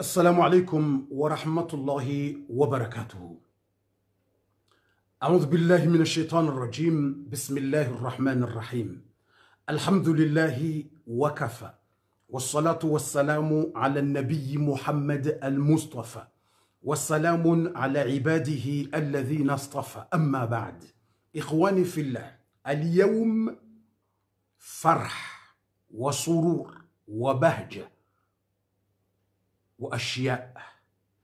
السلام عليكم ورحمة الله وبركاته أعوذ بالله من الشيطان الرجيم بسم الله الرحمن الرحيم الحمد لله وكفى والصلاة والسلام على النبي محمد المصطفى وسلام على عباده الذين اصطفى أما بعد إخواني في الله اليوم فرح وسرور وبهجة Chia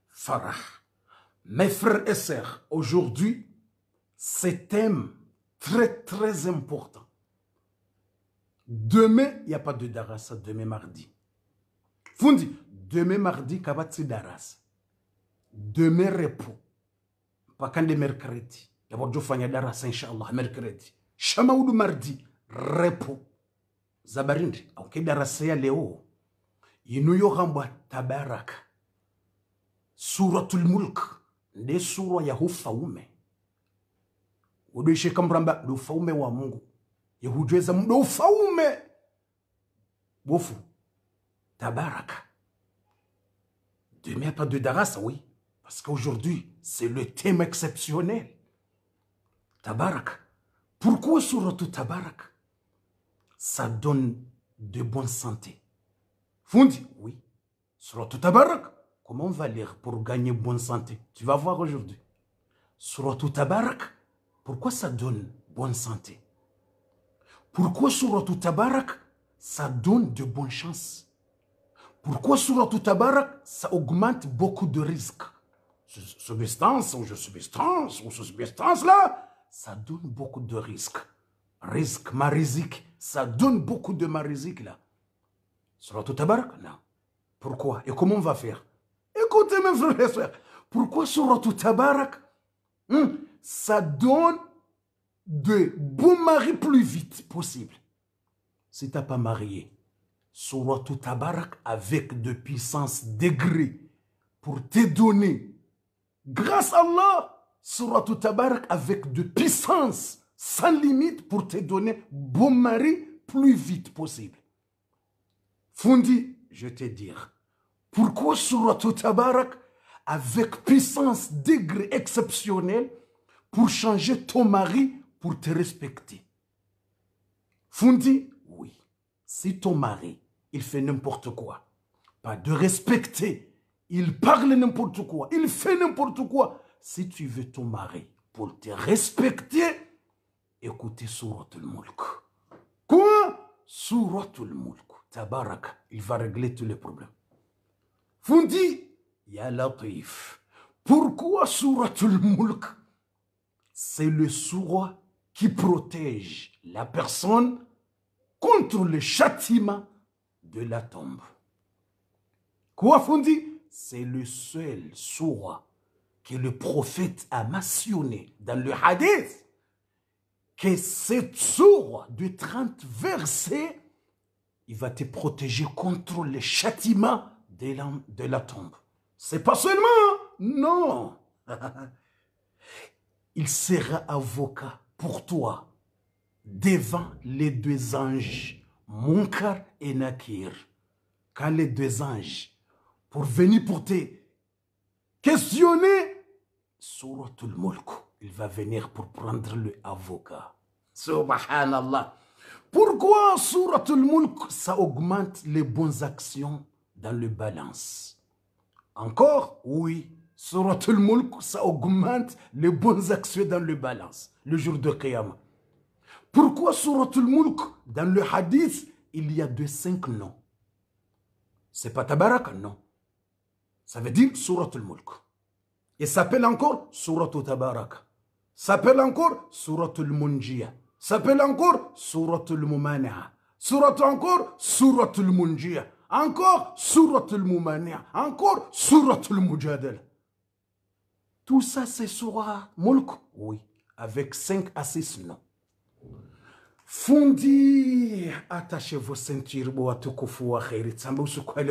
Farah, Mes frères et sœurs, aujourd'hui, ce thème très très important. Demain, il n'y a pas de daras. demain mardi. Fundi, demain mardi, de daras Demain repos. Pas quand de mercredi. Il y a Fanya Darasa, Inch'Allah, mercredi. Chamaoudou mardi, repos. Zabarindi, ok, c'est ya leo hamba tabaraka suratul mulk ndi sura ya ufaume udoisheka mramba ndi ufaume wa mungu yehujweza mdo ufaume bofu tabaraka demain pas de darasa oui parce qu'aujourd'hui c'est le thème exceptionnel tabaraka pourquoi Suratul tabaraka ça donne de bonne santé Fondi, Oui. Surtout Tabarak. Comment on va lire pour gagner bonne santé Tu vas voir aujourd'hui. Surtout Tabarak. Pourquoi ça donne bonne santé Pourquoi Suratu Tabarak Ça donne de bonnes chances. Pourquoi Suratu Tabarak Ça augmente beaucoup de risques. Substance ou je substance ou substance-là, ça donne beaucoup de risques. Risque marisique, ça donne beaucoup de marisique là. Tabarak Non. Pourquoi Et comment on va faire Écoutez mes frères et soeurs. pourquoi Suratou Tabarak hein? Ça donne de bon mari plus vite possible. Si tu n'as pas marié, Suratou Tabarak avec de puissance degré pour te donner, grâce à Allah, Suratou Tabarak avec de puissance sans limite pour te donner bon mari plus vite possible. Fundi, je te dire, pourquoi Suratul Tabarak, avec puissance, degré exceptionnel, pour changer ton mari pour te respecter Fundi, oui. Si ton mari, il fait n'importe quoi, pas de respecter, il parle n'importe quoi, il fait n'importe quoi. Si tu veux ton mari pour te respecter, écoutez Suratul Mulk. Quoi le Mulk. Tabarak, il va régler tous les problèmes. Fundi, Ya Latif. Pourquoi Suratul Mulk C'est le surah qui protège la personne contre le châtiment de la tombe. Quoi Fondi C'est le seul surah que le prophète a mentionné dans le hadith que cette surat de 30 versets il va te protéger contre les châtiments de la, de la tombe. C'est pas seulement, hein. non. Il sera avocat pour toi devant les deux anges, Munkar et Nakir. Quand les deux anges, pour venir pour te questionner, sur tout il va venir pour prendre le avocat. Subhanallah. Pourquoi Surat al-Mulk, ça augmente les bonnes actions dans le balance Encore, oui, Surat al-Mulk, ça augmente les bonnes actions dans le balance, le jour de Qiyamah. Pourquoi Surat al-Mulk, dans le hadith, il y a deux, cinq noms C'est pas Tabarak, non. Ça veut dire Surat al-Mulk. Et s'appelle encore Surat al S'appelle encore Surat al s'appelle encore Suratul Mumani'a. Surat encore, Suratul Munjia. Encore, Suratul Mumani'a. Encore, Suratul Mujadel. Tout ça, c'est surat? Mulk Oui, avec 5 à 6 noms. Fondi, attachez vos ceintures, boatukufu wa khairi, tsambusu kwa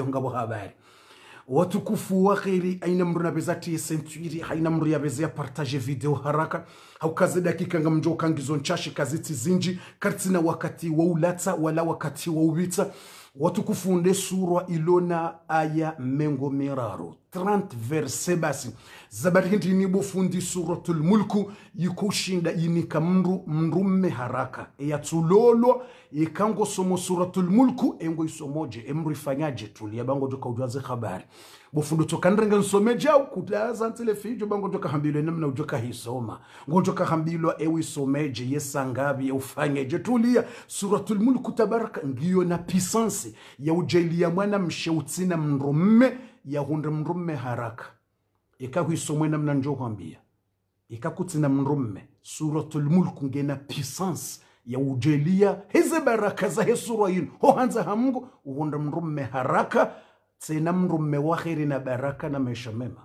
watukufu wa kheri aina sentuiri, aina mru haina beza ya partaje video haraka haukaze dakika nga mjoo kangizo nchashi kazitsi zinji kartsina wakati wa ulatsa wala wakati wa watukufu watukufunde surwa ilona aya mengo miraro 30 verse basi zabarindi nibufundi suratul mulku yikushinda yinika mru mrumme haraka eyatsulolwa somo suratul mulku engo isomoje emrifanyaje tulia bango jokaujwaze habari bufundu toka tokandrenga ukutaza ntile fijo bango hambilo jokahambile namna ujokahisoma ngojokahambilwa ewisomeje yesangabi eufanyeje tulia suratul mulku tabaraka ngiyo na pisansi ya yaujelia mwana msheutsina mrumme yahundra mndu mme haraka ikahwisomwe namna njohwambia ikakutsina mndu mme suratul mulk ngena puissance ya ujelia hizi baraka za hesura ho hanza hamngu uhunda mrumme haraka tsena mrumme mme na baraka na maisha mema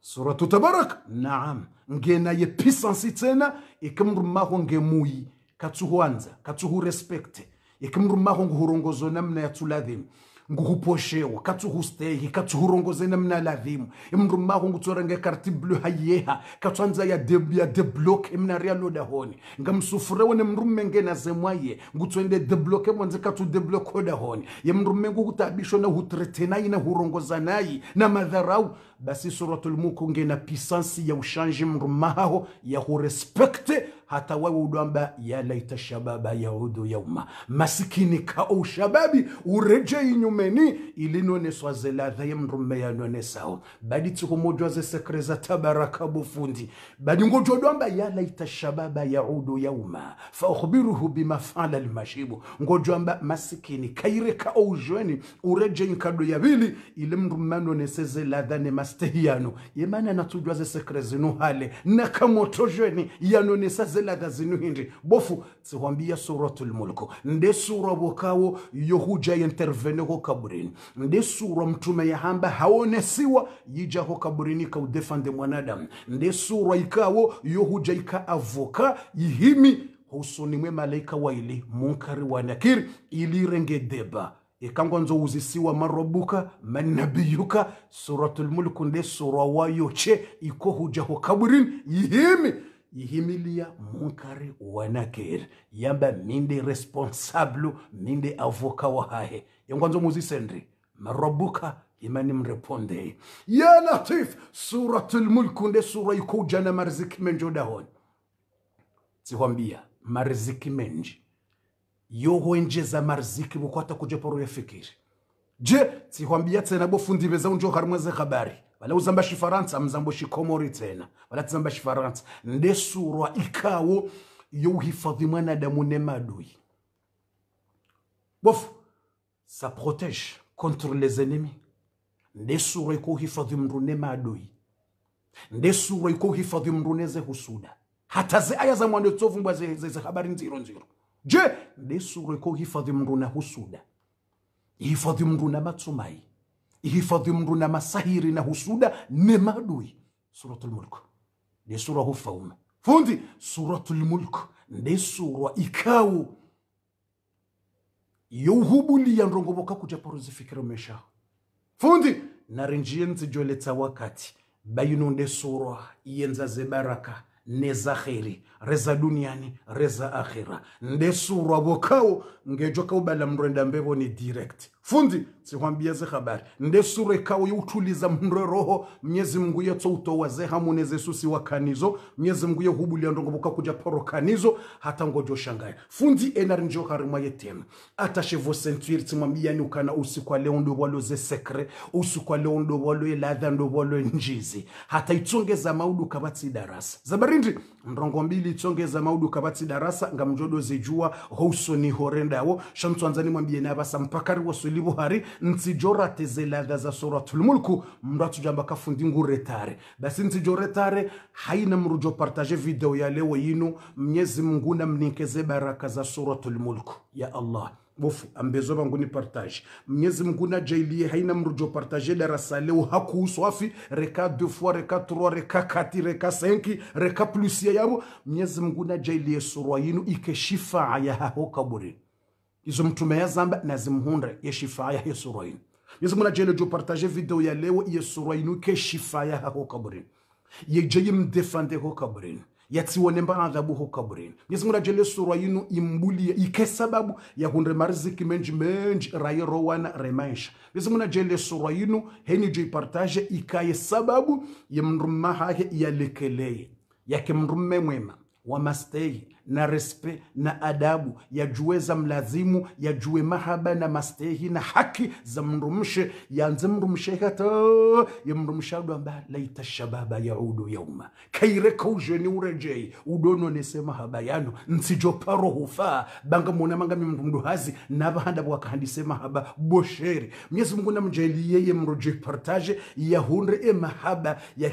suratu tabarak naam ngena ye puissance tsena ikimndu mmaho ngemuyi katsuhuanza katsuhu respecte ikimndu mmaho nguhurungozo namna ya tuladhim nguhuphoshe ukatsu hustey ikatsu hurongoze nemnalavimu imndu mahu ngutsora ngekarti blue hayeha katswanza ya deb ya de block emna ria loda hone ngamsufure wone mrumme ngena zemwaye ngutswende de block emonze katsu de block hone yemndu mengu kutabishona hutretena ina hurongoza nayi na madharau basi suratul muku nge na pisansi ya ushanje mrumaho ya kurespekte hata wewe udwamba ya laita shababa ya yaudu yauma masikini kao ushababi ureje inyumeni ili nwene ilinoneswa zeladhaye nwene yanonesao badi tsukumojwa ze sekreza tabaraka bufundi badi ngojwa udwamba ya laita shababa ya yaudu yauma faukhbiruhu bima fala almashibu ngojwa mba masikini kaire kao ujweni ureje inkado ya vili ili yavili ile mrume anoneseze ladhane masikini kasteyano imana ze zesekre zinu hale nakamoto jweni yano nesazelaga zinu hindi bofu tihwambia suratul mulku nde sura wakawo yohuja yentervene ho kaburini nde sura mtume yahamba haonesiwa yija ho kaburini kaudefande mwanadamu nde sura ikawo yohuja avoka yihimi husuni mwe malaika waili munkari wa nakiri ilirenge deba ekangonzo uzisiwa marobuka manabiyuka suratul mulku nde sura wayoche iko huja ho kaburin yihimi yihimilia munkari wanakeri yamba minde responsable minde avoka wahahe yangwanzo muzisendri marobuka imani mreponde ya latif suratul mulku nde sura iko na marziki menjo dahon tihwambia marziki menji yohonjeza marziki bukwata kuja poro ya fikiri je tsihwambia tsena bofundi beza unjo harimweze habari wala uzamba shifaransa mzambo shikomori tena wala tizamba shifaransa nde surwa ikawo youhifadhi mwanadamu ne madui bofu sa protège contre les ennemis nde sura ikuhifadhi mndu ne maadui nde sura ikuhifadhi mndu neze husuda hata ze aya za mwandotovu mbwa ze, ze, ze habari nziro nziro je nesureko hifadhi mndu na husuda ihifadhi mndu na matsumai ihifadhi mndu na masahiri na husuda ne madui suratul mulk ne sura hufaume fundi suratul mulk ne sura ikau youhubulia ndrongovoka kuja porozifikira mesha fundi narinjiyenzi joletsa wakati bayinonde sura iyenza zebaraka nezaheri reza duniani reza akhira ndesurwa bokao ngejoka kaubala mrwenda mbevo ni direct funzi ze habari ndese ureka uyutuliza mnro roho mnyezi mungu yetso utowaze hamune zesusi wakanizo mnyezi mngu yehubulia ndongoboka kuja poro kanizo hata ngojo shangaye fundi enari njo harima yetema atashe vosentuiri tsimwambiyani ukana usikwa leo ndobwalo ze sekre usikwa leo ndobwalo eladha ndobwalo njizi hata itsongeza maudu kabatsi darasa zabarindi ndongo mbili itsongeza maudu kabatsi darasa ngamjodo zijua housoni horendawo shamtswanzani mwambiyeni abasa mpakari wasuli buhari libuhari nsijo gaza suratu lmulku mratu jamba kafundi nguretare basi nsijo retare haina mrujo partaje video ya lewe inu mnyezi mungu na mnikeze baraka za suratu lmulku ya allah bofu ambezo bangu ni partage mnyezi mguna jailie haina mrujo partage la leo haku uswafi. reka dufwa, reka turwa, reka kati, reka senki, reka plusia yabo mnyezi mguna jailie surwa inu ike shifaa ya haho kaburi. izo mtume ya zamba na nazimuhundre ya shifa ya yesuroini yesu muna jene jo partage video ya leo yesuroini ke shifa ya ha ho ye yeje mdefande ho kaburini yatsione mbanadhabu ho kaburini yesu muna jene imbuli ya ike sababu ya hundre mariziki menji menji rayi rowana remaisha yesu muna jene suroini heni jo partage ikaye sababu ya ya lekeleye ya kemrumme mwema wa mastehi na respe na adabu, yajue za mlazimu, yajue mahaba na mastehi na haki za mrumshe, yanze mrumshe hata yamrumshadu amba laita shababa yaudu yauma kaire kauje ni urejei udono nesema habayano nsijoparo hufaa banga mona manga mimrundu hazi navahanda vwakahandisema haba bosheri mnyezi mungu na namjeli yeye mroje ya yahunre e mahaba ya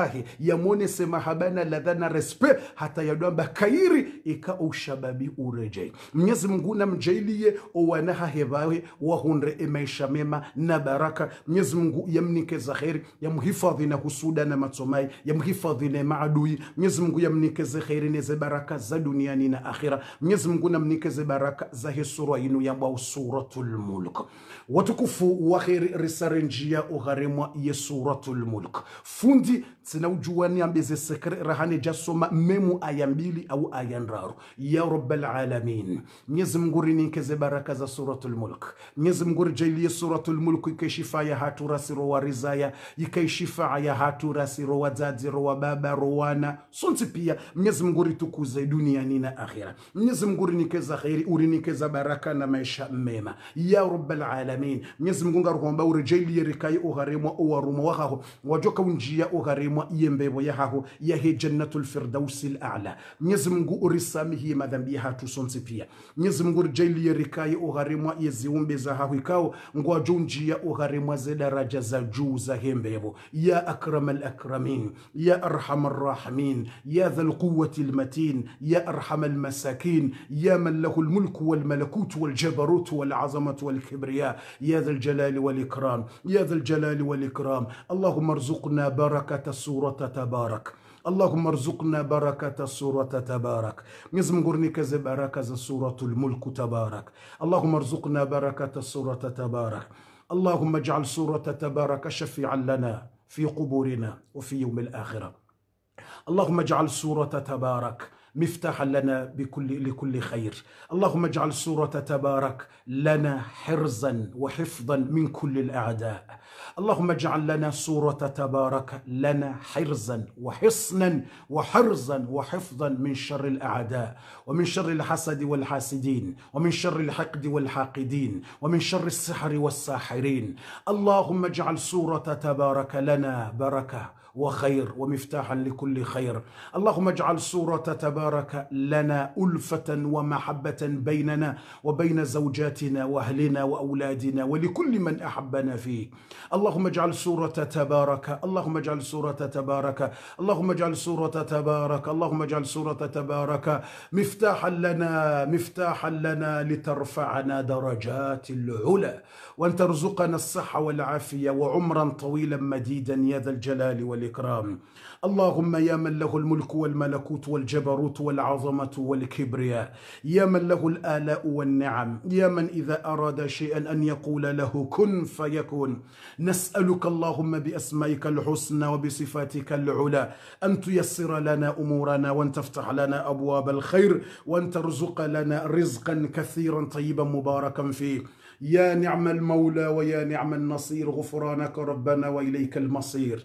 yake ya mwone sema haba na ladha na respe hata yadwamba kairi ika ushababi urejei mnyezi mungu na namjailie owanaha hevawe wahunre emaisha mema na baraka mnyezi mungu yamnike za kheri yamhifadhi na husuda na matsomai yamhifadhi na maadui mnyezi mungu yamnikeze kheri neze baraka za duniani na akhira mnyezi mungu ze baraka za hisura ya yambwau suratul mulk watukufu wa kheri risarenjia ugharemwa ye suratul mulk fundi tsinaujuwani ambeze sekre rahane jasoma memu aya mbili au aya yanraru ya rabbal alamin mnyezi mungu rinikeze baraka za suratul mulk mnyezi mungu rijailie suratul mulk ikaishifa ya hatura siro wa rizaya ikaishifa ya hatura siro wa dzadzi rowa baba rowana sonsi pia mnyezi mungu ritukuze duniani na akhira mnyezi mungu rinikeza kheri urinikeza baraka na maisha mema ya rabbal alamin mnyezi mungu ngaruhomba urijailie rikaye uharemwa uwarumwa wahaho wajoka unjia uharemwa iyembebo yahaho yahe jannatul firdausi al a'la mnyezi mungu Mungu urisamehiye madhambi hatu sonsi pia Mwenyezi Mungu rijalie rikaye yezi umbe za hahu ikao ya uharemwa zeda raja za juu za hembevo ya akramal akramin ya arhamar rahmin. ya dhal quwwati almatin ya arhamal masakin ya man lahu almulk wal malakutu wal jabarutu wal azamatu wal kibriya ya dhal jalali wal ikram ya dhal jalali wal ikram Allahumma rzuqna بركه سوره tabarak. اللهم ارزقنا بركة سورة تبارك نزم قرني كذا بركة سورة الملك تبارك اللهم ارزقنا بركة سورة تبارك اللهم اجعل سورة تبارك شفيعا لنا في قبورنا وفي يوم الآخرة اللهم اجعل سورة تبارك مفتاحا لنا بكل لكل خير اللهم اجعل سورة تبارك لنا حرزا وحفظا من كل الأعداء اللهم اجعل لنا سورة تبارك لنا حرزا وحصنا وحرزا وحفظا من شر الأعداء ومن شر الحسد والحاسدين ومن شر الحقد والحاقدين ومن شر السحر والساحرين اللهم اجعل سورة تبارك لنا بركه وخير ومفتاحا لكل خير اللهم اجعل سورة تبارك لنا ألفة ومحبة بيننا وبين زوجاتنا وأهلنا وأولادنا ولكل من أحبنا فيه اللهم اجعل سورة تبارك اللهم اجعل سورة تبارك اللهم اجعل سورة تبارك اللهم اجعل سورة تبارك مفتاحا لنا مفتاحا لنا لترفعنا درجات العلا وأن ترزقنا الصحة والعافية وعمرا طويلا مديدا يا ذا الجلال والإكرام والإكرام اللهم يا من له الملك والملكوت والجبروت والعظمة والكبرياء يا من له الآلاء والنعم يا من إذا أراد شيئا أن يقول له كن فيكون نسألك اللهم بأسمائك الحسنى وبصفاتك العلى أن تيسر لنا أمورنا وأن تفتح لنا أبواب الخير وأن ترزق لنا رزقا كثيرا طيبا مباركا فيه يا نعم المولى ويا نعم النصير غفرانك ربنا واليك المصير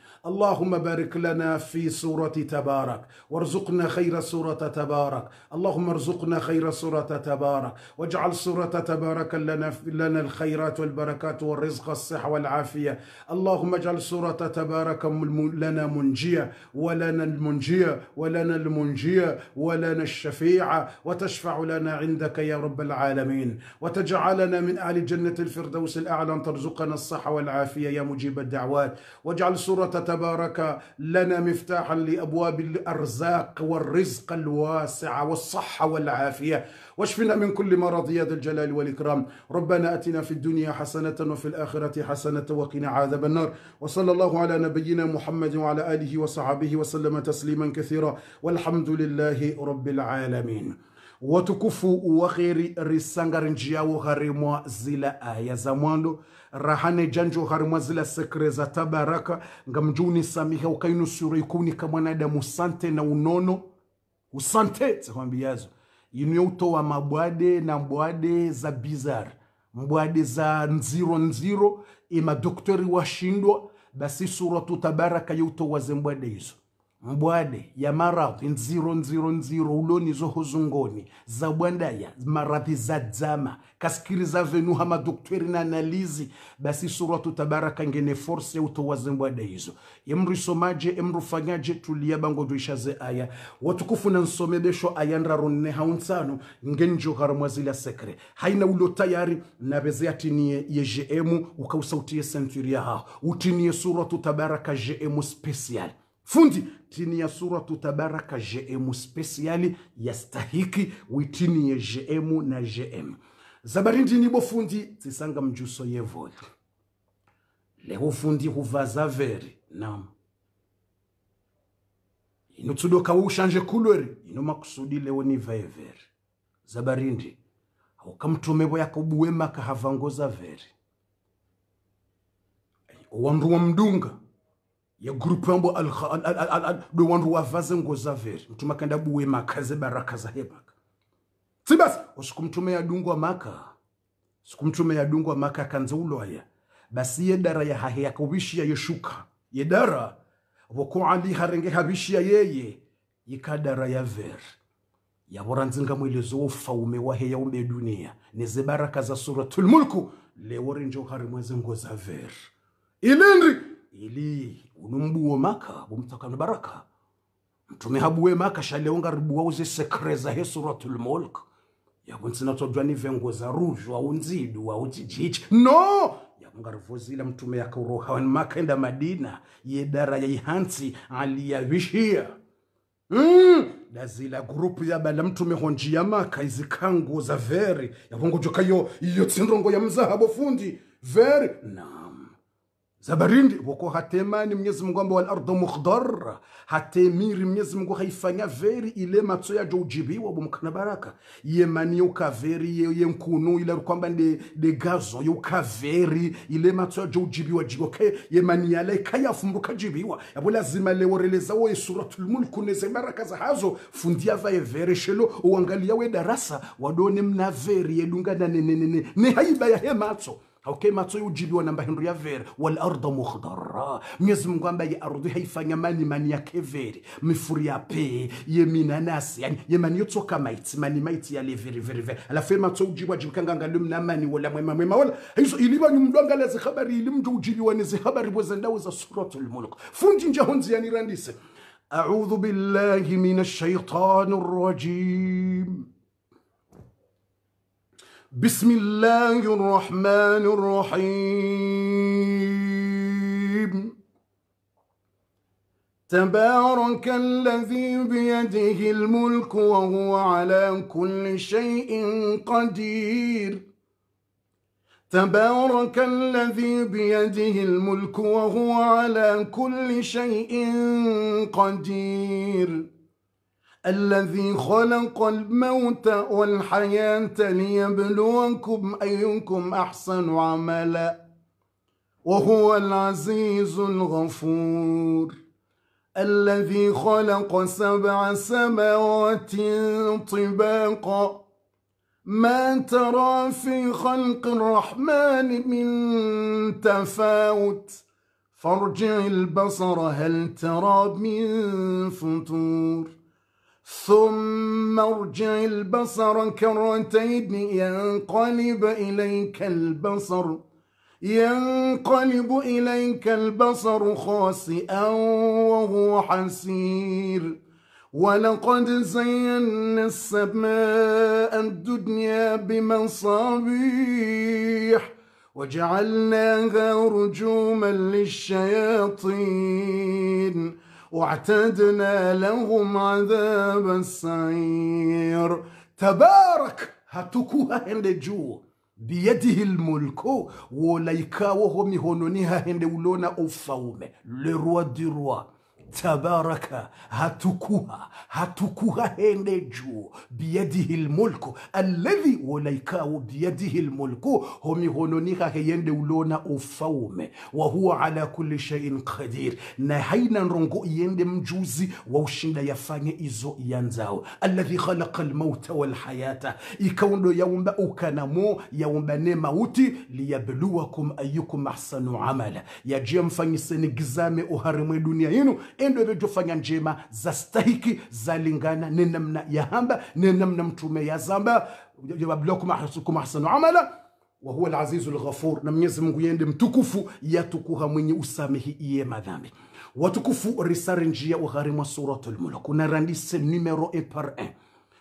اللهم بارك لنا في سورة تبارك وارزقنا خير سورة تبارك اللهم ارزقنا خير سورة تبارك واجعل سورة تبارك لنا لنا الخيرات والبركات والرزق الصحة والعافية اللهم اجعل سورة تبارك لنا منجية ولنا المنجية ولنا المنجية ولنا الشفيعة وتشفع لنا عندك يا رب العالمين وتجعلنا من أهل جنة الفردوس الأعلى ترزقنا الصحة والعافية يا مجيب الدعوات واجعل سورة تبارك لنا مفتاحا لابواب الارزاق والرزق الواسع والصحه والعافيه واشفنا من كل مرض يا ذا الجلال والاكرام ربنا اتنا في الدنيا حسنه وفي الاخره حسنه وقنا عذاب النار وصلى الله على نبينا محمد وعلى اله وصحبه وسلم تسليما كثيرا والحمد لله رب العالمين watukufu wa kheri ri sangarinjiyawo haremwa zila aya za rahane janjo harmazila sekreza tabaraka ngamjuni samiha ukainu kama kamwanadamu sante na unono usante zakwambiyazo inu utowa mabwade na mbwade za bizar mbwade za nziro nziro imadoktori washindwa basi suratu tabaraka youtowa zembwade hizo mbwade ya maradhi nzironzironziro ulonizoho zungoni zabwandaya maradhi za dzama za venu ha madoktori na analizi basi suratu tabaraka ngene forse utowaze mbwada hizo emrisomaje emrufanyaje tulia bango dwishaze aya watukufu na nsome besho aya nraro nne hauntsano ngenjohara mwazila sekre haina ulo tayari nabeze atinie ye gm ukausautie senturi ya hao utinie suratu tabaraka gm special fundi tini ya suratu tabaraka jm ya stahiki witini ye jm na jm zabarindini bo fundi tsisanga mjuso yevoya leho fundi huvaza veri nam ino tsudoka ushanje kulweri ino makusudi leo ni vaeveri zabarindi aukamtumevo yakobuwema havangoza veri wa mdunga ya grupu ambo do wandu wavaze nguo za veri mtuma kenda buwe makaze baraka za hebaka si basi ya dungwa maka ya dungwa maka kanze uloya basi yedara ya hahe ya yeshuka yedara voko ali harenge habishi ya yeye yikadara ya veri ya waranzinga mwelezo ufa ufaume wahe yaume dunia neze baraka za suratul mulku lewari njo hari mweze nguo za veri ilindri ili unombuwo maka gumtaka na baraka mtume habuwe maka shaleunga ribuwa uze sekreza he suratul mulk yakuntsina tojwa ni vengo za ruzhwa unzidu wa auchijichi no ya yakungarivozila mtume ya yakaurohawan maka nda madina yedara yaihansi aliyavishia mm. dazila ya bala mtume honji ya maka izi izikangu za veri ya joka yo iyo tsindrongo ya mzahabo fundi veri naa zabarindi woko wako hatemani Mwenyezi Mungu amba wal ardu mukhdar hatemiri Mwenyezi Mungu haifanya veri ile matso ya jojibi wa bumkana baraka yemani ukaveri ye mkunu ile kwamba ni de gazo yukaveri ile matso ya yajo ujibiwa jigoke yemani yale kayafumbuka jibiwa yabo lazima woreleza wo suratul mulk neze baraka za hazo fundia vae veri shelo uangalia we darasa wadone mna mnaveri yedungana nenenene ne ne ne haiba ya he matso haukema okay, ujibiwa na mbahindu ya vera wal arda mukhdara mwenyezi Mungu ambaye ardhi haifanya mani mani ya keveri mifuri ya pe ye minanasi yani ye mani yotoka maiti mani maiti ya leveri veri veri alafu ema tso ujibiwa jibikanga ngalum na mani wala mwema mwema wala hizo iliba ni mdwanga la zihabari ilimjo ujibiwa ni zihabari bwezandawo za suratul mulk fundi nje honzi yani randise أعوذ بالله من الشيطان الرجيم بسم الله الرحمن الرحيم تبارك الذي بيده الملك وهو على كل شيء قدير تبارك الذي بيده الملك وهو على كل شيء قدير الذي خلق الموت والحياة ليبلوكم أيكم أحسن عملا وهو العزيز الغفور الذي خلق سبع سماوات طباقا ما ترى في خلق الرحمن من تفاوت فارجع البصر هل ترى من فطور ثم ارجع البصر كرتين ينقلب إليك البصر ينقلب إليك البصر خاسئا وهو حسير ولقد زينا السماء الدنيا بمصابيح وجعلناها رجوما للشياطين واعتدنا لهم عذاب السعير تبارك هتكوها هند جو بيده الملك ولايكاوه مهونونيها هند ولونا ufaume لروا roi tabaraka hatukuha hatukuha hende juu biyadihi lmulku alladhi wolaikawo biyadihi lmulku homihononi yende ulona ufaume huwa ala kuli shayin qadir na haina nrongo yende mjuzi wa ushinda yafanye izo yanzao alladhi khalaqa lmauta walhayata ikaundo yaumba ukanamo yaumba ne mauti liyabluwakum ayukum ahsanu amala yajia mfanyiseni gizame uharimwe dunia yinu endo ebedyofanya njema za za stahiki lingana namna ya hamba yahamba namna mtume ya yazamba yabablokuma mahasukum ahsanu amala wa huwa alazizu alghafur na mwenyezi mungu yende mtukufu yatukuha mwenye usamehi iye madhambi watukufu risare njia ugharimwa mulk na randise numero 1 par 1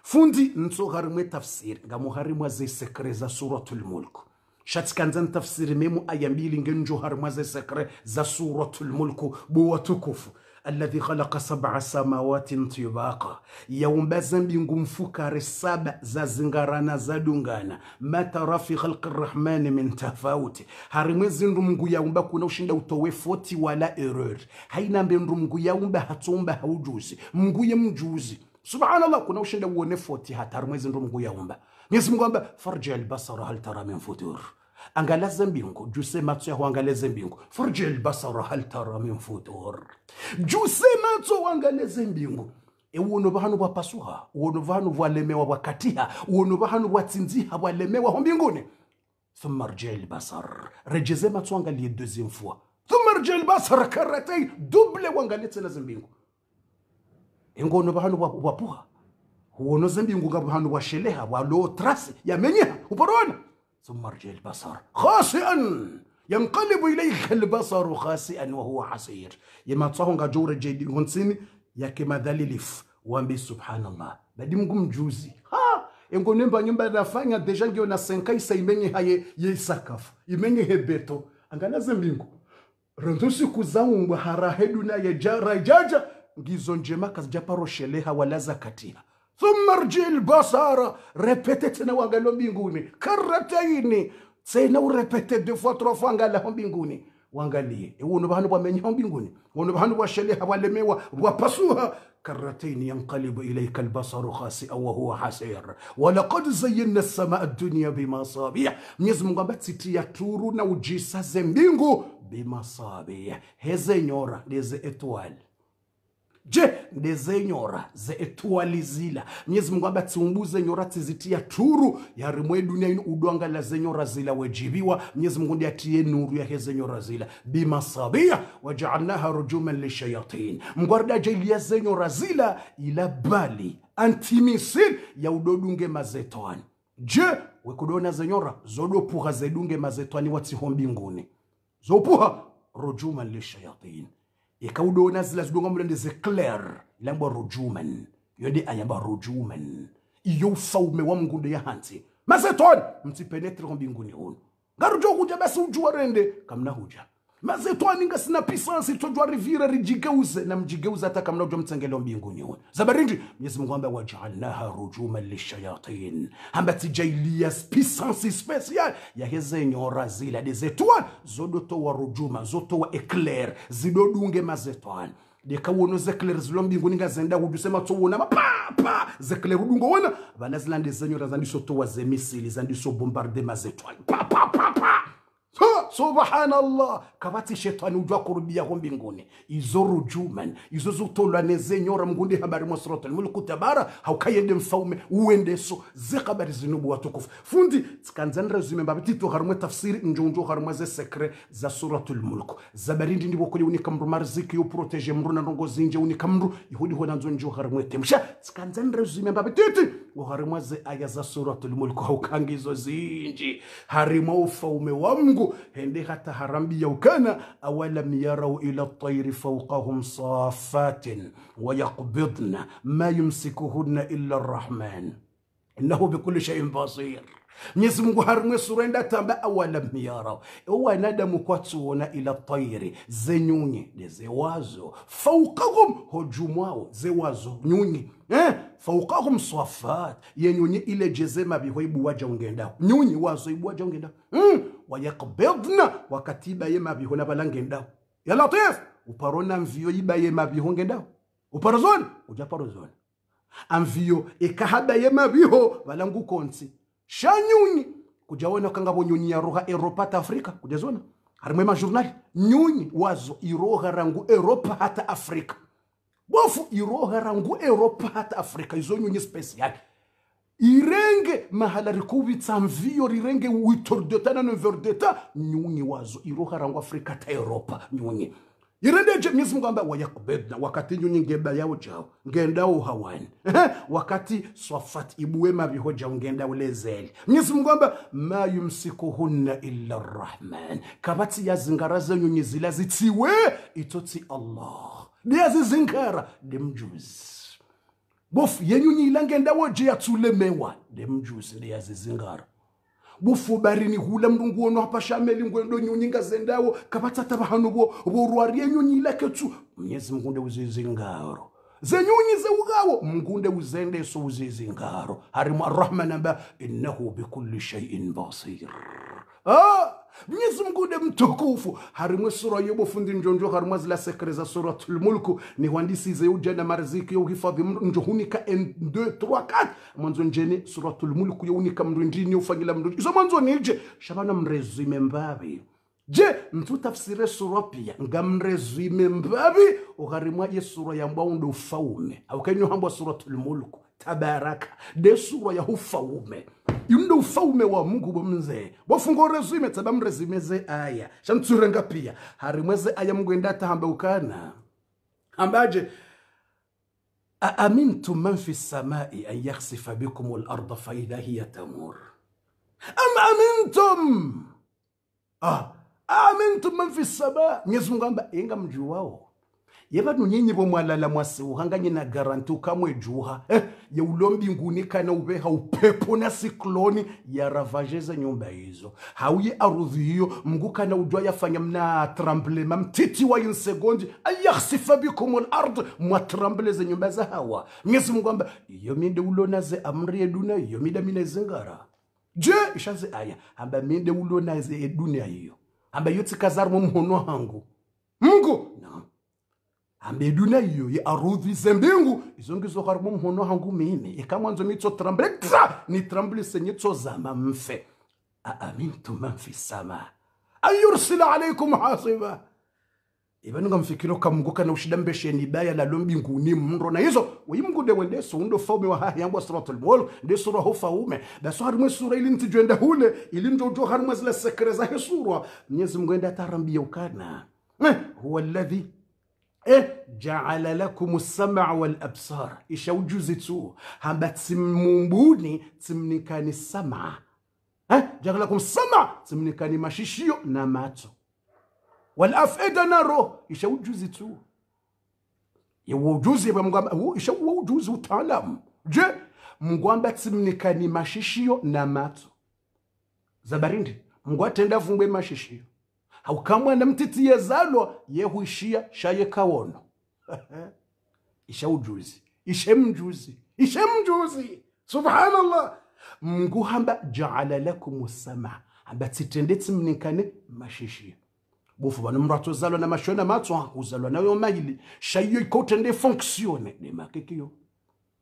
fundi nso gharimwe tafsiri ze zesekre za suratul mulk shatikanza ntafsiri memu aya mbili ngenjo harimwa sekre za suratul lmulku buwatukufu alladhi khalaqa sab'a samawatin tibaqa yaumbaza mbingu mfukare saba za zingarana za dungana matara fi khalqi rrahmani min tafauti hari mndu mngu yaumba kuna ushinda utowe foti wala error hainambe mndu mngu yaumba hatumba haujuzi mngu ye mjuzi subhanallah kuna ushinda uone foti hatarimwezi mndu mngu yaumba mwenyezi mungu amba farji albasara hal tara min futur angalaze mbingu juse matso ya go angalaze mbingu forjel basara hal tara min futur juse matso angalaze mbingu uono vahanu vwapasuha uono vahanu vwalemewa vwakatiha uono vahanu vwatsindziha vwalemewa ho mbinguni thumma rjia lbasar rejeze matso angalie deuxième fois thumma rjia lbasar karatei duble wangalie tsela zimbingu ingono vahanu vwapuha wono zimbingu nga vahanu vwasheleha vwaloo trasi yamenyeha uporona ثم ارجع البصر خاسئا ينقلب إليك البصر خاسئا وهو حسير يمتصه ngajura jedi ngonsini yake madhalilifu uambie subhanallah badi mungu mjuzi ha engo nemba nyumba nafanya deja ngio na senka isa imenye haye yisakafu imenye hebeto anganaze mbingu randu siku zaungwa harahedu na yeja rajaja ngizo njema kazijaparosheleha wala zakatiha thumma rji lbasara repete tena uangalo mbinguni karataini tena urepete deux fois trois fois angalaho mbinguni wangalie uno bahanu bwamenyaho mbinguni uno bahanu bwasheleha bwalemewa bwapasuha كرتين ينقلب إليك البصر خاسئا وهو حسير ولقد زينا السماء الدنيا بمصابيح mwenyezi mungu turu na ujisaze mbingu bimasabih heze nyora leze etoile je ndezenyora zeetwalizila mnyezi mungu aba tsiumbuze nyora turu thuru yarimwe dunia ino udwangala zenyora zila wejibiwa mnyezi mungu ndiatiye nuru yahe zenyora zila bimasabia wajaalnaha rujuman lishayatin mngwarida jailia zenyora zila ila bali antimisil ya udodunge mazetoani je wekudona zenyora zodopuha zedunge mazetwani watsiho mbinguni zopuha rujuman lishayatin ekaudona zila zidonga mulende zecler ilangba rojuman yonde ayamba rojuman iyo ufaume wa mngunde ya hansi masetoni mtipenetre kombi nguni unu ngarujo kuja basi ujua rende kamna huja maze twaningasina pisansi twajwarivira rijigeuze na mjigeuze hata kama mnaojua mtsengeleo mbinguni huwe zabarinji mwenyezi mungu amba wajalnaha rujuman lishayatin ambe tijailia pisansi spesial heze nyora zile hadi zetwan zodotowa rujuma zotowa eclair zidodunge mazetwan dekawona zekler zilo mbinguni nga ngazenda kudusema towona mapapa zekler udungowona vana zilandizenyora zandisotowa zemisili zandisobombarde mazetwan papapapa pa, pa. subhanallah kabati shetani ujua kurubia hombi nguni izo rujuman izo zutolaneze nyora mgundi habari mwasrata mulku tabara haukayende mfaume uendeso zikabari zinubu watukufu fundi tikanzan resume mbabiti tuharumwe tafsiri njonjo harumwe ze sekre za suratul mulku zabarindi ndibo kuli unikamru marziki yo protege mru na rongo zinje unikamru ihudi hona njonjo harumwe temsha tikanzan resume mbabiti uharumwe ze aya za suratul mulku haukangizo zinji harimwe ufaume wa mungu hende hata harambi ya ukana awalam yarau ila tairi fawqahum safatin wa yakubidna ma yumsikuhuna ila rahman innahu bikuli shaiin basir Mwenyezi Mungu harumwe surenda tamba awala miyara wanadamu kwatuona ila tairi zenyunyi nezewazo faukahum hojumwao zewazo nyunyi eh? fawqahum swafat yenyonye ile jezema bihoibu waja ungendao nyunyi wazoibu waja ungenda mm. wayakbidhna wakati iba yema biho nabalangendao ya latif uparona mvio iba yema biho ngendao uparozona ujaparozona amviyo ikahaba yema biho konsi shanyunyi kujawona ukangavo nyunyi ya roha europa ta afrika kujazona harimwe majournali nyunyi wazo iroha rangu europa hata afrika bofu irohera ngu europa hata afrika izo nyonyi special irenge mahala rikubitsa mvio rirenge witor deta na never deta nyunyi wazo irohera ngu afrika ta europa nyunyi irendeje mnyezi mungu ambaye wayakubedna wakati nyunyi ngeba yao jao ngendao hawani wakati swafat ibuwe mabiho jao ngenda ulezeli mnyezi mungu ambaye ma yumsikuhunna illa rahman kabati ya yazingaraze nyunyi zila zitiwe itoti allah liyazizinkara nemjuzi bofu yenyunye ilanke ndawo je yatsule mewa nemjuzi liyazizinkara bufubarini hula mlungu wono apashameli ngwendo nyunye ngazendawo kabatsata bahanu bo borwari yenyunye ilake tsu myezi mkunde uzizinkaro zenyunyi zewukawo mkunde uzendeso uzizinkaro harimu arrahmanamba innahu bikulli shaiin basir mwenyezi mungu ule mtukufu harimwe sura yobo fundi njonjo harimwe zila sekre za suratul mulku ni wandisi ze wandisize ujana marziki yohifadhi njohunika en 2 3 4 mwanzo njene suratul mulku younika mndu ndini ufanyila mndu izo mwanzo nije shabana mrezume mbabi je mtu tafsire sura pia nga mrezu mrezume mbabi ye sura ya mbao mbwaundo ufaume hambwa suratul mulku tabaraka desura ya ufaume yundo ufaume wa mungu wa mze wafungo rezume tabam rezimeze aya shamtsurenga pia harimweze aya mungu endata hamba ukana ambaje أأمنتم من samai السماء أن يخسف بكم الأرض فإذا هي تمور أم أمنتم آه أأمنتم من في السماء Mwenyezi Mungu amba inga mjuwao ye vanhu nyinyi mwasi mwalala mwasiuhanganye na garanti juha eh, ye ulo mbinguni kana uve haupepo na sikloni yaravazheza nyumba hizo hauye arudhi hiyo mngu kana ujwa yafanya mna tramblema mtiti wa insegonji ayakhsifa bikum lard mwatrambleze nyumba za hawa mwenyezi mungu amba iyo minde ulonaze amri yeduna yomida mida mina izingara je ishaze aya amba minde ulonaze edunia hiyo amba yo tsikazarimo mhono hangu mungu naam hambedu nayo aruvise mbingu izo ngizo harimo mpono hangu mine ikamwanzo e mitso tremble tra ni tremble senyitso zama mfe aamintu man sama an alaikum hasiba ibanunga mfikiro kamunguka na ushida ni baya la lombi nguni mro na hizo wimgude wende sundo faume wa hahi yangu asuratul bol de sura faume da harumwe sura ili ntijwenda hule ili ndojo harumwe zile sekere za he sura Mwenyezi Mungu enda ukana eh, huwa alladhi Eh, jaala lakum samaa wal absar, ishaujuzi tu hamba timumbuni timnikani samaa eh, jaala lakum samaa timnikani mashishio na mato wal afida na roho, ishaujuzi tu yewo ujuzi bamugamba hu isha ujuzi utaalamu je mgwamba timnikani mashishio na mato zabarindi mgwatenda fungwe mashishio haukamwana mtiti yezalwa yehuishia shaye kawono ishe ujuzi ishe mjuzi ishe mjuzi subhanallah mungu hamba jaala lakum sama hamba tsitende tsimninkane mashishi bofu bano mndu atozalwa na mashona matso ah, uzalwa nayo maili shaiyo ikotende fonksione ne makekiyo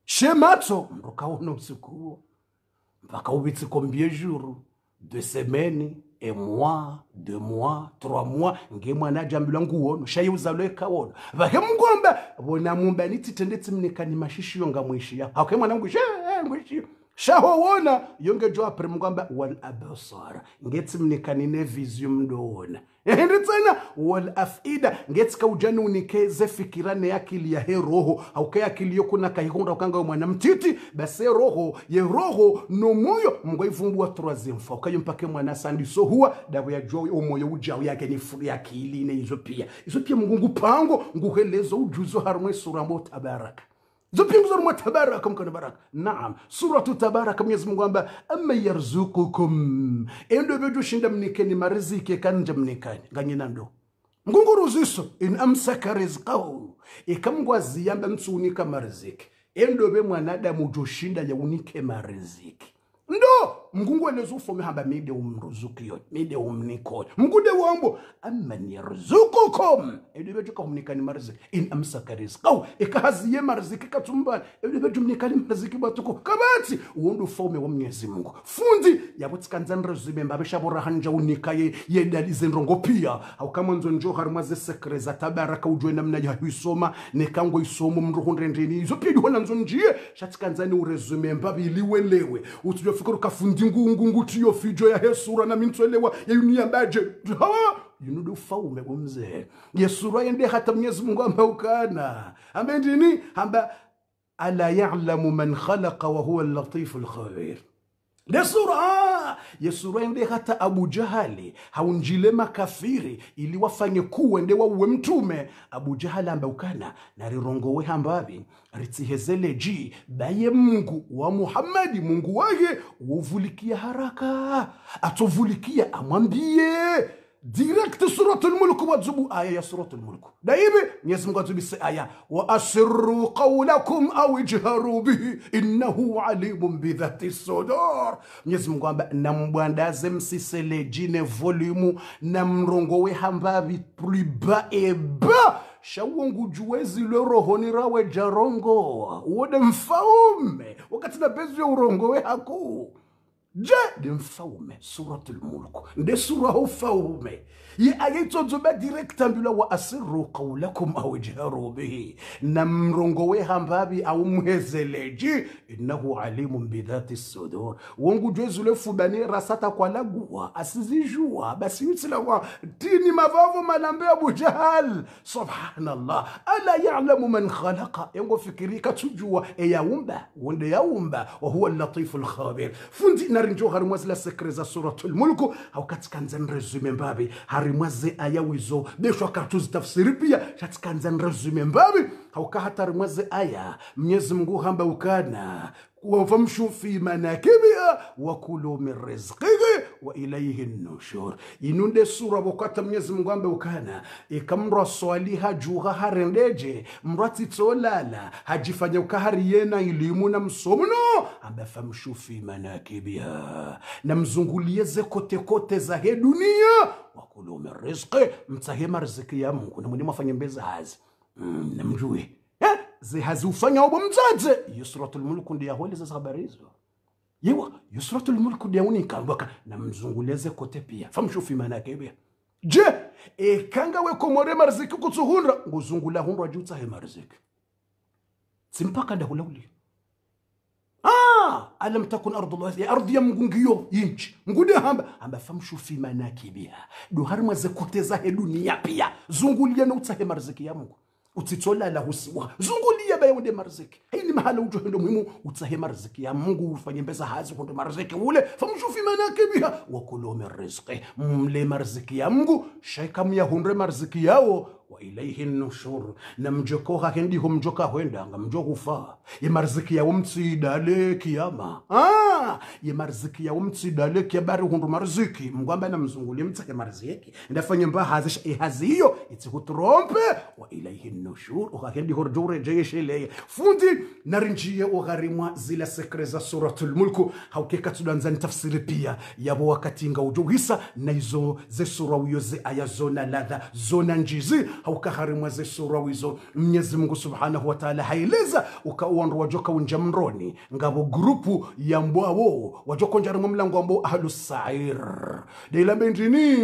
she matu mndu kaona usiku huo mpaka ubitsikombie juru de semeni un mois deux mois trois mois nge mwana ajambilwa nguwona ushaye uzalo ekawona vahe mungombe vona mumbe anititendetsimnekani mashishiyo nga mwishiya hake mwana nguishe eh, mwishiyo shahowona yongejowa phiri mungu amba wal absar ngetsi mnikanine viziyo mdoona hindi tsena wal afida ngetsi kaujani unikeze fikira ne akili yahe roho auke akili yokuna kahikunda ukanga mwana mtiti basi roho ye roho no nomoyo mungu aivumbuwa turazimfa ukayo mpake mwana sandi so huwa dawe yajua omoyo uja yake nifuru furi ya izo pia izopia izopia mungu ngupango nguhelezo ujuzo harumwe surambo baraka zipimzo mwa tabaraka mkono baraka naam suratu tabaraka mwenyezi mungu amba amma yarzukukum endo bedu shinda mnikeni mariziki kanje mnikani nando ndo ngunguruziso in amsaka rizqahu ikamngu aziyamba mtsuunika mariziki endo be mwanadamu ya yaunike mariziki ndo mngungu wenezo ufomi hamba mide umruzukiyo mide umnikoyo mngude wombo aman yarzukukum ebibetu umnikani marziki in amsaka rizqahu ikahaziye marziki katumbana ebibetu umnikani marziki batuko kabati uwondo ufome wa mungu fundi yabotsikanzani rezume mbabesha borahanja unika ye yedali zenrongo pia haukamanzo njo harmaze sekre za tabaraka ujwe namna yahisoma nekango isomo mruhundrendeni izo pia diholanzo njie shatikanzani urezume mbabili welewe utujwa fika rukafunga ingungu nguti iyo fijo yahesura na mintoelewa yayuniyandaje yunudo ufaume umze yesura yende hata mwenyezi mungu ambaukana ambe ndini amba ala yalamu man khalaqa wahuwa llatifu lkhabir Nesura sura ende hata Abu Jahali haunjile makafiri ili wafanye kuwende wauwe mtume Abu Jahali ambaukana narirongowe hambavi ritsihezeleji baye Mungu wa Muhammadi Mungu wake uvulikia haraka atovulikia amwambie direct suratul mulku wadzubu aya ya suratul mulku na hivi mwenyezi mungu adzubise aya wa asirru qawlakum au ijharu bihi innahu alimun bidhati sudor mwenyezi mungu amba nambwandaze msisele jine volumu na mrongo we hamba vipriba eba shawongu juwezi lwe rohoni rawe jarongo wode mfaume wakati na bezu ya urongowe hakuu je ndi mfaume suratul mulku ndi sura ufaume yiayitsonzomba direktambila wa asirru qawlakum au ijharu bihi na we hambabi au mhezeleji innahu alimun bidhati sudur wongu jwezule fubani rasata kwa lagua asizijua basi yutsilawa tini mavavu malambe abu jahal subhanallah ala ya'lamu man khalaqa yango fikiri katujua eyaumba wonde yaumba wahuwa latifu lkhabir fundi narinjo harimwazila sekre za suratu lmulku katika nza nrezume mbabi hari mwaze aya wizo besho tafsiri pia shatikanza nrazume mbavi hauka hatarimwaze aya mnyezi mngu hamba ukana famshu fi manakibiha wakulu min rizqihi wa ilaihi nushur inunde sura bokata mnyezi mungu ambe ukana ikamra swaliha juha harendeje mratitsolala hajifanya ukahari yena ilimu na msomno ambe famshu fi manakibiha na mzungulieze kotekote za he dunia wakulu min rizqi mtsahe marziki ya mungu na mwene mwafanye mbeza hazi mm, namjue zihaziufanya mzadze yusratul mulku za habari hizo yewa yusratul mulku ndiyawuni na mzunguleze kote pia famshu fi maana yake ibya je ekanga komore marziki kutsuhundra nguzungula hundra juta he marziki simpaka nda ndahulauli ah, alam takun ardu ardullah ya ardhi ya mgungiyo yinchi ngude hamba hamba famshu fi manakibiha duharma zakoteza he dunia pia zungulia na utahe marziki ya Mungu utsitsolala husiwa zungulia bayaude marziki haini mahala hendo muhimu utsahe marziki ya mungu ufanye mbeza hazi hondo marziki ule famshufi manake biha wakulome riziki mle marziki ya mungu shaikamu ya hundre marziki yao wa ilaihi nushur na mjoko mjokoha humjoka huenda nga mjo kufa ya marziki ya umtsi mtsidale kiyama ah, ya marziki ya yawo mtsidale kiyabari hundu marziki mungu amba na mzunguli ya marziki ndafanye mba hazish hazisha e iti itsikutrompe wa ilaihi nushur uka oha kendiho jayeshe leye fundi narinjiye ogharimwa zila sekreza suratul mulku haukeka tudanza tafsiri pia ya wakati wakatinga ujuhisa na izo ze surawiyo ze ayazona ladha zona njizi haukaharimaze sura wizo mnyezi mungu subhanahu wataala haeleza ukauwandu wajoka unja mroni ngabo grupu ya mbwawo wajokonja rimwe mlango ambao ahlusair deilambe ndini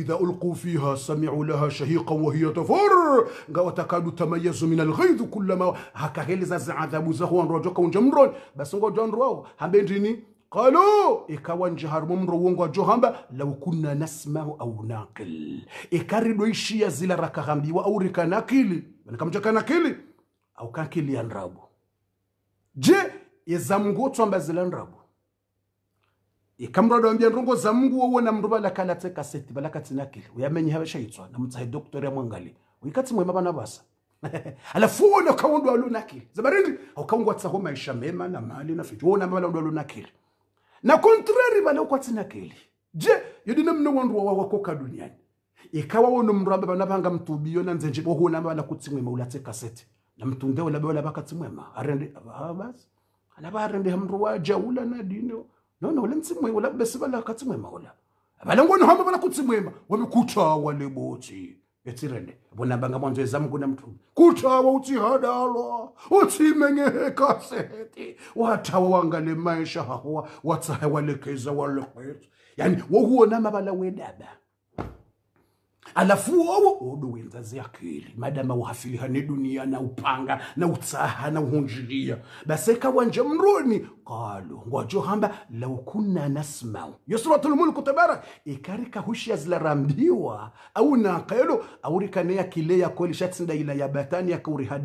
idha ulku fiha samiu laha shahiqa wahiya tafur ngawa takadu tamayazu min alghaidhu kullama hakaheleza ziadhabu zaho wandu wajoka unja mroni basi ngojandu wao hambe ndini qalu ikawa njiharumumro wongo johamba lau kunna nasmau au naqil ikaridoishia zila rakaghambiwa au rikanakili nikamja kanakili au kankili yanrabu je izamngoto amba zila nrabu ikamrodambia nrongo za mungu wowe na mruba lakalate kaseti balakatinakili uyamenye habashaitwa na mtsahe doktori amwangali uikati mwema bana basa alafu kawundu ukaundwa nakili zabarindi kawungu watahuma isha mema na mali na fitu uone ambalandu nakili na kontrari vale ukwatsina keli je yodina mno wandu wa wakoka duniani ikawa wono mrambe ambe vana vanga mtubiyo na nzenje bohuna ambe vana kutsimwema ulatse kasete na mtunde ulabe wala vakatsimwema arende ha basi ana varende hamru wa jaula na dino nono ule mtsimwe ula besi vala katsimwema ula valangono hamba vala kutsimwema wamekuta wale boti yetsirende bona bangamanzwe zamkuna mthume kuthawa utsihadalwa utsimenyehekaseti wathawa wangale maisha hahowa watsahe walekeza walekeza yani wohuona mabala wedaba alafu wowo odo wenza ziakili madama uhafilihane dunia na upanga na utsaha na uhunjilia baseka wanje mroni qalu ngojohamba law kunna nasmau yo suratul mulku tabarak ikarika hushia zilarambiwa au au ya kile ya kweli shatsinda ila ya batani ya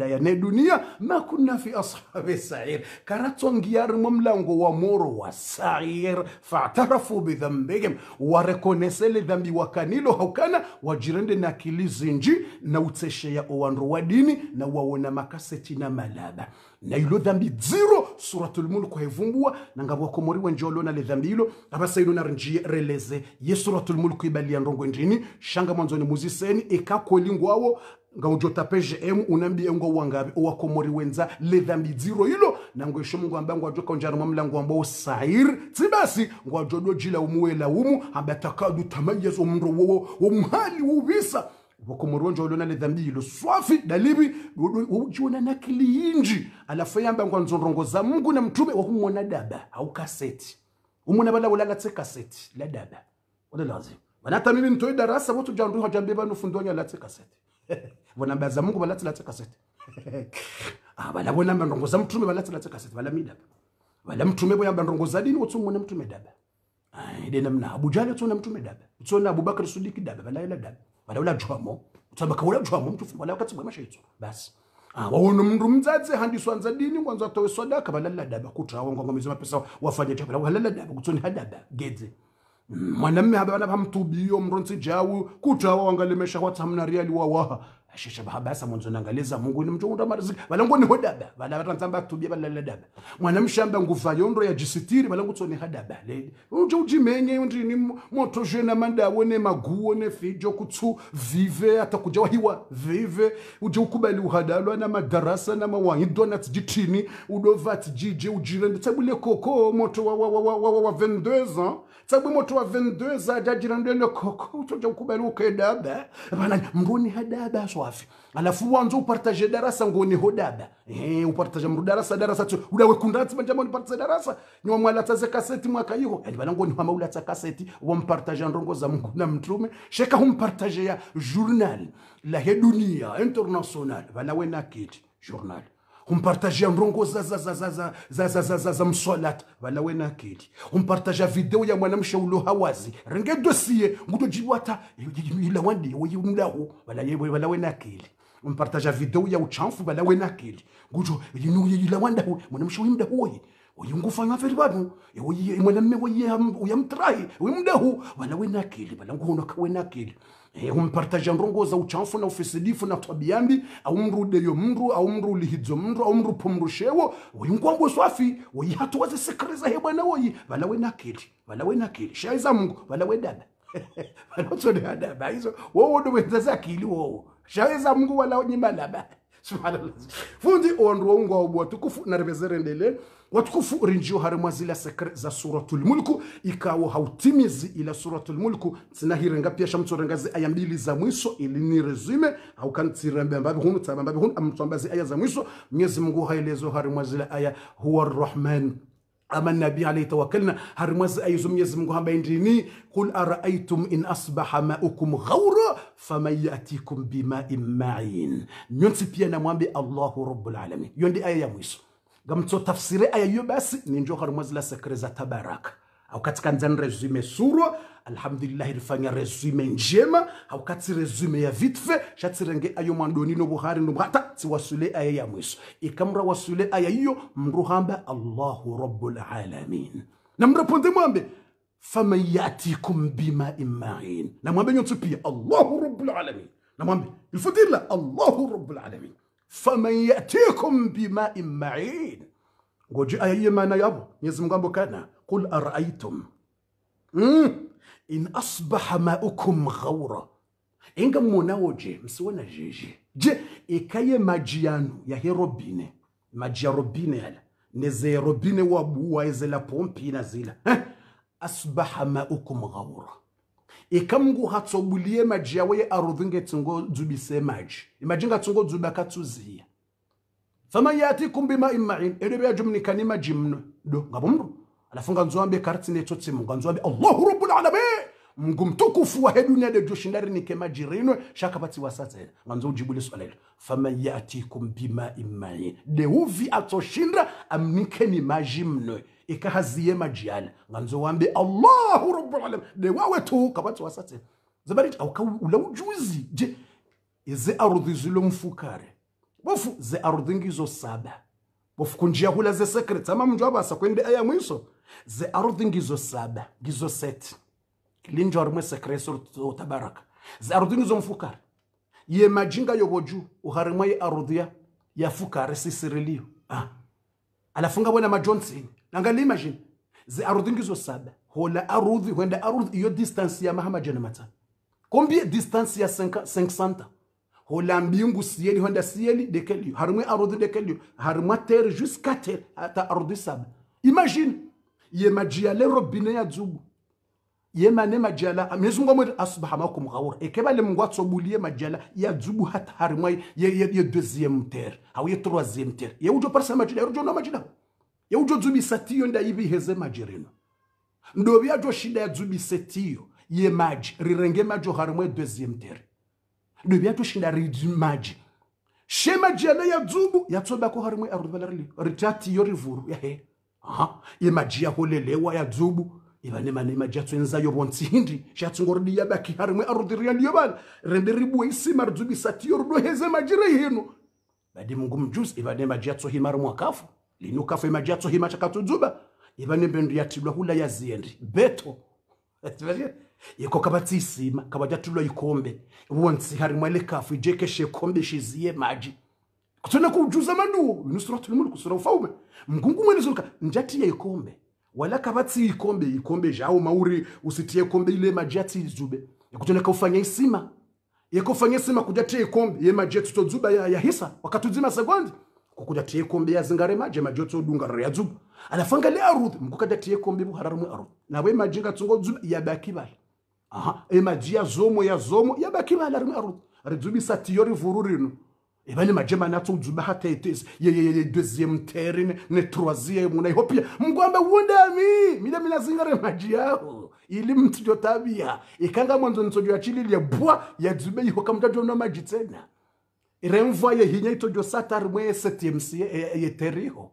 ya ne dunia ma kunna fi ashabi sair karatsongiyarimwo mumlango wa moro wa sair fa'tarafu bi faatarafu bidhambihim warekonesele dhambi wakanilo haukana wajirende na kilizinji na utseshe ya owanro wa dini na waona makaseti na malaba na ilo dhambi dziro suratul mulk waivungua nangavakomoriwe na le dhambi ilo avasailona rinjie releze ye suratul mulk ibalia nrongo ndini shanga mwanzoni muziseni eka awo nga ikakolingwawo ngaujota pgm unambia wangabi uwa owakomori wenza le dhambi dziro ilo na nangoisho mungu amba ngwajoka unjani mwa mlango ambao sair ngwa jodo jila umuwela umu ambe atakadu tamayezo umro wawo umhali uvisa vokomorwonjwa ulona le dhambi ilo swafi dalibi waujiona na kili inji alafu yamba ngwa nzorongo za mungu na mtume wakumwona daba au kaseti umuna bala wala latse kaseti la daba wala lazim wanata mimi nitoi darasa watu jandu hajambe banu fundonya la tse kaseti wanamba za mungu bala latse la kaseti ah bala mba nrongo za mtume bala latse la kaseti wala midaba wala mtume bwana nrongo za dini watu mwana mtume daba ide namna abujali watu mwana mtume daba watu na abubakar sudiki daba bala ila daba balawulajwamo kutamba kawulajwamo mtufu wala wakati mwema shaitso basi ah, wawono mndu mzaze handi nza dini ngwanza atowe swadaka daba kutra mizuma pesa wafanya chakula daba kutsoni hadaba geze mm, mwanamme wana pamtubiyo mronsi jawu kutra wangalemesha watsamna riali wawaha asheshe bahabasa munzo nangaliza mungu ni mchungu ndamariziki balangu ni hodaba bala batanzamba kutubia bala ladaba mwana mshamba nguva yondo ya jisitiri tso ni hadaba lady uje ujimenye yundi ni moto jena manda wone maguo ne fijo kutsu vive ata kujawa hiwa vive uji ukubali uhadalo na madarasa na mawahido na tijitini udova tijije ujirende tabule koko moto wa wa wa wa wa wa wa wa, wa, wa, wa, wa, wa, wa, ans sabu moto wa 22 za zadajira ndele koko utoja kubaluka edaba bana mroni hadaba swafi alafu wanzo upartaje darasa ngoni hodaba eh upartaje mru darasa darasa tu udawe kundati banja moni partaje darasa ni wa mwala taze kaseti mwaka hiyo ali yaani bana ngoni hama ula kaseti wa mpartaje ndongo za Mungu na mtume sheka humpartaje ya journal la dunia international bana wena kiti journal humpartajia mrongo za, za, za, za, za, za, za, za, za, za mswalata valawe na akili humpartajia video ya mwanamsha ulo hawazi renge dosie ngutojibwata ilawandiwe imlaho valawe na akili humpartajia video ya uchamfu valawe na akili ngujo ilawandahu mwanamsha ulimdahuoyi uyu ngufanya feri vanhu mwana mme uyamtirahi uyu mdahu valawe na akili valanguhonaka we na akili Eh, umpartajanrongoza uchanfu na ufisidifu na twabiambi au mndu udeyo mndu au mndu ulihidzo mndu au mndu pumru shewo woyi ngwangwe swafi woyi hatuwazi sikiriza he bwana woyi vala wenakili vala wenakili shaiza mungu vala wedada vanatsone adaba izo wowodo wenza zakili wowo shaiza mungu wala nyimalaba funzi owandu waungwawobwa tukufu na rivezerendele watukufu urinjiyo harimwa zile sekre za suratul mulku ikawo hautimizi ila suratul mulku tsinahirenga pia shamtsorenga zi aya mbili za mwiso ili ni resume au kantsirembe mbabi hunu tsabambabi hunu amtu ambazi aya za mwiso mwenyezi mungu haelezo harimwa zile aya huwa rahman ama nabi alayhi tawakkalna har mwazi ayizo mwenyezi mungu hamba indini kul araaitum in asbaha maukum ghaura faman yatikum bimain main nyonsi pia namwambe allahu rabbul alamin yondi aya ya mwiso gamtso tafsiri aya hiyo basi ni njoka rumwezi la sekre za tabaraka haukati nzani resume surwa alhamdulillah ilifanya resume njema au haukati resume ya vitve shatsirenge ayo no buhari no hata tiwasule aya ya mwiso ikamra wasule aya hiyo mruhamba allahu rabbul alamin na mraponde mwambe faman yatikum bima imain na mwambe nyonso allahu rabbul alamin na mwambe ilfudila allahu rabbul alamin فمن ياتيكم بماء معين وجاء يمانا يابو يزم غامبو كان قل ارايتم مم. ان اصبح ماؤكم غورا ان كم مناوجي مسونا جيجي جي ايكاي ماجيانو يا هيروبيني ماجيا روبيني هلا نزي روبيني وابوا يزي لا بومبي نزيلا اصبح ماؤكم غورا ikamngu hatsobulie maji yawo ye arudhi dzubise maji imajinga imaji dzuba katsuziya fama yati yatikum imain ma'in ero byajumnikani maji mno do ngabumru alafunga mndu karti ne karti mu nganzuambe allahu rabbul alamin mngu mtukufu wa hedunia de joshindari nike maji rinwe shakapatsi wasatse nganzo ujibule swala hilo faman yatikum de uvi deuvi atsoshinda amnikeni maji mnoe ikahaziye majiana nganzo wambe Allahu rabbul alamin de wawe tu kabatu wasate kabatsi au ka awukawula ujuzi je ize ardhi zilomfukare bofu ze ardhi ngizo saba bofu kunjia hula ze secret ama mnjo abasa kwende aya mwiso ze ardhi ngizo saba ngizo set linjo arumwe sekreso tabaraka ze ardhi ngizo mfukare ye majinga yoboju uharimwe ardhi ya fukare sisirilio ah alafunga bwana majohnson Angalia, imagine zi arudhi ngizo saba hola arudhi wenda arudhi iyo distance ya mahama janamata kombie distance ya 500 hola mbingu siyeli wenda siyeli dekelio harumwe arudhi dekelio harumwa terre jusqu'à terre ata arudhi saba imagine ye majiale robine ya dzubu ye mane majala mwenyezi mungu amwete asbaha makum ghawur ekebale mungu atsobulie majala ya dzubu hata harumwa ye, ye, ye deuxième terre au ye troisième terre ye ujo parsa majila ye ujo na majila ya ujo yeujodzubisa tiyo ndayibiheze maji rino ndovi yajo shida yadzubise tiyo ye maji rirenge majo harumwe maji oharimwe dweziyemteri ndovi yajo shinda riri maji she maji yana yadzubu yatsobako harimwe aruvala rili ritati tiyo rivuru yahe aha ye maji ya holelewa ya yadzubu ivane mane maji hindi yatswenzayo ya baki harumwe harimwe arudhiriyaliyo vana rende ribuwe isima ridzubisa tiyo heze majire rehino badi mungu mjuzi ivane maji mwakafu linuka lino kafe majatso hima chakatudzuba ivane mbendu yatilwa hula ya yaziendi beto yeko kabatsisima kabajatilwa ikombe wonsi harimwa lekafu ijekeshe kombe shizie maji kutona kujuza manduo ino suratul mulk sura ufaume mgungu njati ya ikombe wala kabatsi ikombe ikombe jao mauri usitiye kombe ile majati zube yakutona kufanya isima yekofanya isima kujatia ikombe ye majati tutodzuba ya, ya hisa wakatudzima segondi kukuda tiyekombe yazinga remaje majotso dunga riyadzuba alafanga le arudhi mukukada tiyekombe buhararumwe arudhi nawe majinga tsungo dzuba yabaki bala aha emaji ya zomo ya zomo yabaki bala rumwe arudhi ridzubisa tiyo rivuru rino ebale majema natso udzuba hata ites ye ye ye deuxième terre ne, ne troisième muna ihopia mgwambe wunda mi mile mina zingare maji yao ili mtu jotabia ikanga e mwanzo nsojo ya chili ya bwa ya dzube ihoka mtajo na maji tena remva yehinya itojo satari mwese tmc eh, eh, yeteriho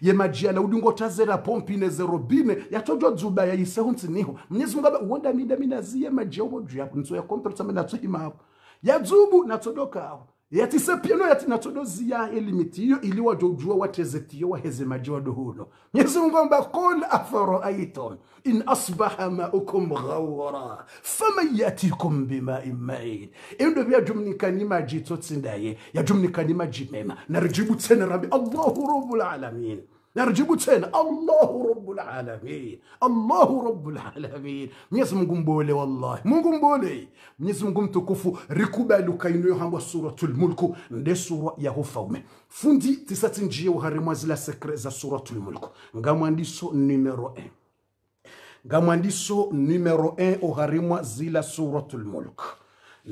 yemajiyana udi udungo tazera pompine zerobine yatojo dzuba yaiseho niho mnyezi juyaku uwonda ya minaziye majiya ubojuya nzo yakomperetsa mina tsohimapo yadzubu hapo yati se piano yati natodozi ya elimiti hiyo ili wajojua watezetiyo wahezemaji wadohuno mwenyezi mungu amba qul afaraitum in asbaha maukum ghawra faman yatikum bimain main indo vyajumnikani maji tsotsindaye yajumnikani maji mema narijibu tena rabi allahu rabulalamin نرجبو تسال الله رب العالمين الله رب العالمين ميس منكم قنبولي والله منكم بولي ميس منكم كفو ركوبالو كاينو يهام سورة الملك دي سورة يهو فوم فندي تساتين جيو هرماز لا سكر زا سورة الملك نغامو دي سو نيميرو 1 نغامان سو نيميرو 1 وهرماز زي سورة الملك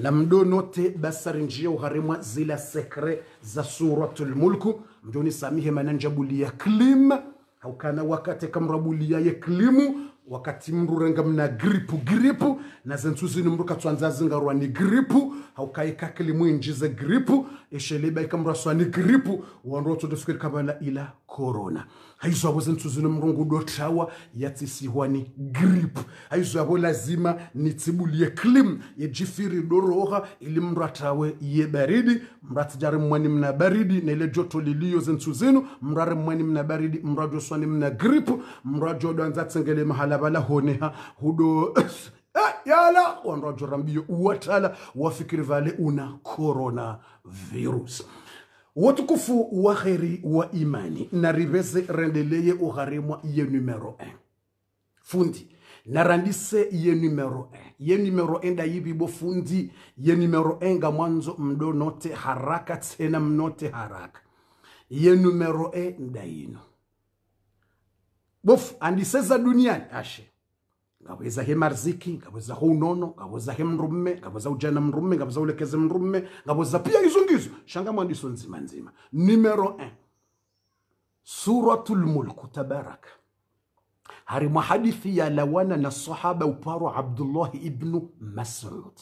na نوتي note basarinjia uharimwa zila سكر زا سورة الملك njoni samihe mananjabulia klim haukana wakati kamrabulia ye klimu wakati mndu renga mna gripu gripu na zentuzini mndu katwanza zingarwa ni gripu haukaika kilimu injize gripu esheleba ikamraswa ni gripu wandu watodefikiri kama ila corona haizwavo zintsuzino mrungu dotrawa yatsisihwa ni grip haizwavo lazima nitsibulie klim yejifiri doroha ili mndu atrawe ye baridi mndu atsijari mmwani mna baridi na ile joto liliyo zintsu zinu mndu mwani mna baridi mndu ajoswani mna grip mndu ajodwanza tsengele mahala vala honeha hudo eh, yala wandu ajora mbiyo uwatala wafikiri vale una corona coronavirus wotukufu wa kheri wa imani na riveze rendeleye ugharimwa ye numero 1 fundi narandise ye numero 1 ye numero 1 yibibo fundi ye numero 1 ga mwanzo mdo note haraka tena mnote haraka ye numero 1 ndayino bofu andiseza duniani ashe ngaweza hemarziki ngaweza unono ngaweza hemrume ngaweza ujana mrume ngaweza ulekeze mrume ngaweza pia hizo shanga mwandiso nzima nzima numero 1 suratul mulk tabaraka harimo hadithi ya lawana na sahaba uparo abdullah ibnu masud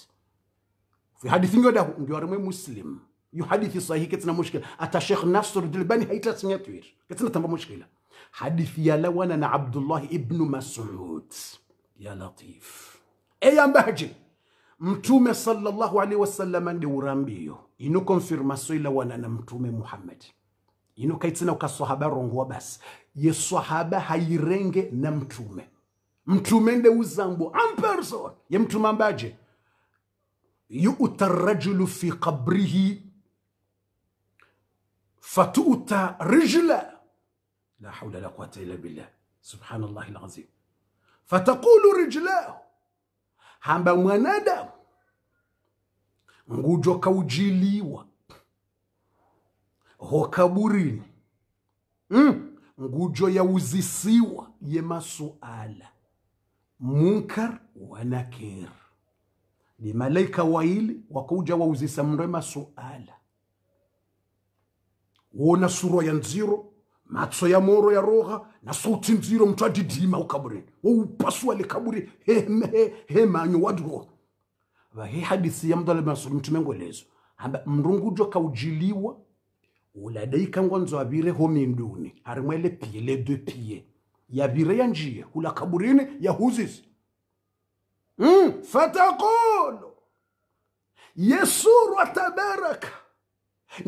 fi hadithi ngiyo dahu ngiyo muslim yu hadithi sahihi ketna mushkila ata sheikh nasr dilbani haita sinyatwir ketna tamba mushkila hadithi ya lawana na abdullah ibnu masud يا لطيف اي امبهجي متومي صلى الله عليه وسلم اللي ورانبيو ينو كونفيرماسيون الا وانا متومي محمد ينو كايتسنا وكصحابه رونغوا بس يا صحابه هايرينغ نمتومي متومي ده وزامبو ام بيرسون يا متومي امبهجي يؤتى الرجل في قبره فتؤتى رجلا لا حول ولا قوه الا بالله سبحان الله العظيم fatakulu rijlahu hamba mwanadamu ngujo kaujiliwa ho kaburini mm. ngujo yauzisiwa ye masuala munkar wa nakir ni malaika waili wakauja wauzisa mrema suala wona sura ya nziro matso ya moro ya roga na nziro mtu adidima ukaburini woupasua kaburi hemanyo he, wadro vahe hadisi ya mdala masulu mtume ngwelezo amba mrungujwa kaujiliwa uladaika ngwanzo avire hominduni harimwele pie le de pie yavire ya njie hula kaburini yahuzisi mm, fatakulu yesuru atabaraka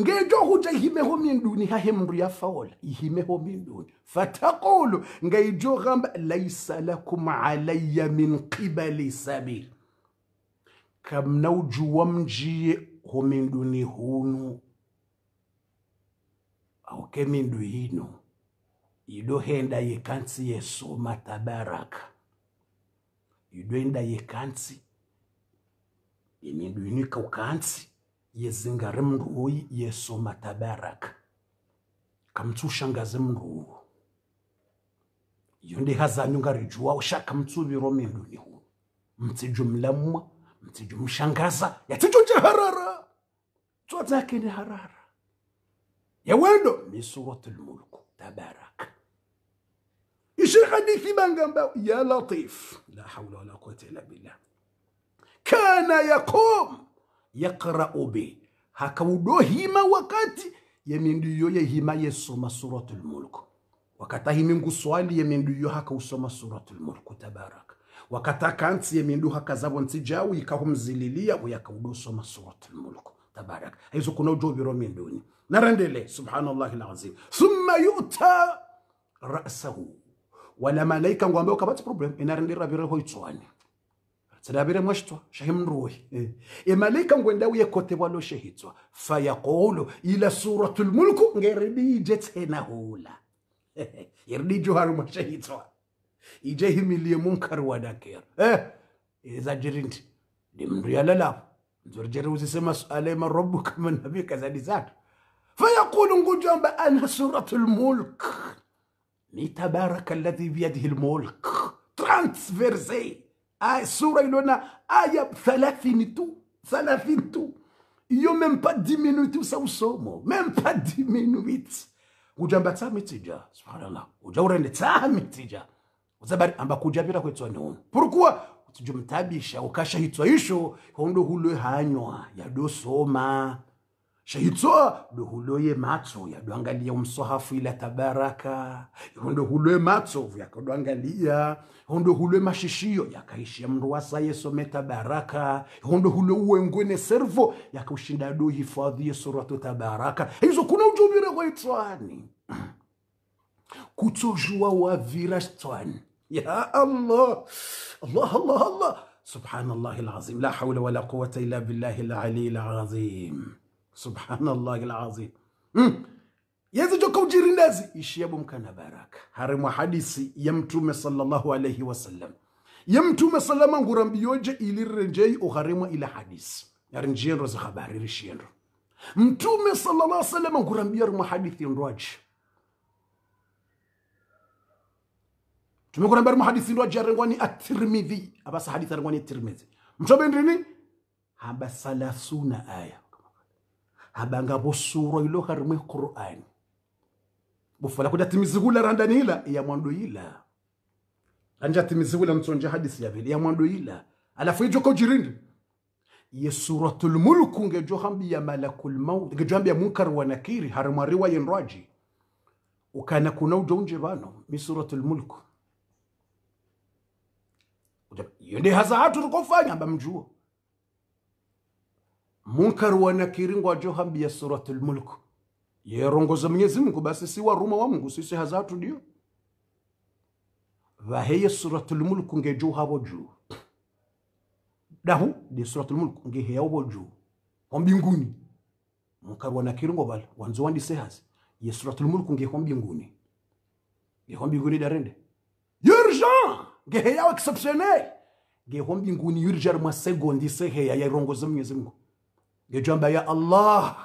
ngejo hutsha ihimeho minduni hahe mndu yafaola ihimeho minduni fatakulu ngaijo gamba laisa lakum alaya min qibali sabili kamna ujuwa mjie ho minduni hunu auke mindu yinu idohenda yekansi yesoma tabaraka idoenda yekansi iminduni kaukansi yezingare mndu uyi yesoma tabarak kamtsushangaze mndu uwo iyo ndihazanyu ngarijua ushaka mtsuviro mindu nihu mtsiju mlamwa mtsiju mshangaza yatijo je harara tswadzake ni harara yawendo ni suratul mulku tabarak يشرح حديثي بانغامبا يا لطيف لا حول ولا قوة إلا بالله كان يقوم yaqra'u bi hakaudo hima wakati yeminduyo yehima yesoma suratul mulk wakata himingu swali yeminduyo hakausoma suratul mulk tabaraka wakata kansi yemindu hakazabo nsijawu ikahumzililia soma suratul mulk tabaraka aizo kuna ujobiro minduni narendele subhanallahi alazim thumma yuta rasahu wala malaika ngwambe ukabati problem inarendera bireho itswani sirabire mweshitwa shahimruhi imalika eh. ngwenda kote walo shehitswa fayaqulu ila suratul mulku ngeridi ije tena hula yeridi joharu mashehitswa ije himilie munkar wa nakir eh iza jirindi dimru yalalapo nzurjere uzise masala ya rabbuka min nabika zadi zatu fayaqulu ngujamba ana suratul mulk ni tabaraka alladhi biyadihi almulk transverse Ah, sura iliona aya ah, thalathini tu thalathini tu iyo même pas dix minutes usa usomo même pas dix minutes ujamba tsamitija subhanallah uja urende tsamitija uzabari amba kujabira kwetswa nihomo purkuwa tujumtabisha ukashahitswa isho hondo hulwe hanywa yadosoma ndo shaitsoa macho ya duangalia umsohafu ila tabaraka macho ya kuduangalia. mashishio ya kaishi ya mruwasa yeso metabaraka. wasayesome tabaraka uwe uwengwene servo ya yakaushinda do yeso ratu tabaraka hizo kuna kwa ujuvire kwaitswani wa vira tswani ya allah allah allah allah subhanallahi lazim la haula wala quwata illa billahi lali lazim la subhanallahi alazim mm. yezicoka ujirindezi bumka na baraka harimwa hadisi ya mtume sallallahu alaihi wasallam ya mtume salama ngura mbiyoje ilirenjei ogharimwa ila hadisi yarinjiyenro zihabari rishiyenro mtume sallallahu alaihi wasallam ngura mbiyarimwa hadithi ndwaje tumekuramba ari muhadisi ndo ajarengwani atirmidhi abasa hadithi arengwani atirmidhi mtobe ndini haba salasuna aya habanga busuro ilo harimwe qur'an bufala kuti atimizikula randanila ya mwandu ila anja atimizikula mtsonje hadisi ya vili ya mwandu ila alafu ijo ko jirindi ye suratul mulku mulk ngejo ya malakul maut nge ngejo ya munkar wa nakiri harimwa wa nraji ukana kuna ujonje bano mi suratul mulku yende hasa hatu tukofanya bamjua munkar wa nakiri ngwa jo hambi ngwajohambia suratul mulk ye yerongoza mwenyezi mungu basi si waruma wa mungu sisi hazatu ndio vaheye suratul mulk nge jo habo jo dahu de suratul mulk nge heya yabo jo wa mbinguni munkar wa nakiri ngwa ngobal wanzo wandi sehazi ye suratul mulk nge ngeho mbinguni ngeho mbinguni darende urgent ngehe yao exceptionnel ngeho mbinguni yurja mwa segondi seheya ya yerongoza mwenyezi mungu جنب يا الله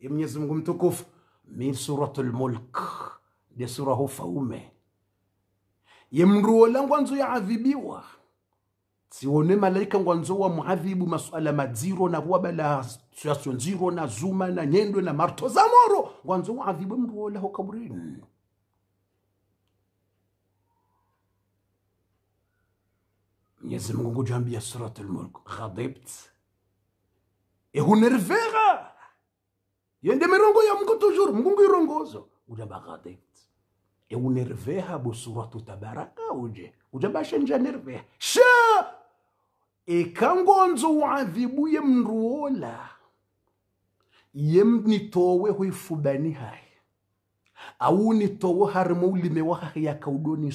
يمنزم قمتكوف من سورة الملك دي سورة فومي يمرو لن قنزو يا وا سيوني ملايكا قنزو ومعذب مسؤالة مدزيرو نبوا بلا سياسون زيرو نزوما نيندو نمارتو زامورو قنزو عذب مرو له كبرين يزم قنزو جنب يا سورة الملك غضبت et yende mirongo ya mungu toujours mungu irongozo unabaghadhibti e unerveha busuratu tabaraka uje ujabashenja nerveha sha ekangonzo uadhibu ye mruola yemnitowe huifubani hai au nitowo harimo ulime wa hahe yakaudoni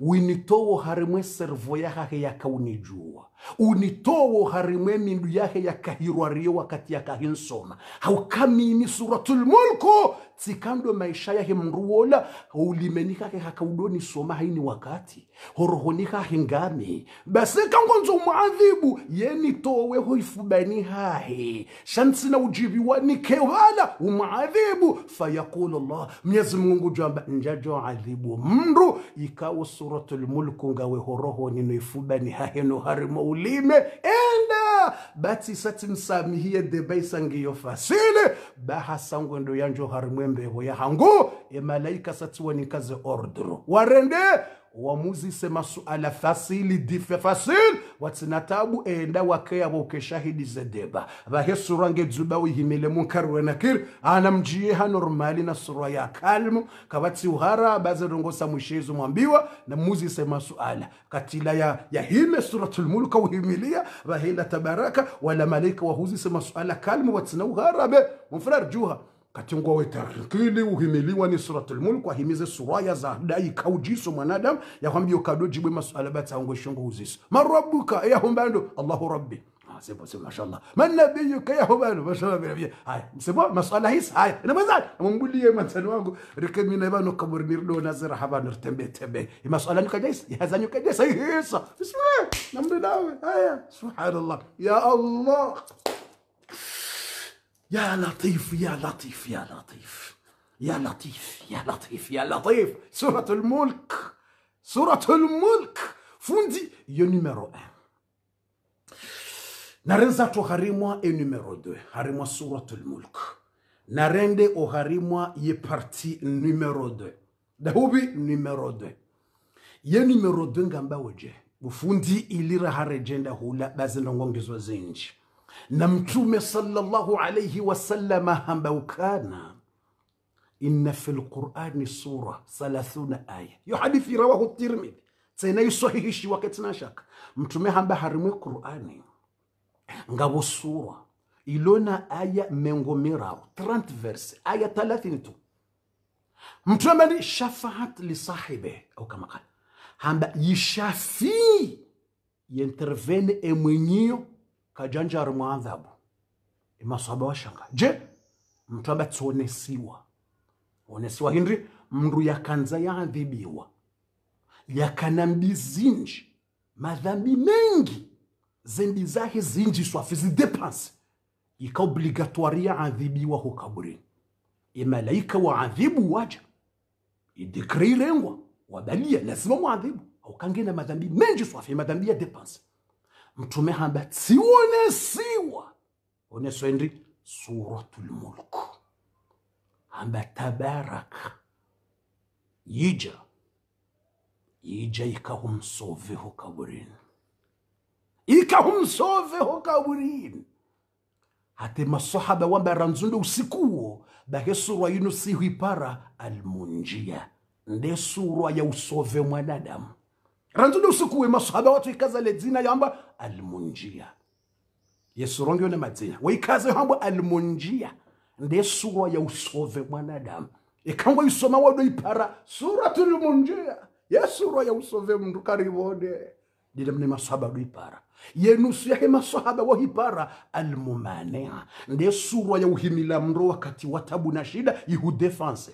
winitowo harimo eservo ya hahe yakaunijua unitowo harimwemi ndu yahe yakahirwariwa kati yakahinsoma haukamini suratulmulku tsikando maisha yahe mruwola ulimenikake hakaudoni haini wakati horohonika hingami basi kangonzo muadhibu yenitowe hoifubani hahe shansina ujibiwa nikevala umuadhibu fayaqulu llah mwenyezi mungu jamba njajo adhibu mndu ikawo suratulmulku ngawe horohonino ifubani hahe ulime enda bathi sathi msamihiye debaisangiyo fasile bahasango ndo yanjo harimwembeho hangu emalaika sathi wanikaze ordro warende uamuzi masuala fasili dife fasil watsina tabu enda wakeya zedeba deba vahesurange dzuba wihimile munkarwe wenakiri ana mjiyeha normali na sura ya kalmu uhara kawatsiuhara bazirongosa mwishezo mwambiwa na muzi muzise masuala katila ya, ya hime suratul mulka uhimilia vahenda tabaraka wala malaika wahuzise masuala kalmu uhara be watsinauharabe juha Katingwa wetakili uhimiliwa ni suratul mulk ahimize suraya za dai kaujiso mwanadamu yakwambia ukadojibwe masuala batangwe shunguziso marabuka yahumbando allahu rabbi ah, sema sema mashallah man nabiyuka yahubanu mashallah bila haya sema masuala hisa haya na mazali mwangulie mtani wangu rekemi na bano kaburi nirdo na zira habani rtembe tembe masuala nuka jaisa yazanyu kajaisa hisa bismillah nambe dawe haya subhanallah ya allah يا لطيف يا لطيف يا لطيف يا لطيف يا لطيف يا لطيف سورة الملك سورة الملك فوندي يو نيميرو 1 نارين ساتو هاريموا يو نيميرو 2 هاريموا سورة الملك نارندي او هاريموا يي بارتي نيميرو 2 دهوبي نيميرو 2 يي نيميرو 2 غامبا وجه بفوندي إلي راه رجندا هولا بازن لونغونغ زوزينجي na mtume sallallahu alaihi wasallama ambaukana inna fi lqurani sura 30 aya yo hadithi rawahu tirmidhi tsenaisohihishi wakatina shaka mtume hamba harimwe qurani ngabo sura ilona aya mengomirao 30 verse aya 30 tu mtume ambani shafaat lisahibe au kama kala hamba yishafii yentervene emwenyio kajanjari mwadhabu imasaba washanga je mtu abatsionesiwa onesiwa hindri mndu yakanza yaadhibiwa yakana zinji madhambi mengi zendi zahe zinji swafi zidepanse ikaobligatoire yaadhibiwa ho kaburini imalaika waadhibu waja idikri irengwa wabalia lazima mwadhibu na madhambi menji swafi madhambi ya depanse mtume hamba tsiwonesiwa oneso endi suratul mulk hamba tabaraka yija yija ikahumsoveho kaburini ikahumsoveho kaburini hate masahaba wamba usikuo usikuwo bahe surwa yino sihwipara almunjia nde surwa ya usove mwanadamu ranzude usiku we watu ikaza le dzina yamba almunjia yesu rongiwe ne madzina weikaze hamba almunjia nde sura ya usove mwanadamu ikangwa isoma wodo ipara sura tulimunjia yesura ya usove mndu karivode dile mne maswaba do ipara yenusu yahe wa hipara almumanea ndiye sura ya uhimila mndu wakati wa tabu na shida defense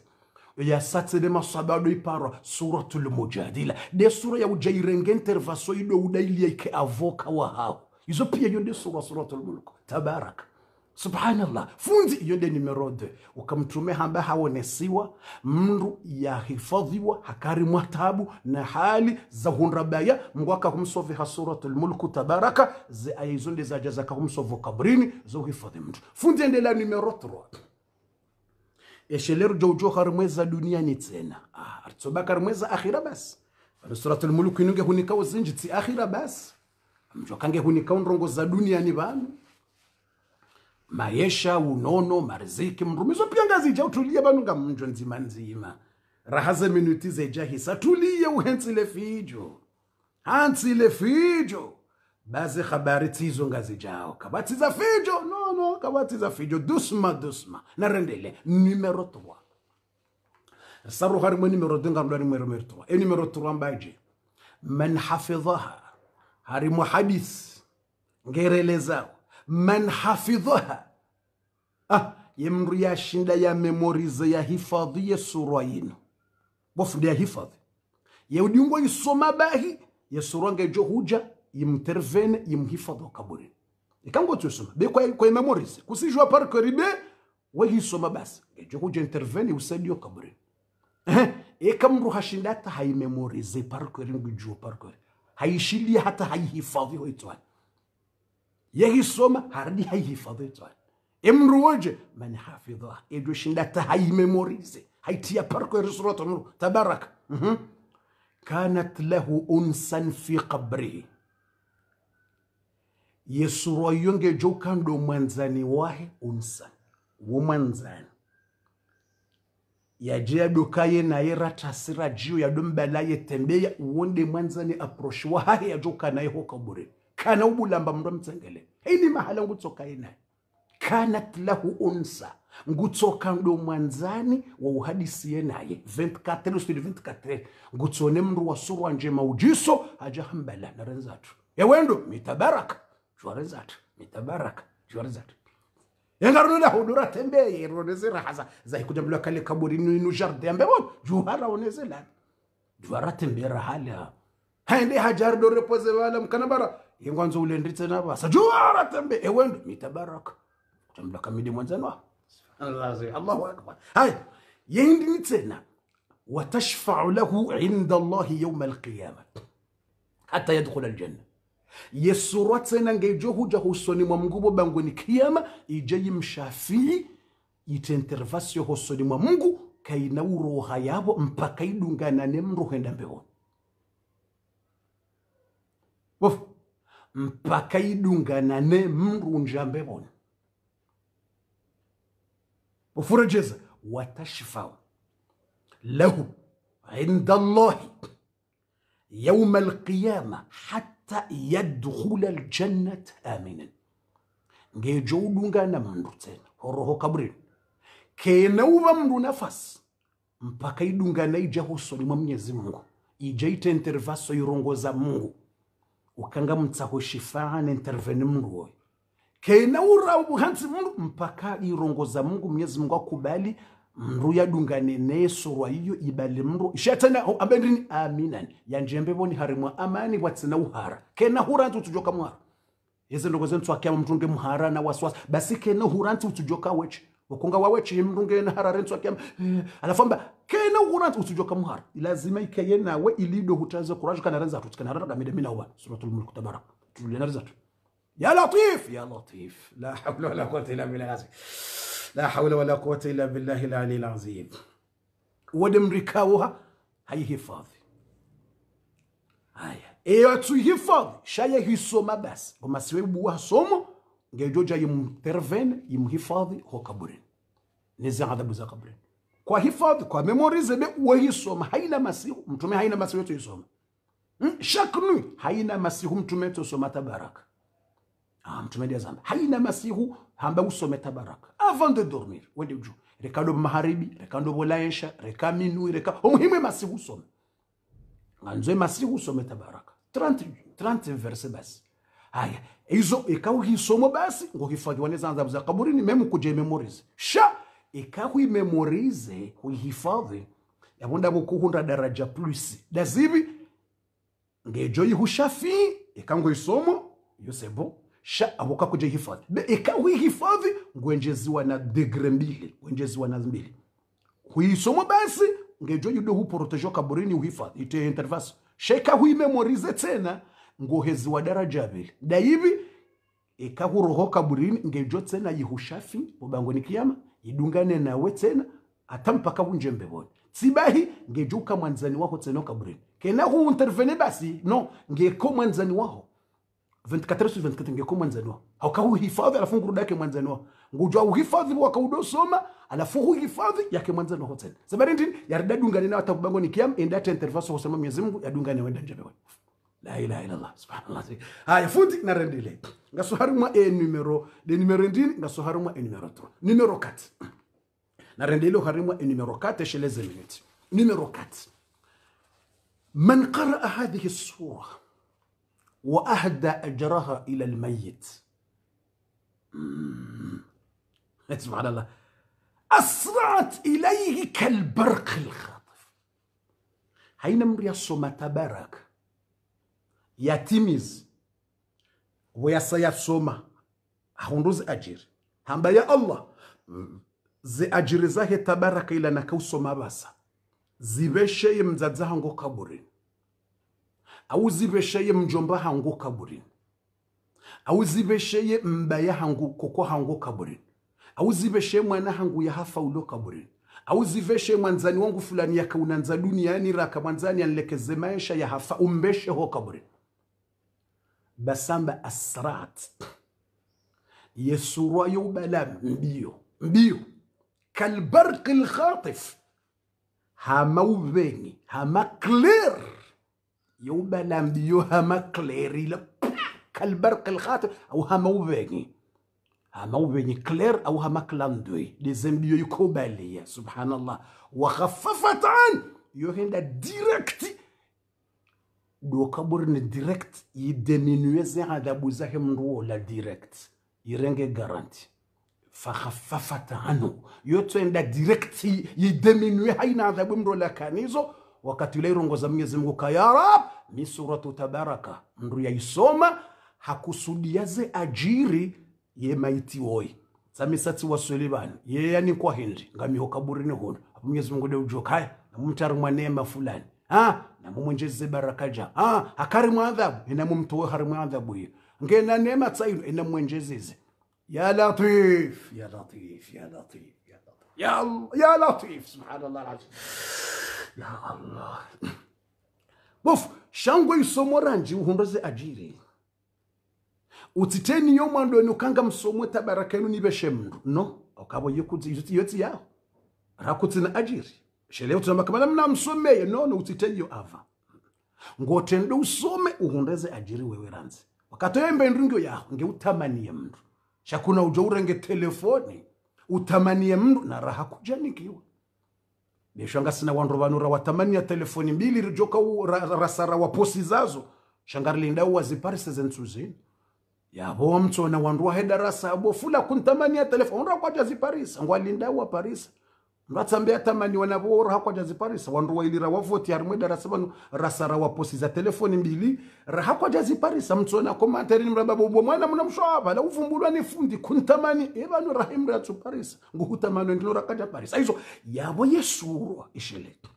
ya satselema sabado ipara suratul mujadila de sura ya ujairenge intervaso ido udailia ike avoka wa hao izo pia yonde sura suratul mulk tabarak subhanallah funzi yonde nimerode ukamtume hamba haonesiwa mndu yahifadhiwa hakari mwatabu na hali za hunrabaya mngwaka ha suratul mulku tabaraka ze aya za zaja zakahumsovo kabrini zo hifadhi mndu funzi endelea nimerotro eshelero joujoha rimweza duniani tena ah, aritsobaka rimweza akhira basi pano surat lmuluku inunge hunikawo zinji tsi akhira basi mjokange hunikawo nrongo za duniani vanu maesha unono mariziki mrumizo pia ngazi ja utulie vanu nga mnjo nzima nzima raha minuti zeja hisa tuliye uhensile fijo hansile fijo baze habari tizo ngazi jao kabati za fijo no no kabati za fijo dusma dusma narendele numero 3 saru hari mwe numero 2 ngamdani mwe numero 3 e numero 3 mbaje man hafidhaha hari muhadis ngerele zao man hafidhaha ah yemru ya shinda ya memorize ya hifadhi ya surwa yino bofu ya hifadhi ye udiungwa isoma bahi ye surwa ngejo huja imtervene imhifadhi wa kaburi. Ikangotosoma be kwa kwa memorize kusijua par karibe wehi soma basi ngejo kuja intervene usaidie kaburi. Eh, ikamru hashinda hata haimemorize par kweli jo par hay shili hata haihifadhi hoitwani. Yehi soma hardi haihifadhi hoitwani. Emru woje man hafidha ejo shinda hata haimemorize haitia par kweli suratu tabaraka. Mm -hmm. كانت له أنسا في قبره yesu yonge joka ndo mwanzani wahe unsa wo mwanzani yaje yadokaye naye ratasira jiyo yadombalaye tembeya uonde mwanzani aproshi wahahe yajoka naye bure kana ubulamba mndu amtsengele ini mahala ngutsokaye naye kana tlahu unsa ngutsoka ndo mwanzani wa uhadisi uhadisiye naye 24 sudi 24 ngutsone mndu wasurwa nje maujiso haja hambala narenzatu ewendo mitabaraka جوارزات متبارك جوارزات يعارونا هودورا تنبه يرونزير حزا زاي كده ملوك اللي كبرين ينو جردي أمبه مون جوارا ونزلان جوارا تنبه رحالة هندي هجار دور بوزة وعلم كنا برا يعوان زولين ريتنا بس جوارا تنبه إيوان متبارك كده ملوك ميدي مونزنا الله الله أكبر هاي يهند نتسنا وتشفع له عند الله يوم القيامة حتى يدخل الجنة yesu yesurwa tsena ngeijo huja husoni mwa mngubo ni kiyama ijeyi mshafii ite intervasio husoni mwa mungu kaina uroha yavo mpaka mru henda mbewoni bofu mpaka mru nja mrunja mbewoni ufurejeza watashfau lahu inda allahi yauma alqiyama hata yadkhula aljannata aminen ngejo udungana mandu tena horoho kaburini kena uva mndu nafasi mpaka idungana ija husoni mwa mwenyezi mungu ija ite intervaso irongoza mungu ukangamtsaho shifaa neinterveni mndu oyo kena ura ubuhansi mndu mpaka irongoza mungu mwenyezi mungu akubali mndu yadungane neyesorwa iyo ibale mndu ishatana ambenrini aminani yanjembe voni harimwa amani watsina uhara kena huranzi utsujoka muhara izi ndoko zentswakyama mtunge muhara na waswasi basi kena huranzi utsujoka weche wakunga wawechi mndu na harare ntswakyama eh, alafu alafamba kena huranzi utujoka muhara lazima ikeye nawe ilido hutaze kurajo kana ranza tutsi kana ranza mida mina huwa suratul mulk tabarak tululena rizatu ya latif ya latif la hawla wala quwwata illa billah la haula wala kuwata illa billahi lalil azim. Wademrikawoha haihifadhi haya eyo atuihifadhi shaya hisoma basi kwa siwebu wa somo ngejoja yimterven yimhifadhi ho kaburini nizi adhabu za kaburin kwa hifadhi kwa memorize be haina masihu mtume haina masihu yetu isoma hmm? haina masihu mtume yetu tabaraka Ah, mtume ndiye zamba haina masihu hamba usometa baraka avant de dormir wende uju reka ndo maharibi reka ndo bolaensha reka minui reka omuhimu masihu usome Nganzoe masihu usometa baraka 30 30 verse basi haya hizo ikawa hisomo basi ngo neza adhabu za kaburini memu kuje memorize sha ikawa imemorize huihifadhi yabonda bukuhunda daraja plus dazibi ngejo yihushafii ikango isomo yo c'est sha avoka kuja hifadhi be ikawi hifadhi ngwenjeziwa na degre mbili ngwenjeziwa na mbili huisomo basi ngejo yudo hu protejo kaburini uhifadhi ite intervas sheka memorize tena ngohezi wa daraja da abili daivi roho kaburini ngejo tena yihushafi ni kiyama idungane na we tena hata mpaka hunje mbeboni sibahi ngejo ukamwanzani waho tena kaburini kena hu intervene basi no ngeko mwanzani wako 24 sur 24 ingekuwa mwanzanua ukauhifadhi alafu nguruda yake mwanzanua ngujwa uhifadhi wakaudosoma alafu uhifadhi yake mwanzanua hotel sabari ndini yarida dungani na atabango ni kiam endate interface hosema Mwenyezi Mungu ya dungani wenda njabe wewe la ilaha illa Allah subhanallah haya fundi na rendile ngasoharu mwa e numero de numero ndini ngasoharu mwa e numero 3 numero 4 na rendile haru e numero 4 chez les minutes numero 4 من قرأ هذه السورة وأهدى أجرها إلى الميت سبحان الله أسرعت إليه كالبرق الخاطف حينما يصوم تبارك يتمز ويصوم هنوز أجر هم يا الله زي أجر زاهي تبارك إلى نكوسو زي بشي mzadzaha ngo كابورين awuzibesheye mjomba hangu kaburini auzibesheye mbaya hangu koko hangu kaburini awuzibesheye mwana hangu ya hafa ulo kaburini auziveshe mwanzani wangu fulani yakaunanza duniani raka mwanzani anlekeze maisha ya hafa umbeshe ho kaburi basamba asrat yesurwayo ubala mbio mbio kalbarki lkhatif hama uvengi hama clear يوبا لامبيو هما كليري كالبرق الخاطف او هما وبيني هما وبيني كلير او هما كلاندوي لي زامبيو يكوبالي سبحان الله وخففت عن يوهندا ديريكت دو كبرن ديريكت يدمينوي زي هذا بوزاهم لا ديريكت يرنجي غارانتي فخففت عنه يوتو اندا ديريكت يدمينوي هاي نعذاب لا كانيزو wakati ule irongoza Mwenyezi Mungu ka ya Rab ni suratu tabaraka mndu yaisoma hakusudiaze ajiri ye maiti woi samisatsi waswele ye yani kwa hindi ngamiho ni huno Mwenyezi Mungu deujo kaya namumtari mwaneema fulani ha namumwenjeze baraka ja ha hakarimwa adhabu inamumtowe harimwa adhabu hiyo ngena neema tsaino inamwenjezeze ya latif ya latif ya latif ya latif ya, ya latif subhanallah alazim ya allah bofu shangwe ranji uhundoze ajiri Utiteni niyo mwando ni ukanga msomo tabaraka yenu nibeshe mndu no ukabo yekuti yuti yoti yao Rakuti na ajiri sheleo tunamba kamana mna msomeye no no utiteni niyo ava Ngotendo usome uhundeze ajiri wewe ranzi Wakato ya nge utamani ya mndu shakuna ujo urenge telefoni Utamani ya mndu na raha kujanikiwa beshangasi sina wandu watamani ya telefoni mbili rijoka u, rasara wa posi zazo shangari linda Ya zentuzini mtu mtsona wandu wahe darasa abo fula kuntamania telefoni ra kwaja ziparisa u wa parisa ndatsambe yatamaniwa navo worohakwadyadzi parisa wandowailira wavoti yarimwe darasi vanhu rasara waposisa telefoni mbili rahakwadyadzi parisa mutsona komanterini murababobo mwana muna musvava da kupfumbulwa nefundi kunitamani evanhu rahaimuratsu parisa ngokutamano ndino rakadya parisa aizvo yavo yesurwa isheleto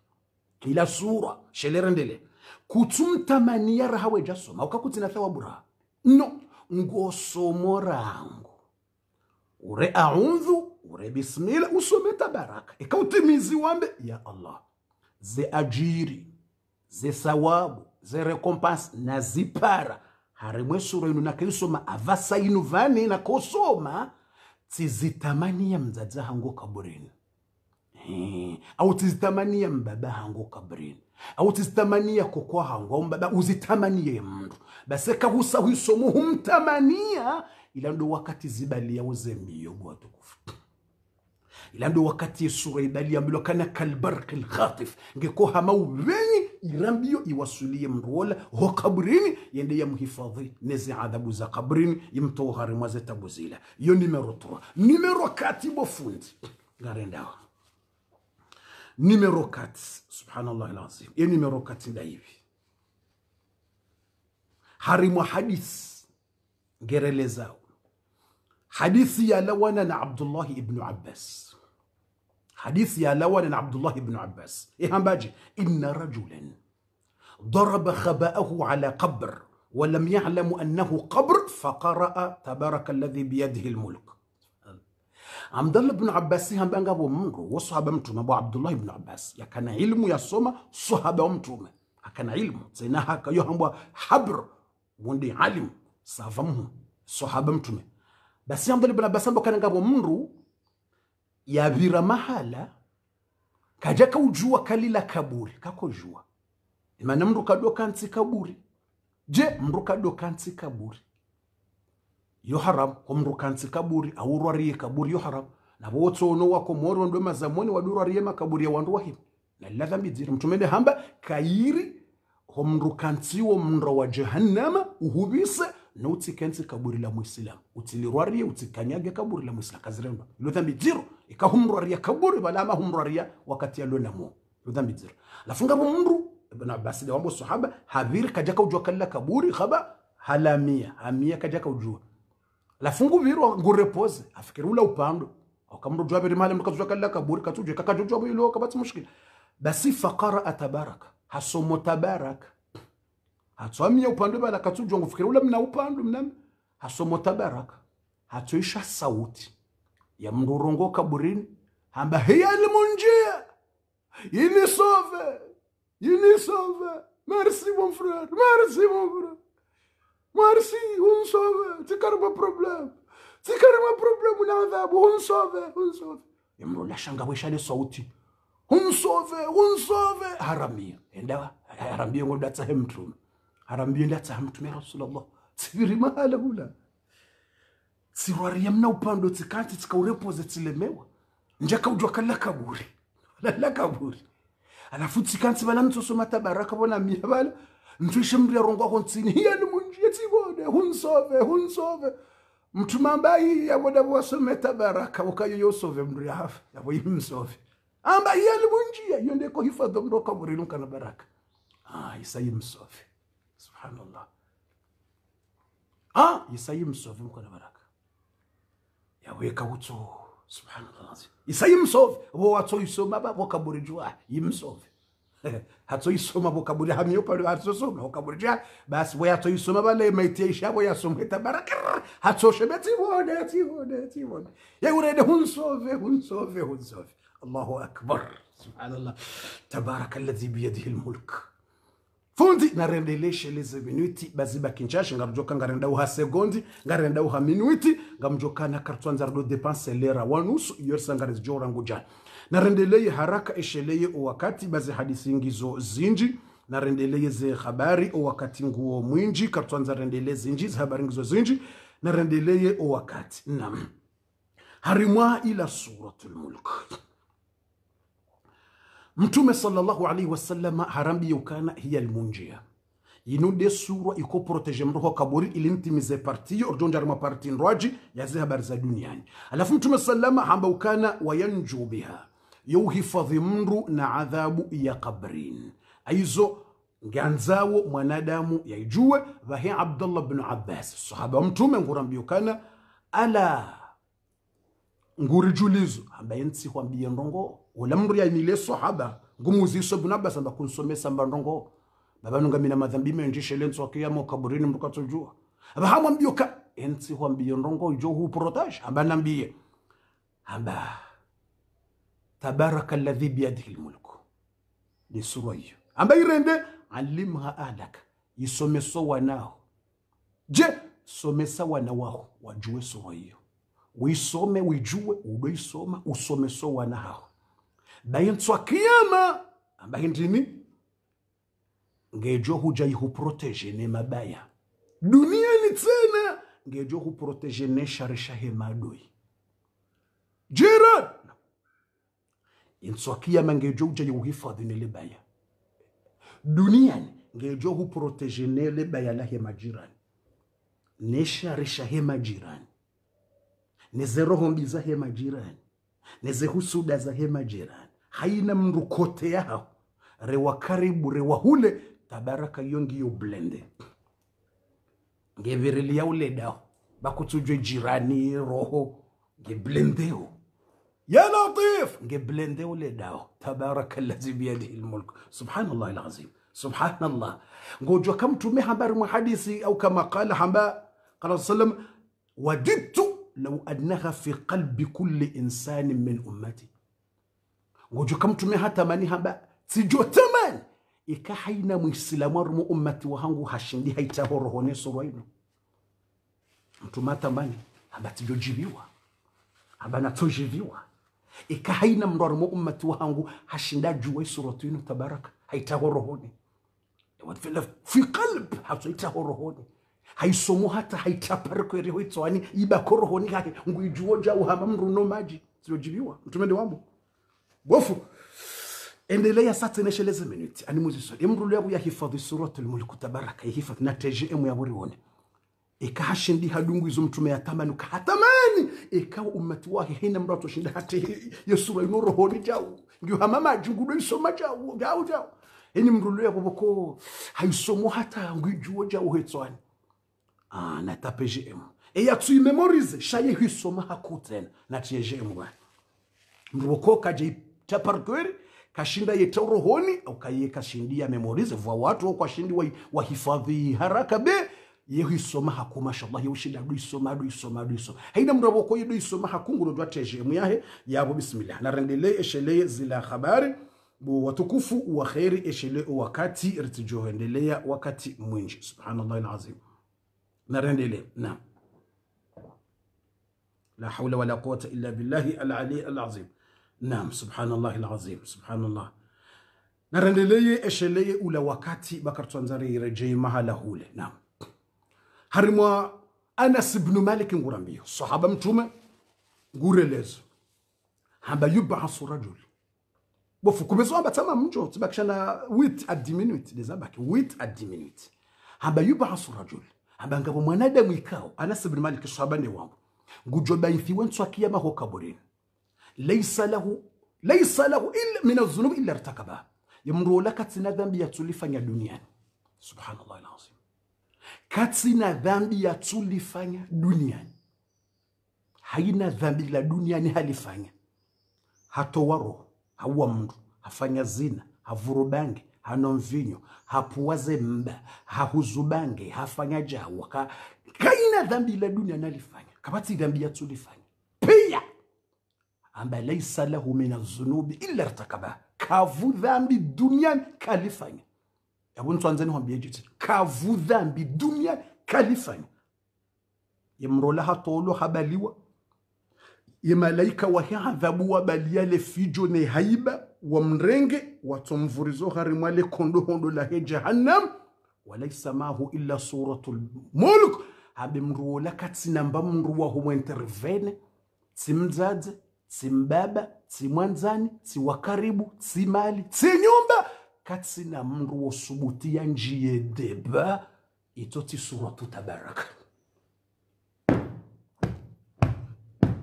ila surwa shelerendele kutsu mutamani yarahawedya soma ukakutsina thawaburaha no ngosomo rangu ure audhu ure bismila usome tabaraka ikautimizi wambe ya allah ze ajiri ze sawabu ze rekompansi na zipara harimwe sura inu nakaisoma avasa inu vane nakosoma tizitamaniya mzadza hangu kaburini au tizitamaniya mbaba hangu kaburini au tizitamaniya kokwa hangu au mbaba uzitamaniye mndu baseka husa humtamania ilandu wakati zibaliyawo zemiyogo atukufu ilandu wakati esura idaliyambilwa kana kalbarki lkhatif ngekohama uvenyi irambiyo iwasulie mndu ho kabrini yende ya yamhifadhi nezi adhabu za kabrini imtohari mwaze tabu zila yo nimero 3 nimero kati bofundi garendawa nimero kati subhanallah lazim ye nimero kati ndaivi harimwa hadisi ngerelezao حديث يا لونا عبد الله ابن عباس حديث يا لونا عبد الله ابن عباس إيه هم باجي إن رجلا ضرب خبأه على قبر ولم يعلم أنه قبر فقرأ تبارك الذي بيده الملك عبد الله بن عباس إيه هم بانغابو منgu وصحابة متومة أبو عبد الله بن عباس يا كان علم يا صوم صحابة متومة كان علم سيناها كيو هم حبر وندي علم صافمهم صحابة متومة basiyambula ibula basambo kana ngabo mru ya vira mahala kajaka ujua kalila kaburi kako kakojua imana mru kadu nsi kaburi je mru kadu nsi kaburi yo haramu ko mru kansi kaburi aurwariye kaburi yo na haramu navotsono wako mori mazamoni wemazamoni wadurwariye makaburi ya wandu wahima nalila dhambi dziri mtumene hamba kairi mru mndu kansiwo mru wa jehannama uhuvise noutsikhensi kaburi la muislamu utilirwarie utikanyage kaburi la muislamu kazirendwa ilo dhambi dziro ikahumrwaria kaburi valama humrwaria wakati yalo namo ilo dhambi dziro alafu ngavo mndu ibn abbas de wambo sahaba habiri kajaka ujua kalla kaburi khaba halamia hamia kajaka ujua lafungu nguvirwa ngurepoze afikiri ula upando akamndu jwa bere mali mkazwa kalla kaburi katuje kakajojwa bilo kabati mushkila basi faqara atabaraka hasomo tabaraka hatswamiye upandwe nakatsudzwa ngufikira ule mna upande mna hasomota baraka hatsoisha sauti ya mndurongo urongo kaburini hamba hiyali munjia ini sove merci mon frère merci mon frère merci un sove unsove ma problem ma problem na adhabu un sove unadhabu unsove unsove mndu le sauti un sove un sove haramia endawa haramia haramie ngoldatsahe mtume harambio ndatsa mtume rasulullah tsibirima halahula tsirwariya mna upando tsikati tsikaurepoze tsilemewa njaka ujwa kala kaburi lala kaburi alafu tsikansi vala mtsosoma tabaraka vona mia vala ntwishe mria rongwa ni iyani ya tibode hunsove hunsove mtu ya mambai yavona wasome tabaraka ukayo yosove mndu yahafa yavo msove amba ni iyani ya yonde ndeko hifadho mndu nuka na baraka ah isa isayi msove سبحان الله اه يسيم الصوفي مكون براك يا ويكا سبحان الله يسيم صوفي هو تو يسوما بابا كبر جوا يم صوفي هاتو يسوما بو كبر هميو بالو هاتو يسوما هو كبر جا بس ويا تو يسوما بلا ميتي يشا ويا سوما تبارك هاتو شبتي وداتي وداتي ود يا وريد هون صوفي هون صوفي هون صوفي الله اكبر سبحان الله تبارك الذي بيده الملك fundi rendeleshe leze minuiti baziba kinchashi nga kinshasha nga renda uha segondi nga renda uha minuiti nga minuti ngamjoka nakartwanza rado depanse lera wanusu yorisa iyorsa ngarez jora na rendeleye haraka esheleye wakati bazi hadisi ingizo zinji na rendeleye ze habari wakati nguo mwinji kartwanza rendele zinji ze habari ingizo zinji na narendeleye wakati nam harimwa ila suratul mulk mtume sallallahu alaihi wasallama harambi yukana hiya almunjia inude sura iko protege mtu kwa kaburi ilimtimize partiyo ordonjarima parti ndwaji yazi habari za duniani alafu mtume salama hamba ukana wayanju biha youhifadhi mndu na adhabu ya kabrin aizo nganzawo mwanadamu yaijue vahe abdullah bnu abbas sahaba mtume ngurambiyukana ala ngurijulizo hamba yensi hwambiye ndongo ya nile sahaba ngumuziso ibn abbas amba kunsomesa amba baba nunga mina madhambi menji shelenso akiyamo kaburini mkatojua aba hamwambio ka huwa mbiyo nongo jo hu protaj aba nambiye aba tabaraka alladhi biyadihi almulku ni sura hiyo aba irende alimha ahlaka isomeso wanao je somesa wana wao wajue sura hiyo uisome uijue udoisoma usomeso wana hao tswa kiyama. Amba hindini. ngejo huja ihuproteje ne mabaya Dunia ni tsena ngejo huproteje ne shari shahe madoi jiran kiyama ngejo huja ihuhifadhi ne lebaya ni. ngejo huproteje ne lebaya lahe majirani ne shari shahe majirani nezeroho mbiza hema jirani. nezehusuda za hema jirani haina mrukote kote yaho rewa karibu rewa hule tabaraka yongi yoblende ngevereliya uledaho bakutsujwe jirani roho ngeblendeo ya latif ngeblendeo ledaho tabaraka lazi biyadihi lmulk subhanallah lazim subhanallah ngojwa kamtume habari mwa hadisi au kama qala hamba qala salam wadidtu lau annaha fi qalbi kulli insani min ummati gojo kamtume hata mani haba sijotamani ika haina muislamu arumu ummati wa hangu hashindi haita haitaho rohone soro ino mtume hata mani haba tijojibiwa haba natojibiwa ika haina mdo arumu ummati wa hangu hashinda juwe soro tuino tabaraka haita haitaho rohone fi kalb haita hatoitaho rohone haisomu hata haita pariko haitaparikwereho itsoani ibako rohoni hake nguijuo ja uhama mruno maji sijojibiwa mtume ndi wambo bofu endelea sasa tenesheleze minuti animuzisole imrulu ya hifadhi suratul mulku tabaraka ya hifadhi na tgm yaburiwone ikahashindi hadungwizo mtume ya yatamani ukahatamani ikawa ummati wake hina mndu atoshinda hati yesura inorohoni jau hamama jungudu isoma jau jau jau eni mrulu yakuboko haisomo hata ngwijuo jau hetswani ah, na ta pgm memorize shaye hisoma hakutena na tgm wani mrubokokaje taparkweri kashinda yeta rohoni ukaye kashindia memorize vwa watu au kashindi wa, wa hifadhi haraka be yehu isoma haku mashallah yehu shida du isoma du isoma du isoma haina mdo wako yedu isoma haku ngulo dwa teje muyahe yabo bismillah na rendele eshele zila khabari bu watukufu wa khairi eshele wakati ritijo ritijoendelea wakati mwinji subhanallah alazim na rendele na la hawla wala quwwata illa billahi alali alazim al Naam, subhanallah alazim, subhanallah. Na rendeleye esheleye ula wakati Bakar bakartwanzari irejei mahala hule. Naam. Harimwa Anas ibn Malik ngurambio, sahaba mtume ngurelezo. Hamba yubahasu rajul. Bofu kumezo tama mjo tibakishana wit at diminuit dezabaki wit at diminuit. Hamba yubahasu rajul. Hamba ngabo mwanadamu ikao Anas ibn Malik sahaba ne wangu. Ngujoba infiwe ntwakia kiyama kaburini laisa lahu laisa lahu illa min adh-dhunub illa irtakabaha yamruola katsina dhambi yatulifanya duniani subhanallah alazim katsina dhambi yatulifanya duniani haina dhambi la duniani halifanya hatowa roho hauwa mndu hafanya zina havurubange hano mvinyo hapuwaze mba hahuzubange hafanya jawa kaina dhambi la dunia nalifanya kapati dhambi yatulifanya ambaye laisa lahu min adh-dhunubi illa irtakabaha, kavu dhambi duniani kalifanya. Hebu Mtanzania mwambie jiti kavu dhambi duniani kalifanya. Yemrola hatolo habaliwa yemalaika wahi wahe adhabu wabaliale fijo ne haiba wa mrenge watomvurizo harimwale kondo hondo la he jahannam walaisa mahu illa suratul muluk habe mruola katinamba mruwa humwentervene simzadze si mbaba si mwanzani si wakaribu si mali si nyumba katsina mndu ya njiye deba itoti suratu tabaraka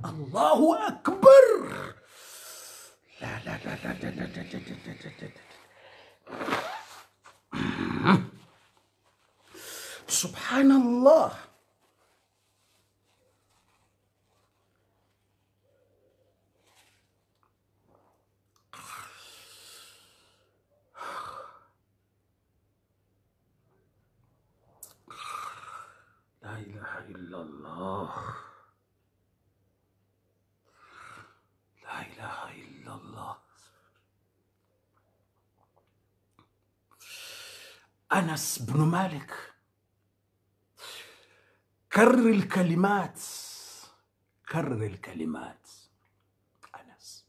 allahu akbar la la la la la la la la la la la سبحان الله الله لا إله إلا الله أنس بن مالك كرر الكلمات كرر الكلمات أنس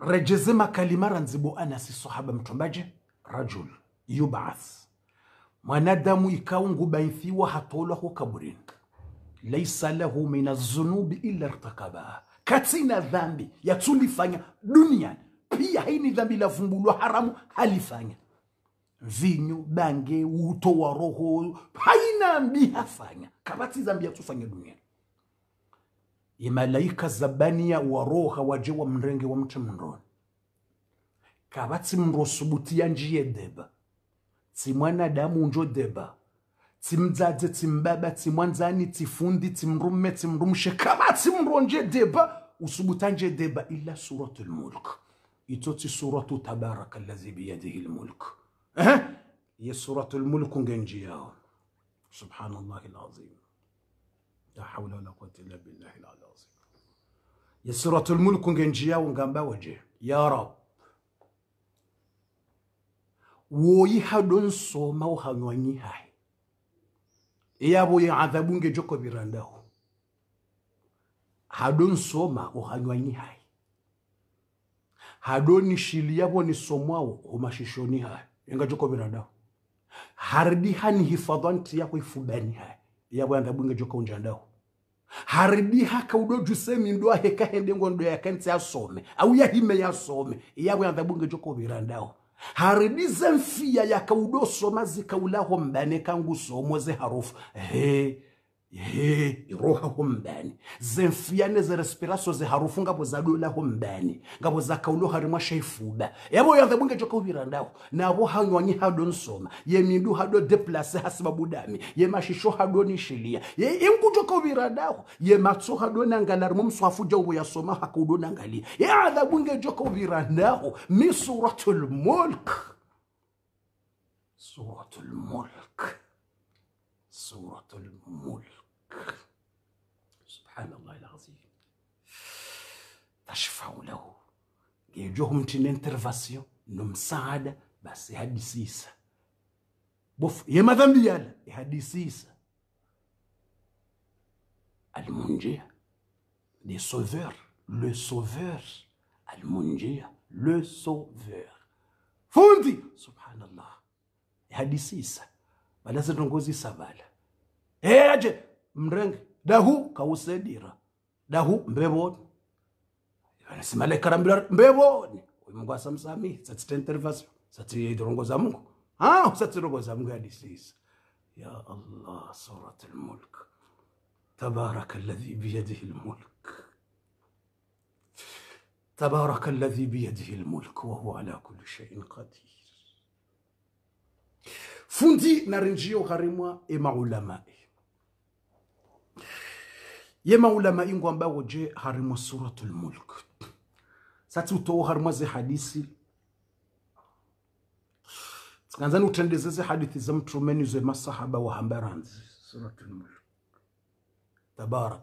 رجزما كلمة رنزبو أنس الصحابة متباجة رجل يبعث mwanadamu ikawa ngubainthiwa hatolwaho kaburini laisa lahu min azunubi illa rtakaba katina dhambi yatulifanya duniani pia haini dhambi lavumbulwa haramu halifanya vinyu bange uto wa roho haina mbiha kabati dhambi yatufanya duniani imalaika zabania waroha waje wa mrenge wa mte mndoni kabatsi mrosubutia njie deba timwana damu timwanadamu deba. Timzadze, timbaba timwanzani tifundi timrume timrumshe kama timronje deba usubutanje deba ila suratu lmulk itoti suratu tabaraka allazi biyadihi lmulk Ya suratu lmulk yao. subhanallah il-azim. la hawla wala quwata illa billahi il-azim. Ya suratu lmulk ngenjiyao ngambawaje ya rab woyi hadon so ma woyiha donsoma uhanywanyihahe athabu nge joko Hadon so ma birandaho hadonsoma uhanywanyihahe hadonishili yabo nisomwawo humashishoni hayo enga joko birandaho haridihani hifadhanti yako ifudani hayo athabu nge joko unjandaho haridiha kaudojusemi ndoahe kahendengo ndo yakantse asome au yahime yasome athabu nge joko birandaho haridize mfiya yakaudosoma zikaulaho mbane kangusomoze harufu he iroha ho mbani zemfiyane zerespiraso zeharufu ngabo zadula ho mbani ngabo zakaulo harimo shaifuba yabo yanze bunge joka ubirandaho nabo hanywanyi hado nsoma yemindu hado deplace hasibabudami yemashisho hado nishilia ye imku joka ubirandaho yematso hado nangalarimo mswafu jobo yasoma hakudo nangalia ye adha bunge joka ubirandaho mi suratul mulk suratul mulk سورة الملك سبحان الله العظيم تشفعوا له يجوهم تين انترفاسيون نمساعدة بس يهدي سيسة بوف يا ما ذنبي يالا يهدي سيسة المنجية دي سوفور لو سوفور المنجية لو سوفور فهمتي سبحان الله يهدي سيسة بلا زنغوزي سبالة eyaje mrenge dahu kawusedira dahu mbeboni simalaikara mbira mbeboni uyu mungu asamsami satsi sati satsi za mungu ah sati satsi za mungu yadisisa ya allah surat mulk تبارك الذي بيده الملك تبارك الذي بيده الملك وهو على كل شيء قدير فندي na renjio اي معلمائي yema ulama ingu ambawo je harimo suratul mulk sati utoo harimo ze hadisi tukanzani utendeze ze hadithi za mtrumeni ze masahaba wa hambaranzi suratul mulk tabarak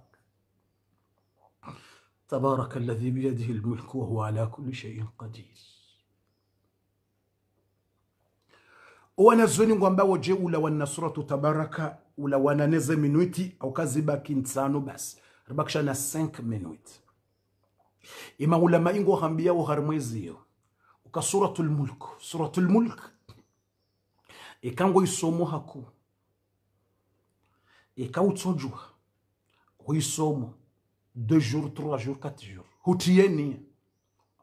تبارك الذي بيده الملك وهو على كل شيء قدير وانا زوني ngwamba wojeula wa nasratu tabaraka ulawana neze minuti aukazibaki ntsano basi na 5 minuti ima ulama ingo hambia uharimweziyo uka suratu lmulk suratu lmulk ikango isomo haku ikautsojwa huisomo 2 jour 3 jour 4 jour hutieni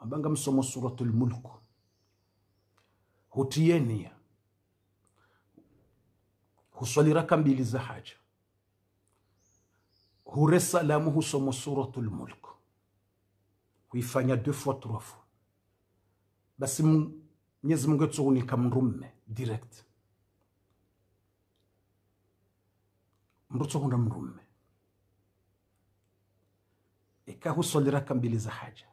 ambanga msomo suratu hutieni hutiyenia huswali raka mbili za haja, hure salamu, husoma Suratul Mulk, huifanya deux fois trois fois. Basi Mwenyezi Mungu etsuhunika mrumme direct mndu mrumme ikahuswali raka mbili za haja,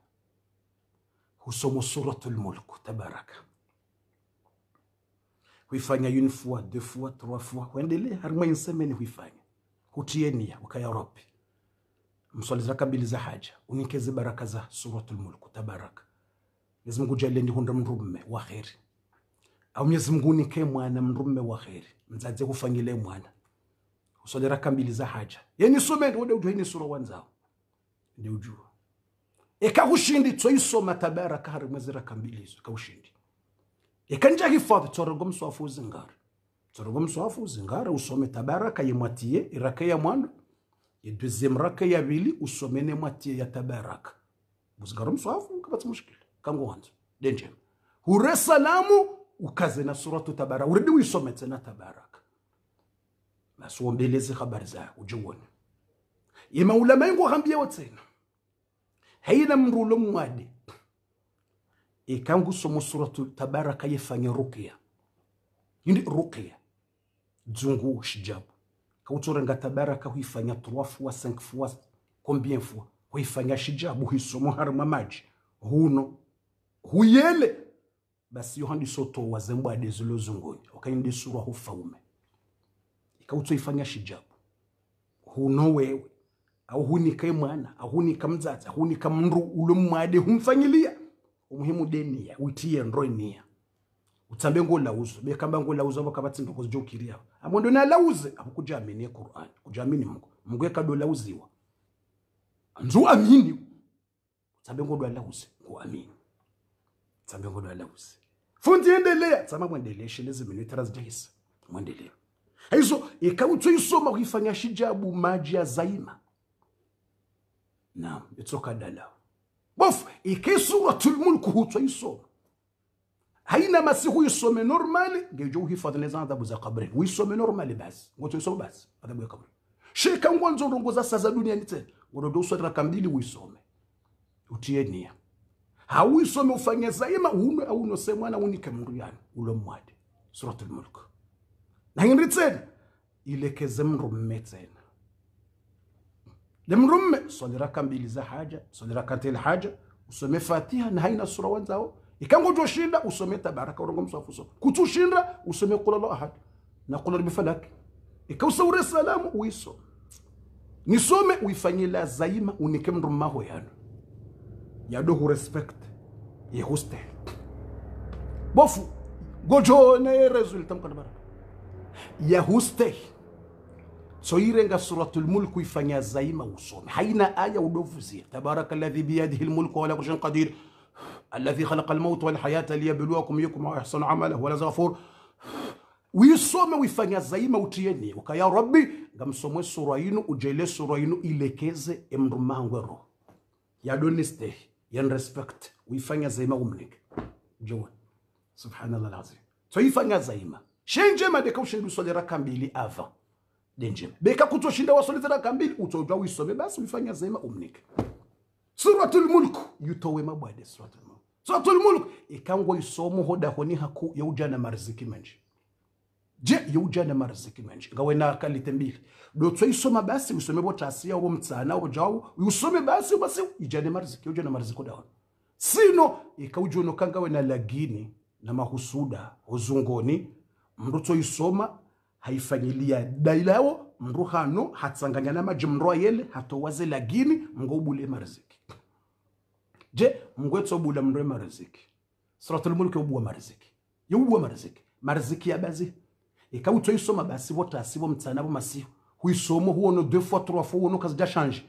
husoma Suratul Mulk tabaraka huifanya une fois deux fois trois fois uendelee harima insemeni huifanya hutie nia ukayarope mswali zaka mbili za haja unikeze baraka za suratul mulk tabaraka Mwenyezi Mungu jalie ni hunda mrumme wa kheri au Mwenyezi Mungu nike mwana mrumme wa kheri mzadze kufangile mwana uswali raka mbili za haja yeni sume ndi ujue ni sura wanzao ndi ujua eka ushindi tsoisoma tabaraka harimwezi raka mbili hizo eka ushindi ekanjaka ifwatho tsororwa omuswafu uzingara tsororwa omuswafu uzingara usome tabaraka yemwatiye iraka ya mwana edwezemu raka yabili usome nemwatiye ya tabaraka buzingara omuswafu ukabatsa mushikile kangowanzo denjema ure salamu ukaze na suratu tabaraka uridi uisometse na tabaraka basi wombeleze habari zayo ujiwone yemaulama yengu wahambia watsena haina mrulo mwade ikangu kangu somo suratu tabaraka yefanya rukia yindi rukia dzungu shijabu nga tabaraka huifanya 3 wa sankfu wa combien fois huifanya shijabu hisomo harma maji huno huyele basi yohandi soto wa zembo adezilo zungoyi okayindi surwa hufaume ikautoifanya shijabu huno wewe au auhunika mwana auhunika mdzadzi auhunika mndu ulo mmwade humfanyilia umuhimu denia witiye nroinia utsambe ngolauzo bekamba ngolauzo vakavatsi ndoko nje ukiriya amwe ndona lauze apo kujamini ye qur'an amini mungu mungu yekadolauziwa nzu amini amini ngolwalauze nguamini utsambe ngolwalauze fundi endelea tsama mwendeleshe lezi minute razijahisa mwendelea haizo ikawutsoisoma kuifanya shijabu maji ya zaima naam itsokadalawo bofu ikei suratul mulk hutoisoma haina masi isome normali ngejo uhifadhi neza adhabu za kabri uisome normali basi isome basi adhabu ya kabri shika ngwanzo ndongoza sasa duniani tena ngodo uswatra kamdili uisome utie nia hauisome ufanye zaima uno auno semwana unike mundu yani ulo mwadi suratul mulk na hindi tena ilekeze mrumme tena lemrumme swali raka mbili za haja swali raka tele haja usome fatiha na haina sura wanzao ikango toshinda usome tabaraka urongo msafu so kutushinda usome qul allah ahad na qul rabbi falak ikausaure salamu uiso nisome uifanyila zaima unike mndu maho yano yado hu respect ye hoste bofu gojone resulta mkanabara ya hoste so irenga suratul mulku ifanya zaima usome haina aya udovusia tabaraka alladhi biyadihi lmulku wala kushin qadir alladhi khalaqa almauta walhayata liyabluwakum yukum ahsanu amala wala zafur uisome wifanya zaima utienie uka ya rabbi ngamsomwe sura inu ujele sura inu ilekeze emrumangwe ya doniste yan respect uifanya zaima umnike jowa subhanallah alazim so ifanya zaima shenje madeka ushindu solera rakambili ava denjini bekakutoshinda waswali zaraka mbili utojwa wisome basi ulifanya zema umnike suratul mulk yutowe mabwade suratul mulk suratul mulk ikangwa isomo hoda honi haku yauja na marziki menji je yauja na marziki menji ngawe na kalite mbili dotso isoma basi usome bo tasia wo mtsana wo jawu usome basi basi ijane marziki yauja na marziki hoda honi sino ikaujono kangawe na lagini na mahusuda uzungoni mruto toisoma haifanyilia dailao mndu hano hatsanganya na maji mndu ayele hatowaze lagini mngoubule mariziki je bula mndu mariziki suratul mulki ubua mariziki yeubua mariziki mariziki yabazi bazi ikawutso isoma basi wota vota asivo bo masihu huisomo huono deux fois trois fois huono kazija shanje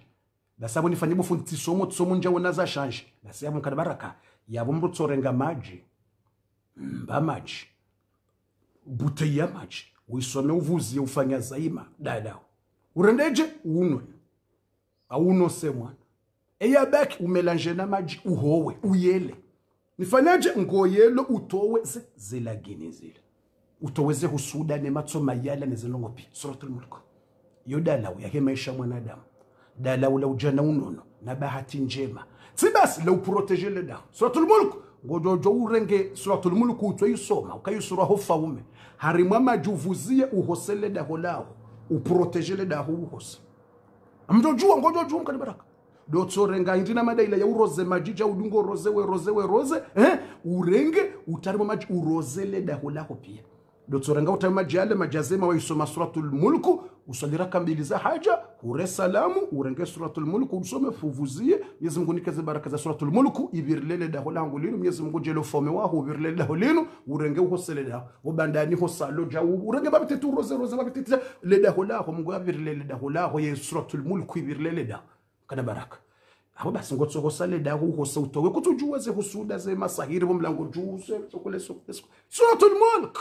basi avo nifanye bufundi somo tsomo nja wona za change basi avo nkada baraka yavo mndu renga maji mba maji buteya maji wisome uvuziye ufanya zaima dadawo urendeje unwe awunose mwana eyabeki umelange na maji uhowe uyele nifanyaje ngoyelo utowe zilagini zile utoweze husuda ne nematsoma yala pi suratul mulk yo dalawu yake maisha mwanadamu dalawu la ujana unono na bahati njema tsibasi la uprotejele dawo suratul mulk ngojojo urenge suratul mulk utwe isoma hofa ume harimo amaji uvuziye uhosele daho laho uprotejele daho uhose mtojua ngojo jua mkanibaraka dotsorenga indina madaila yauroze maji jaudungo roze we roze we roze eh? urenge utarimo maji urozele daho laho pia dotsoranga utama jale majazema waisoma suratul mulku usalira za haja hure salamu urenge suratul mulku usome fuvuzie Mwenyezi Mungu nikaze baraka za suratul mulku ibirlele daho langu linu Mwenyezi Mungu jelo fome waho ibirlele daho linu urenge uhosele daho ubandani hosalo ja urenge babitetu roze roze babitetu le daho laho Mungu abirlele daho laho ye suratul mulku ibirlele daho kana baraka abo basi ngo tsohosale daho uhose utowe kuti ujuweze husuda ze masahiri bomlango juze sokole sokole suratul mulku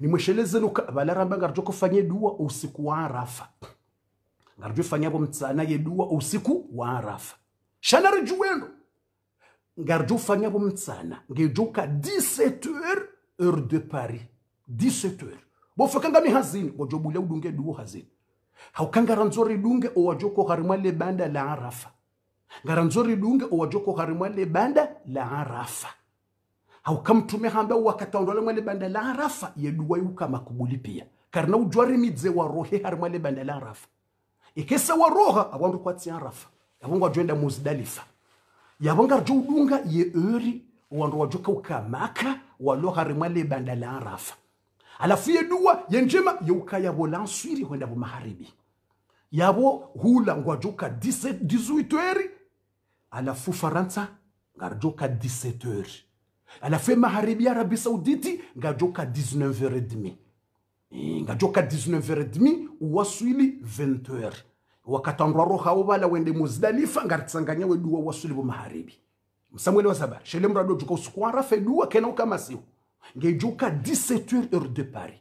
nimwesheleze luka balaramba ngarjo kufanye dua usiku wa arafa ngarjo bo mtsana ye dua usiku wa arafa shana rijuwendo ngarjo bo mtsana ngejoka 17 heure heure de paris 17 heure bofakanga mihazini ngojobule udunge dua hazini haukangara nzori dunge owajoko harimwa banda la arafa ngara nzori dunge owajoko harimwa banda la arafa hauka mtume hambe wakataondole mwale banda la arafa yeduwa yuka makubuli pia karna wa rohe hari mwale banda la rafa arafa ikese waroha awandu kwatsi arafa yavongo ajwenda muzdalifa yavonga rjo udunga ye eri wandu wajuka ukamaka walo hari mwale banda la arafa alafu yeduwa yenjema yeuka yavo lanswiri hwenda vumaharibi yavo hula ngwajuka 18 eri alafu faransa ngarjoka 17 eri anafema haribia arabi sauditi ngajoka 19h30 eh, ngajoka 19h30 uwaswili 20h wakatandwaro hao bala wende muzdalifa ngarisanganya weduwa waswili bo maharibi msamwele wa saba shele mrado joka usiku arafe duwa kena ukamasihu ngejoka 17h heure de paris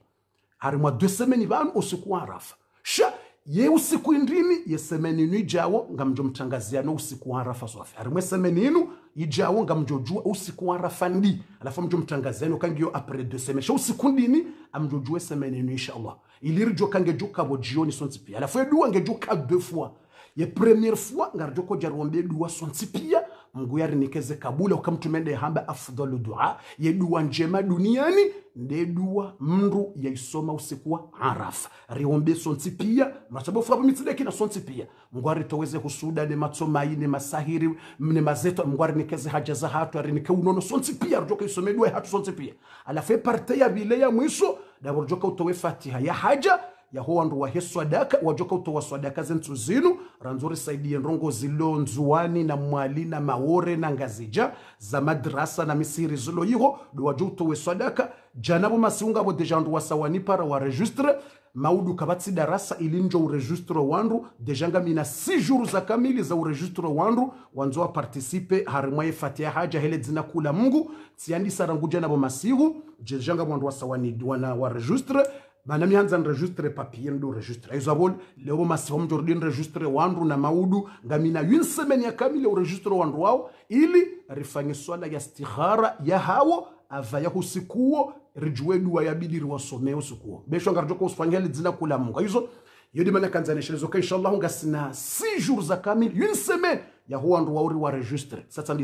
ari mwa deux semaines banu usiku arafa sha ye usiku indrini ye semeni nui jawo ngamjo mtangaziano usiku arafa swafi hari mwe semeni inu ijawo ngamjojua mjojua usiku rafandi alafu mjo mtangazeni kangiyo apre de semaine sha usiku ndini amjojue semaine ni inshallah ilirjo kangejo bo jioni sonsipi alafu edu ngejo ka deux fois ye première fois ngarjo ko jarwambe duwa sonsipi mungu nikeze kabula ukamtumende hambe afdalu dua yeduwa njema duniani ndeduwa mndu yaisoma usikuwa arafa riombe sonsi pia machabofu apo mitsideki na sonsi pia mungu toweze husuda ne matsomai ne masahiri ne mazeto mungu arinikeze haja za hatu nike unono sonsi pia rujoka isomedwe hatu sonsi pia alafe parte ya vile ya mwiso dawarujoka utowe fatiha ya haja yahova nduwahe swadaka wajoka utowa swadaka zenthu zinu ranzuri saidiye ndongo zilo nzuwani na mwali na maore na ngazija za madrasa na misiri zilo yiho duwajo utowe swadaka janabu masiunga masiungavo deja ndu sawanipara wa waregistre maudu kavatsi darasa ilinjo uregistre wandu dejanga mina si juru za kamili za uregistre wandu wanzo wa wapartisipe harimwaye fatia haja hele dzina kula mungu tsiandisara nguja navo masihu dejanga vandu wasawani wana wa waregistre bana mianza nregistre papier ndo registre izo abol leo masifa mjordi nregistre wandu na maudu ngamina une semaine ya kamili uregistre wandu wao ili rifanye swala ya istikhara ya hawo ava ya husikuo rijue dua ya yabidi riwasomee usikuo besho ngarjoka usfanyele dzina kula munga izo yodi mana kanzanishirezo ka inshallah ngasina 6 jours za kamile une semaine ndo wauri waregistre satsa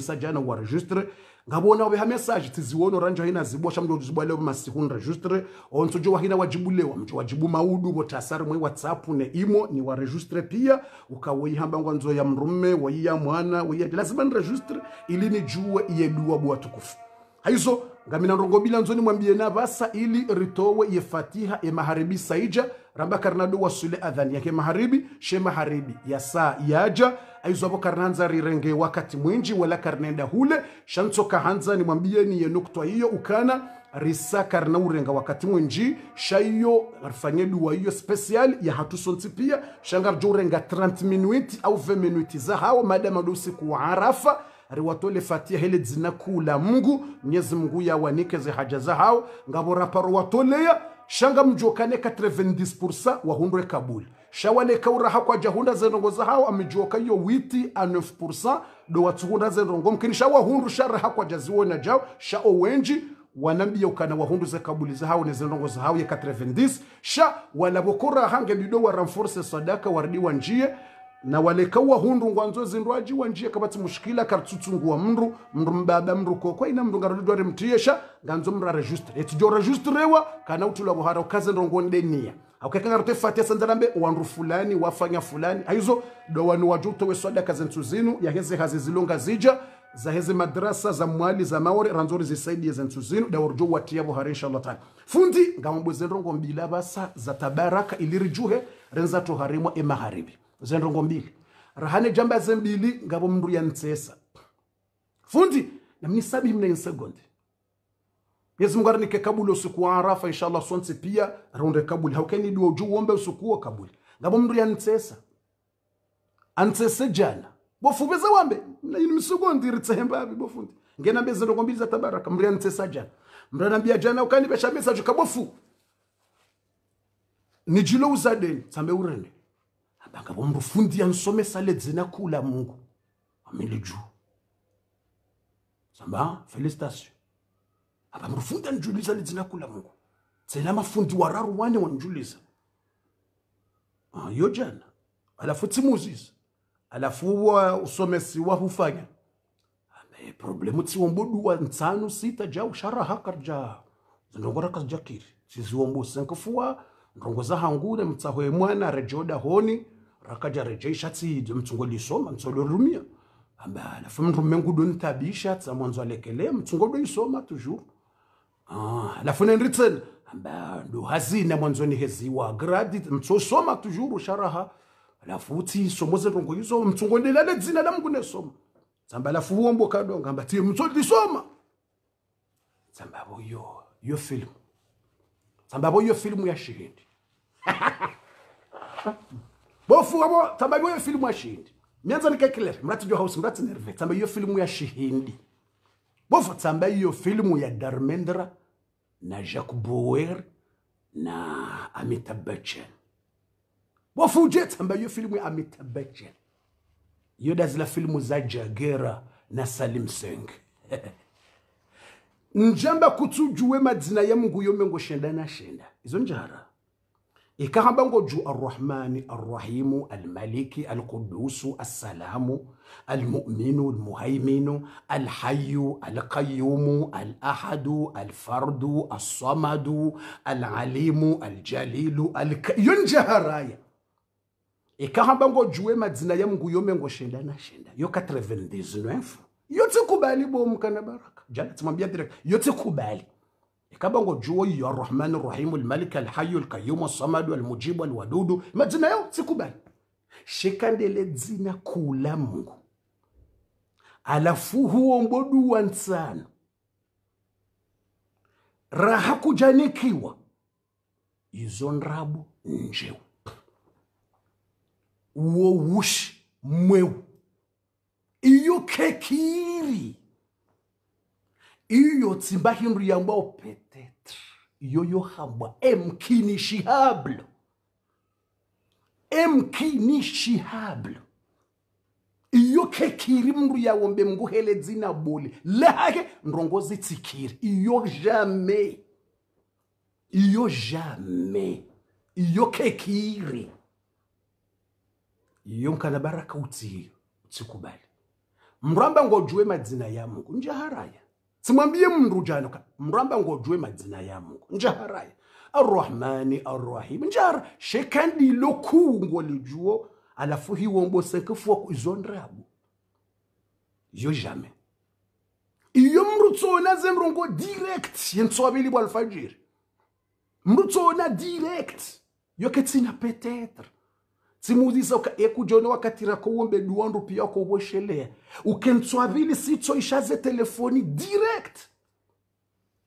wa registre ngabona ha message tiziwono oranja hina zibwa shamdo zibwalewa masiku nregistre onso jo wahina leo mcho wajibu maudu tasari mwe whatsapp ne imo ni registre pia hamba ngwanzo ya mrume waiya mwana waiya lazima nregistre ili juwe iyeduwa bwa tukufu haizo ngamina ndongobila nzoni mwambie na basa ili ritowe ye fatiha ye maharibi saija ramba karnado wasule adhani yake maharibi she maharibi ya saa yaja aizo aizwavo karnanza rirenge wakati mwinji wala karnenda hule shanso kahanza ni mwambie ni ye nuktwa hiyo ukana risa karna urenga wakati mwinji shayo rifanye dua hiyo special ya hatusonti pia shangar jurenga 30 minuti au 20 minuti za hao maadamu ado usiku arafa riwatole fatia hele dzina kuu la Mungu. Mwenyezi Mungu yawanike ze haja za hao ngabo raparo watoleya shanga mjokane 90% wahundwe kabuli shawaneka uraha kwa jahunda za hao amejoka yo witi a 9% do watsuhunda zenongo mkini shawa hundu sharaha kwa jaziwo na jao sha owenji wanambia ukana wahundu ze kabuli za hao nezendongo za hao ya 90 sha walabokora hange bido wa ramforce sadaka wardiwa njie na walekawa hundu ngwanzo zindwaji wanjia kabatsi mushikila kartsutsungua mndu mndu mbaba mndu kokwa ina mndu ngarodware mtiyesha nganzo eti jo etjo wa kana utula buhara ukaze ndongoni denia akakanga rote fatia sandarambe wandu fulani wafanya fulani aizo wanu wajuto we weswada kaze ntsuzinu yaheze hazi zilonga zija za heze madrasa za mwali za maore ranzori zisaidi ya zentuzinu da dawarjo watia buhara inshallah taala fundi ngambo zendrongo mbila basa za tabaraka ilirijuhe renza toharimwa emagharibi zenrongo mbili rahane jamba zembili ngabo mndu yantsesa fundi na mni sabi mna insegondi Mwenyezi Mungu arinike kabuli usiku wa Arafa inshallah sonse pia ronde kabuli haukeni dua uju uombe usiku wa kabuli ngabo mndu yantsesa antsese jana bofubeza wambe na ndiri msugondi ritsembabi bofundi ngenambe zinrongo mbili za tabaraka mndu yantsesa jana mranambia jana ukani ukanibesha message kabofu nijilo uzadeni tsambe urende Bakaba mndu fundi yansomesa ledzina kula Mungu amili juu samba felicitation apa mndu fundi anijulisa ledzina kula Mungu tsela mafundi wararu wane wanijulisa ah, yo jana alafu tsimuzisa alafu wa uh, usomesiwa hufanya problemu wa ntsanu sita ja usharaha karja zindongora kasjakiri siziwombusenkufuwa ndongo za hangure mtsahwe mwana rejoda honi rakajarejea ishatsi mtsungo lisoma mtsolo rumia amba alafu mrume ngudo tsa mwanzo alekele mtsungo do isoma toujours ah alafu nendri tena amba ndo hazina mwanzo ni heziwa gradi mtsosoma toujours sharaha alafu uti somo zerongo izo mtsungo ndilale dzina la mungu nesoma tsamba alafu uombo kadonga amba ti mtsolo lisoma tsamba bo yo yo film tsamba bo yo film ya shihindi bofu wabo tambaye hiyo filmu ya shindi mianza nikakilera mrati jo house mrati nerve tambaye hiyo filmu ya shindi bofu tambaye hiyo filmu ya darmendra na Jacques Boer na Amitabh Bachchan bofu je tambaye hiyo filmu ya Amitabh Bachchan yoda zile filmu za Jagera na Salim Seng njamba kutujue madzina ya Mungu yomengo shenda na shenda izo njara juu arrahmani arrahimu almaliki alqudusu assalamu almuminu almuhaiminu alhayu alqayumu alahadu alfardu assamadu alalimu aljalilu alka yonjaharaya ikhamba ngojuwe madzina ya mungu yome na shenda yoka 39 yotsikubali bomu kana baraka jana timwambia direct yotsikubali ikabango juo ya rahmani rahimu lmaliki alhayu alkayumu asamadu almujibu alwadudu majina yao sikubali shikandele dzina kula mungu alafu huomboduwa nsana raha kujanikiwa izo nrabu njeu uo wushi mweu iyo kekiri iyo tsimba hindu yambao pete yoyohambwa emkinishihablo emkinishihablo iyo kekiri mndu yawo mbe mnguhele dzina bule lehake ndongozi tsikiri iyo jame iyo jame iyo kekiri iyo nkana baraka utsiyo utsikubali mramba ngojuwe madzina ya mungu njaharaya simwambie mndu jano mramba ngojue madzina ya mungu njaharaye arrahmani arrahim njahara shekandilo kungo lijuo alafu hiwombo sekefua izondrabu yo jamais iyo mndu tsona zemrongo direct yentswabili bwa alfajiri mndu tsona direct yo ketsina tsimuziza ekujoni wakatira kouombe duwandu pia koboshelea ukentswavili sitsoishaze telefoni direct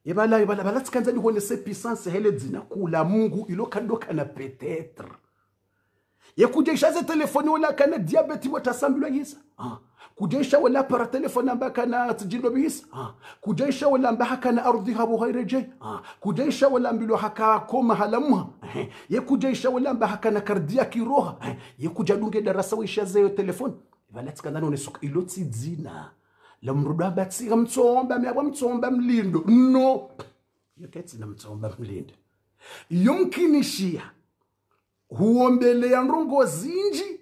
ebalayo bala balatsikanza lihonese puissance hele dzina kula mungu ilo kadokana petetre yekuja ishaze telefoni olakana diabeti wotasambilwa yisa ah kujaisha wala para telefon ambaye kana tijindo bihis kujaisha wala ambaye hakana ardhi habu ghairi jay kujaisha wala ambilo hakakoma halamuha ye kujaisha wala ambaye hakana kardia kiroha ye kujadunge darasa wisha zeyo telefon valatikandana unesuka ilo tidzina la mrudu abatsika mtsomba myabwa mtsomba mlindo no na mtsomba mlindo yumkini yomkinishia huombelea nrongo zinji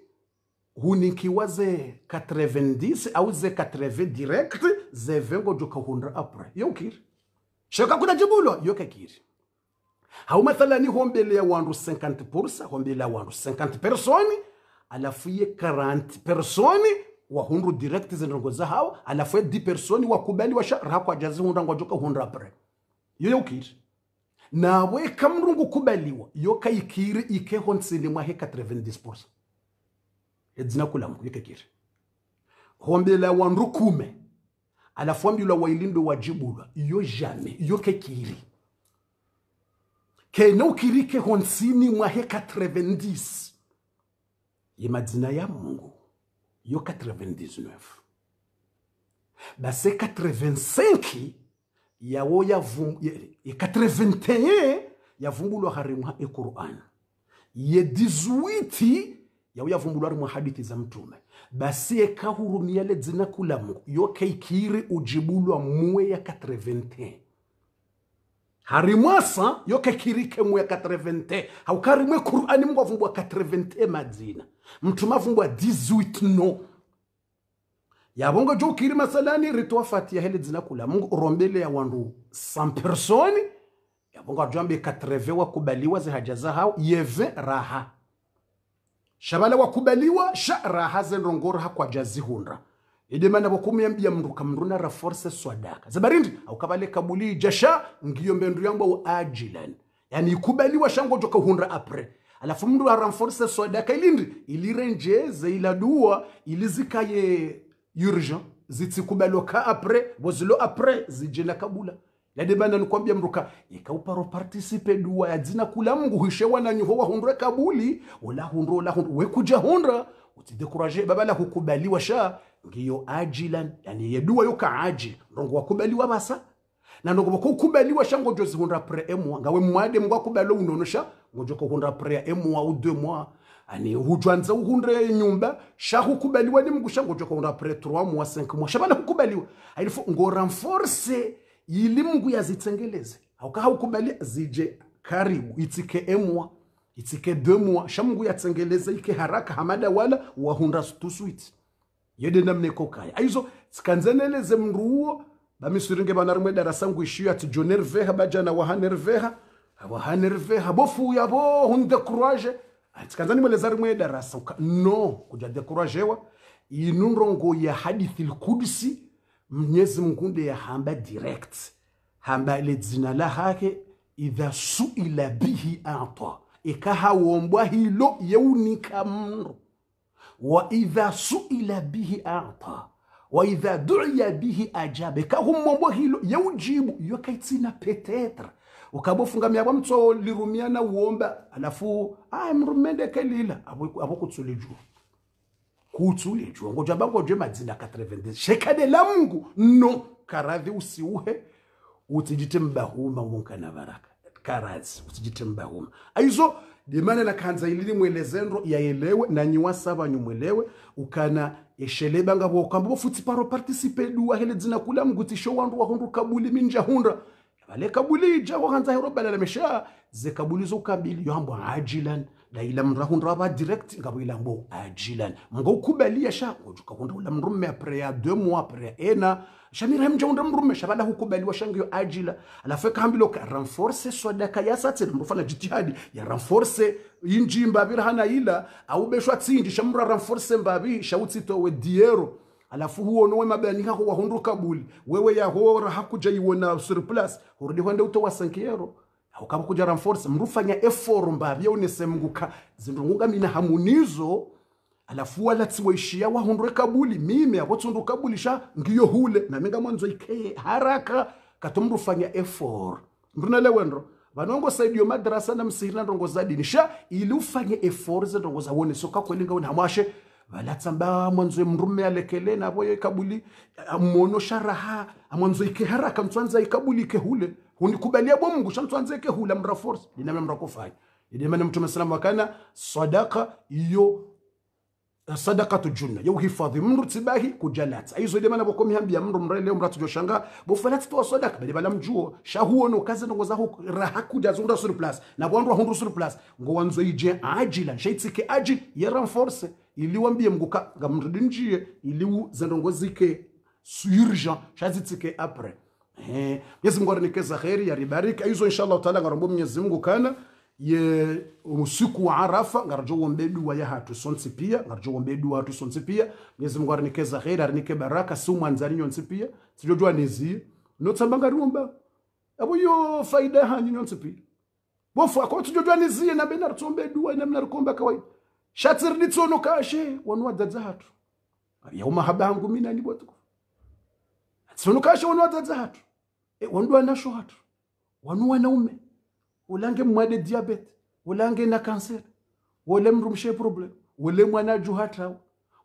hunikiwa 90 au ze 80 direct ze vengo joka 100 apre yokiri shoka kuna jibulo yokakiri hau wandu 50% wandu 50 personi alafu ye 40 personi wa direct hao alafu ye 10 personi wakubali washa ajazi apre nawe kamrungu kubaliwa yokaikiri ikeho nsinimwahe 90% edzina kulangu yekekire hombela wanru kume alafu ambilwa wailindo wajibulwa iyo jame iyo kekiri kene ukirike honsini mwahe 90 ye madzina ya mungu yo 99 base 85 yawo yavum ye 81 yavumbulwa harimwa equr'an ye 18 yauyavumbulwari mwa hadithi za mtume basiye kahurumia ledzina kulamu yokaikiri ujibulwa muwe ya katrevente harimwasa yokaikirike muwe ya katrevente haukarimwe kurani mungu avumbwa katrevente madzina mtume avumbwa dizwitno yavongo jo ukiri masalani ritwa fatia hele dzina kula mungu urombele ya wandu sampersoni yavongo ajwambe katreve wakubaliwa zihaja zahao yeve raha shabala wakubaliwa shara hazendrongora hakwajazihundra idimana wakumya mbya mndu kamnduna ra force swadaka zabarindi aukavale kabuli jasha ngiyo mbendu yangwa uajilan yani ikubaliwa shango joka hundra apre alafu mndu aramforce swadaka ilindi ilirenjeze iladua ilizikaye urgent zitsikubaliwa ka apre wozilo apre zijena kabula ladebani alikwambia mruka ikaupa ropartisipe duwa yadzina kula mngu wana na wa hundra kabuli ola hundra ola hundra kuja hundra utidekuraje baba la kukubaliwa sha ngiyo ajilan yani yeduwa yoka aji wakubali wa basa na ndongo bako ukubaliwa sha ngojo hundra pre emwa ngawe mwade mwa kubalo unonosha ngojo ko hundra pre emu wa deux mwa ani hujwanza uhundre nyumba sha shahukubaliwa ni sha ngojo ko hundra pre 3 mwa 5 mwa sha shabana kukubaliwa ailifo ngo renforcer ili Mungu yazitsengeleze aukaha haukubali zije karibu itike emwa itike demwa sha Mungu yatsengeleze ike haraka hamada wala wahunda tusuiti yede mneko kaya aizo ah, sikanzeneleze mruo bamisuringe banarimwe darasa nguishiyo atijonerveha bajana wahanerveha wahanerveha bofu bo hunde kuraje atikanzani ah, mweleza rimwe darasa no kuja dekurajewa inunrongo ya hadithi lkudsi mnyezi Mungu ndiye hamba direct, hamba ile jina la hake idha suila bihi ata, ikahawombwa hilo yeunika mru Wa idha suila bihi ata, wa idha duiya bihi ajaba, ikahumombwa hilo yeujibu, yo kaitsina petetre ukabofungamia bwa mtso lirumia na uomba alafu ay ah, mrumende kelila abu kuutsuule jhongo bango bangobye madzina ka 3 shekhane la mungu no karadhi usiuhe utsijite mbahuma na baraka karadhi utsijite mbahuma aizo kanza dimana nakhanza ya elewe na nanyiwa saba nyumwelewe ukana eshele eshelebanga vokamba vofutsi paro partisipe duwa hele dzina kula mungu mgutisho wandu hundu kabuli minja hundra vale kabuli ja wakhanza hero la mesha ze kabuli zo kabili yo yohambo ajilan laila mndu akunda wava direct ngavuyila ngo ajilani mngaukhubalia sha kakunda ula mrume apreya deux mois apreya ena shamira mjaunda mrume shavala hukubaliwa shangiyo ajila alafu ekahambile ka renforce swadaka yasatsela mndu fana jitihadi ya renforce inji mbavi rahana ila aubeshwa tsindi shamndu renforce mbavi shautsitowe diero alafu huonowe mabani hako wahundu kabuli wewe yahora hakuja iwona surplus hurudi hwende uto wasankiero haukava kuja ramforce mrufanya effort mbavyonese mnguka zindunguka mina hamunizo alafu walatsiwa ishiya wahundwe kabuli mimi akotsundu kabulisha ngiyo hule na minga mwanzo ike haraka kato katomrufanya eforo mrunalewendro vanongo saidiyo madrasa na msihiri na ndongo za dinisha ili ufanye effort zendongo za wone soka kwelinga wone hamwashe valatsamba mwanzo mrume alekele navoyo ikabuli amuonosha raha amwanzo ikeharaka mtswanza ikabuli ikehule hunikubalia bwa mungu shamtswanza ikehula mra force linamya mra kufanya idemana mtume salamu wakana sadaka iyo sadakatu junna yauhifadhi mndu tibahi kujalatsa aizo idemana vokomihambia mndu mreleo mratujoshangaa bofalatsitoa sadaka bali bala mjuo shahuono kazi ndongozahu raha kudazi unda surplus na bwandu ahundu surplus ngo wanzo ije ajila shaitsike ajil yeranforce ili wambie mguka njie ili zandongozike suirja shazitsike apre eh Mwenyezi Mungu arinikeza khairi yaribariki aizo inshallah taala ngarombo Mwenyezi Mungu kana ye usiku wa Arafa ngarjo wombe dua ya hatu sonsi pia ngarjo wombe dua hatu sonsi pia Mwenyezi Mungu arinikeza khairi arinike baraka si mwanzani nyonsi pia sijojwa nizi no notsambanga rumba abo yo faida hanyi nyonsi pia bofu akotujojwa nizi na benartombe dua na mnarikomba kawaida shatsiriri tsono kashe wanuwadzadza hatu yauma haba hangu mina ni nibotiko tsono kashe wanuwadzadza hatu e, wanduwa nasho hatu wanuwa ume ulange mwade diabete ulange na kanseri wole mrumshe problem wole mwana juhatawo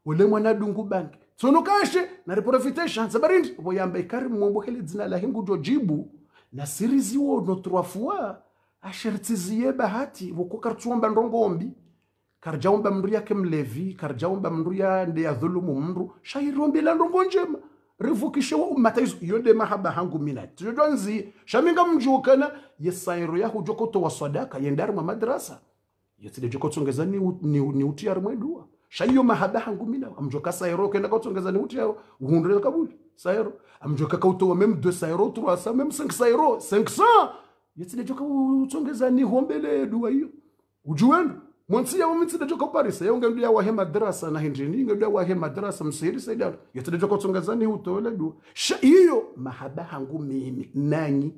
wole mwana dungu bank tsono kashe na reprofitation sabarindi voyamba ikari mwombo mumwombohele dzina la hingu jibu na siriziwo notrwafua ashiritiziye bahati vokokartsuomba ndongombi karjaumba mndu yake mlevi karjaumba mndu ya ndi ya dhulumu mndu shairombela ndongo njema rivukishewa ummatayizo iyo nde mahaba hangu mina nzi shaminga mjukana yesairo yahu jokoto wa sadaka yendari mwa madrasa yetide jokotsongeza ni, ni, ni utiyari mwendua shaiyo mahaba hangu mina amjoka sairo kenda kotsongeza ni uti ya utiyaro ya kabuli sairo amjoka kautowa mem de sairo trois sa mem cinq sairo cinq cent yetide joka utsongeza ni hombele duwa hiyo ujuwendo munsi yawo mitsi dejo parisa yawo ngendu yawo he madrasa na hinjini ngendu yawo he madrasa msiri saida yete dejo kotsongaza ni utole du hiyo mahaba hangu mimi nanyi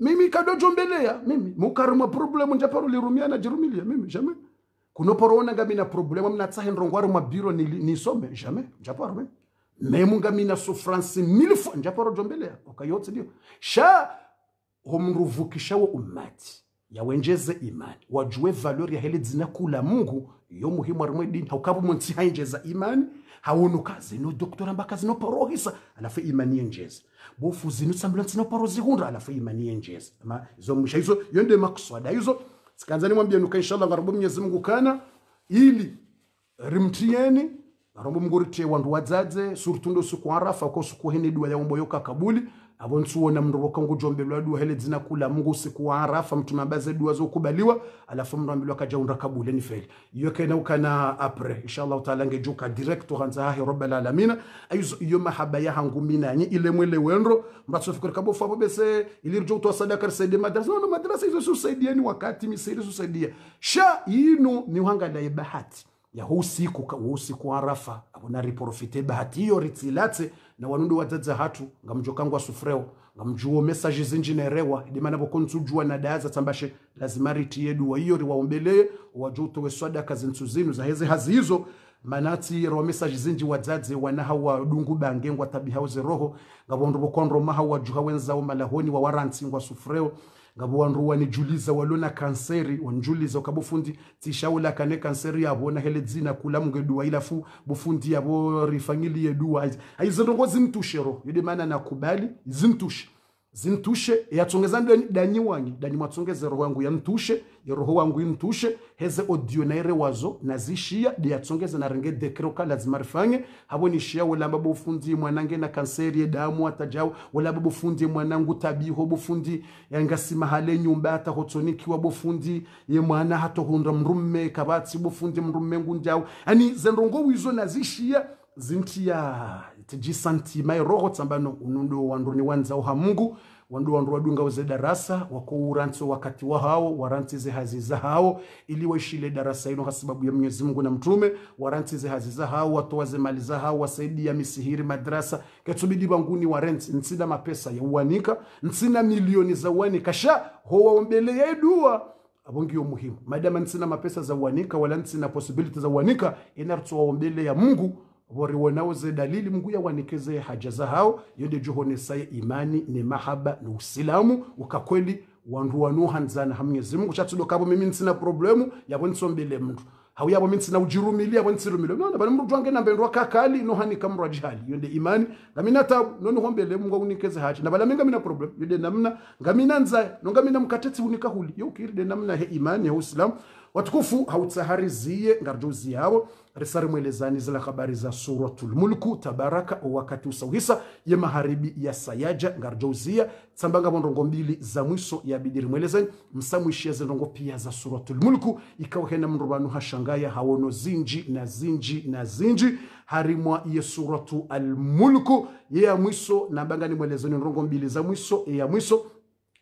mimi kadojo mbelea mimi mukaruma problem paru lirumia na jirumilia mimi jamais kunoporona ngami na mna mnatsahe ndrongware mwa biro nisome ni jamais paru mimi memu ngami na souffrance mille fois njaparo jombelea okayotsi ndio sha homruvukishawo umati yawenjeze imani wajue valor ya hili dzina kula mungu yo muhimu arimwe dini haukabu munsi hainjeza imani haunu kazi no doktora mbaka zinoporohisa alafu imani yenjeza bofu zinusambula nsinoporo hundra alafu imani yenjeza ama izo mwisha hizo yonde makuswada hizo sikanzani mwambia nuka inshallah ngarambo mnyezi mungu kana ili rimtieni ngarambo munguritie wandu wadzadze surutundo suku arafa kwa suku ko duwa ya yaombo yoka kabuli avonsuona mndu wakangu jombelwa dua hele dzina kula mungu siku wa arafa mtu mabaze dua zokubaliwa alafu mndu ambelwa kaja unrakabule ni feli iyo kena ukana apre inshallah taala ngejuka direct hanza hahi rabbil alamin ayizo iyo mahaba ya hangu mina minanye ile mwele wendro mbatso fikira kabo fabo bese ili rjo to sadaka saidi madrasa no madrasa hizo ni wakati misiri susaidia sha yinu ni wanga da bahati ya husiku siku huu arafa abona riprofite bahati hiyo ritilate na wanundu wadzadza hathu ngamjokangwa sufreo ngamjuo mesaji zinji nerewa idimana vokontsujua na daza tambashe lazima riti yedu wa hiyo waiyori waombeleye we swadaka zintsu zinu za zaheze haziizo manati rowa mesaji zinji wadzadze wanaha dungu bangengwa tabihawo zeroho ngavondu vokondro maha wajuha wa malahoni wa warantsi ngwa sufreo ngabo wandu wanijuliza walona kanseri wanjuliza ukabufundi tishaula kane kanseri yabo na hele dzina kula mungedua ilafu bufundi yabo rifangili dua aizindongo zimtushe ro yudi maana nakubali zimtushe zintushe yatsongeza ndani danyi wanyi danyi mwatsongeze roho yangu yantushe ya roho wangu imtushe heze odio na ere wazo nazishia diyatsongeze narenge dekroka lazima rifanye habo ni shia wala babu fundi mwanange na kanseri ya damu atajao wala babu fundi mwanangu tabiho bufundi yangasima hale nyumba ata wa bufundi ye mwana hato hundra mrumme kabati bufundi mrumme ngunjao ani zenrongo wizo nazishia zintia tijisantima irogotsa mbano unundu wanduni wanza uha mungu wandu wandu wadunga uze darasa uranzo wakati wa hao ze haziza hao ili waishile darasa ino kwa sababu ya Mwenyezi Mungu na mtume ze haziza hao ze mali za hao ya misihiri madrasa ketubidi banguni warent nsina mapesa ya uanika nsina milioni za uanika sha mbele ya dua abongi yo muhimu madama nsina mapesa za uanika wala nsina possibility za uanika uwanika inartuwaombele ya Mungu hore wanaoze dalili mungu wanikeze haja zahao yode juho nesaye imani ni mahaba ni usilamu ukakweli wandu nzana hamnyezi mungu kabo mimi nsina problemu ya yavo mbele mndu hau yavo mimi nsina ujirumili ya yavo nsirumile nona bani mndu twange nambendwa kakali nohanika kamra jihali yonde imani ngamina tabu hombele mungu aunikeze haja nabala minga mina problemu yode namna ngamina nza nongamina mkatezi unika huli yo ukiride namna he imani ya usilamu watukufu hautsaharizie ngarjuzi yao risari mwelezani zila habari za suratul mulku tabaraka wakati usawisa ya maharibi ya sayaja ngarjouzia tsambanga mondongo mbili za mwiso ya bidiri mwelezani msamwishia zindongo pia za suratul mulku ikawa hena mndu hashangaya hawono zinji na zinji na zinji harimwa ye suratu almulku ye ya mwiso nambanga ni mwelezani ndongo mbili za mwiso ya mwiso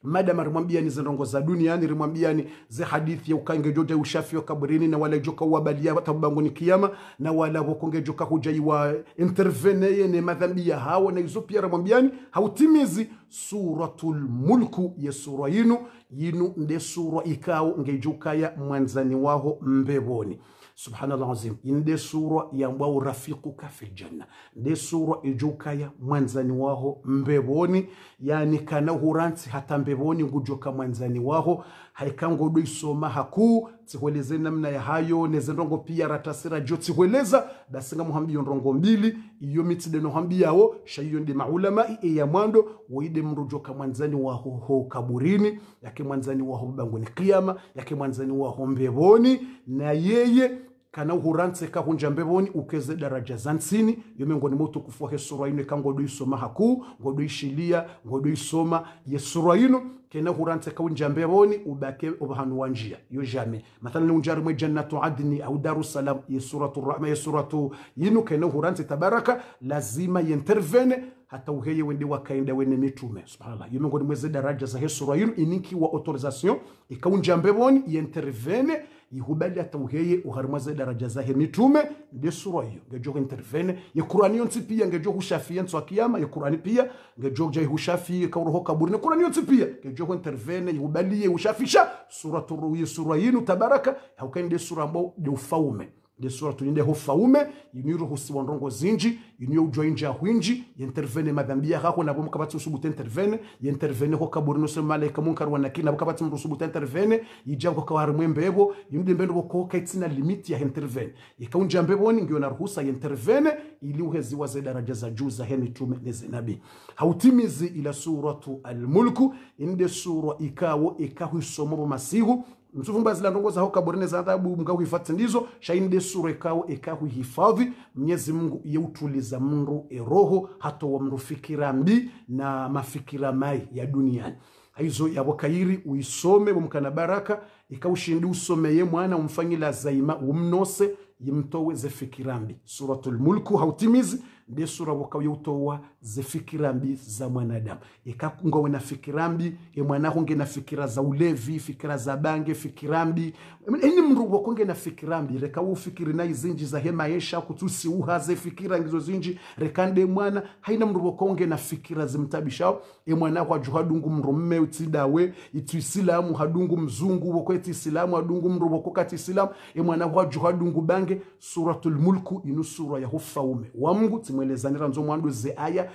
madam arimwambiani zinongo za duniani rimwambiani ze hadithi ya jote ushafi wa kabrini na walajoka uwabalia ni kiyama na wala wokongejoka hujaiwa interveneye ne madhambi ya hawa na izo pia rimwambiani hautimizi suratul mulku ye sura yinu yinu nde sura ikao ngejuka ya mwanzani waho mbevoni subhanallah azim inde sura yambwa ka fil janna nde sura ijuka ya mwanzani waho mbeboni yani kana huranti hata mbeboni ngujoka mwanzani waho haikangodo isoma hakuu tsihweleze namna ya hayo nezendongo pia ratasira jo tsihweleza dasinga muhambi yondongo mbili iyo mitside nohambi yawo shaiyo ndi maulama ya mwando woide mrujoka mwanzani waho ho kaburini yake mwanzani waho ni kiyama yake mwanzani waho mbeboni na yeye kana uhurantse ka hunja mbeboni ukeze daraja za nsini yome ngoni moto kufua hesura hesurwaino ikangodo isoma haku ngodo ishilia ngodo isoma yesura ino kena uhurantse ka hunja mbeboni ubake obahanu wanjia yo jame ni unjari mwe jannatu adni au daru salam yesuratu rahma yesuratu yinu kena uhurantse tabaraka lazima yentervene hata uheye wende wakaenda wene mitume subhanallah yome ngoni mweze daraja za hesura ino ininki wa autorisation ikaunja mbevoni yentervene yihubali atauheye uharumaze daraja zahe mitume nde sura hiyo ngejo intervene ye Qur'ani yonsi pia ngejo hushafia ntwa kiyama ye Qur'ani pia ngejo jai hushafi ka roho kaburi ne Qur'ani yonsi pia ngejo intervene yihubali ye hushafisha sura turu sura yinu tabaraka haukende sura ambao de ufaume ndesura tulinde ho faume yiniro husiwa ndongo zinji yinyo ujo inji ya huinji yentervene mabambia hako nabo mukabati usubuta intervene yentervene ho kaburi nose malaika munkaru wanaki nabo kabati mrusubuta intervene yijango kwa harimwe mbebo yimde mbendo boko kaitsina limiti ya intervene yekaunja mbeboni ngiyo na ruhusa yentervene ili uheziwa za daraja za juu za heni tume neze nabi hautimizi ila suratu almulku inde sura ikawo ikahu somo masihu msuvumba zilandongoza hao kaborene za adabu mkakuhifatse ndizo shainde sura eka ekakuhifadhi mnyezi mungu yeutuliza mndu eroho wa mndu fikira mbi na mafikira mai ya duniani haizo wakairi uisome mkana baraka ikaushindi ye mwana umfanyila zaima umnose yimtowe fikira mbi suratul mulku hautimizi ndesura urabuka yutowa ze fikirambi za mwanadamu ikakungowe wena fikirambi mbi e emwanako nge na fikira za ulevi fikira za bange fikirambi eni mru wako nge na fikirambi mbi reka ufikiri na izinji za hema esha kutusi uha ze fikira ngizo zinji reka rekande mwana haina mru wako nge na fikira mtabisha zimtabishao e emwanako hadungu mru mme utidawe itu isilamu hadungu mzungu wako eti isilamu hadungu mru wako kati isilamu emwanako hadungu bange suratul mulku inu sura ya ume wa mungu timu simwelezani ranzo mwandu zeaya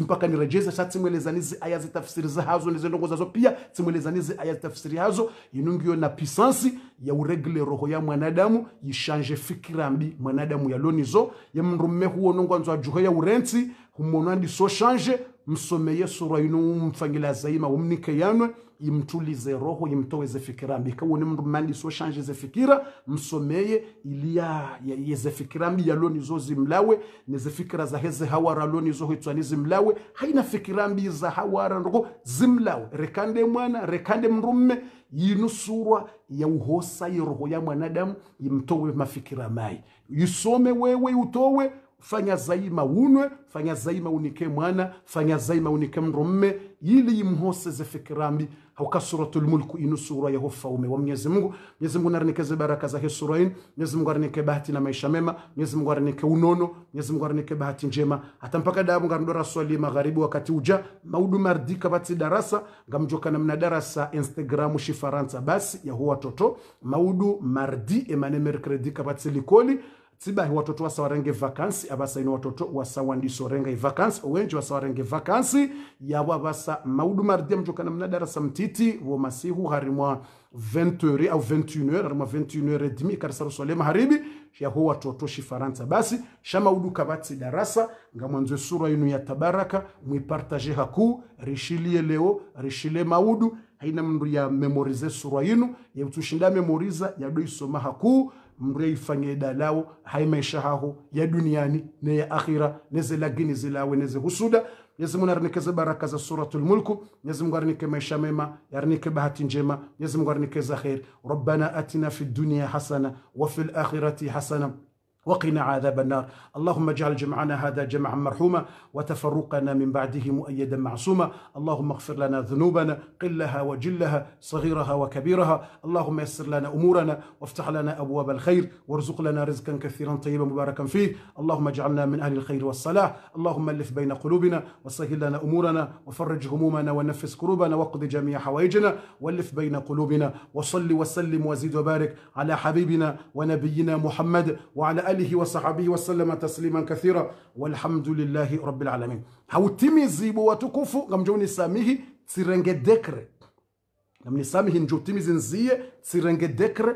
mpaka nirejeze sa tsimwelezani ziaya zitafsiri zahazo nizendongo zazo pia tsimwelezani ziaya zitafsiri hazo inungiyo na pisansi ya uregle roho ya mwanadamu yishanje fikira mbi mwanadamu yalonizo yamrume huo nongwanzo ajuhe ya urenti humonandi so shanje msome yesu ino umfangila zaima umnike yanwe imtulize roho imtowe ze mbi. ikawo ni mndu mani soshanje ze fikira msomeye iliya mbi ya lo nizo zimlawe neze fikira za heze hawara nizo zo hitwani zimlawe haina mbi za hawara ndogo zimlawe rekande mwana rekande mrumme, yinu ya uhosa ya roho ya mwanadamu imtowe mafikira mai Yusome wewe utowe fanya zaima unwe fanya zaima unike mwana fanya zaima unike mrumme ili imhose fikirambi hauka suratul mulku inu sura ya ufaume wa mnyezi Mungu mnyezi Mungu arnike baraka za inu mnyezi Mungu arnike bahati na maisha mema mnyezi Mungu arnike unono mnyezi Mungu arnike bahati njema hata mpaka dabu ngamdora swali magharibi wakati uja maudu mardika bati darasa na mna darasa instagramu shifaranta basi ya huwa toto maudu mardi emane mercredi bati likoli tsibahi watoto wasawarenge vakansi abasaina watoto wasawandisorenge ivakansi wenji wasawarenge vakansi yabo abasa maudu mardia na mna darasa mtiti masihu harimwa 20 au 21h harimwa 21h dimi karisa rusole maharibi yaho watoto shifaransa basi shama udu kabatsi darasa nga ngamwanzwe sura inu ya tabaraka mwipartaje haku rishilie leo rishile maudu haina mndu ya memorize sura inu ya utushinda memoriza ya yadoisoma haku mreifange lao hai maisha haho ya duniani na ya akhira neze lagini zilawe neze husuda Mwenyezi Mungu arnike baraka za suratul mulku Mwenyezi Mungu arnike maisha mema yarnike bahati njema Mwenyezi Mungu arnike za khair rabbana atina fid dunya hasana wa fil akhirati hasana وقنا عذاب النار اللهم اجعل جمعنا هذا جمعا مرحوما وتفرقنا من بعده مؤيدا معصوما اللهم اغفر لنا ذنوبنا قلها وجلها صغيرها وكبيرها اللهم يسر لنا أمورنا وافتح لنا أبواب الخير وارزق لنا رزقا كثيرا طيبا مباركا فيه اللهم اجعلنا من أهل الخير والصلاح اللهم ألف بين قلوبنا وسهل لنا أمورنا وفرج همومنا ونفس كروبنا واقض جميع حوائجنا والف بين قلوبنا وصل وسلم وزد وبارك على حبيبنا ونبينا محمد وعلى آله آله وصحبه وسلم تسليما كثيرا والحمد لله رب العالمين حوتيمي زيبو وتكفو غمجو نساميه تسيرنجي دكر غم نساميه نجو تيمي زنزيه تسيرنجي دكر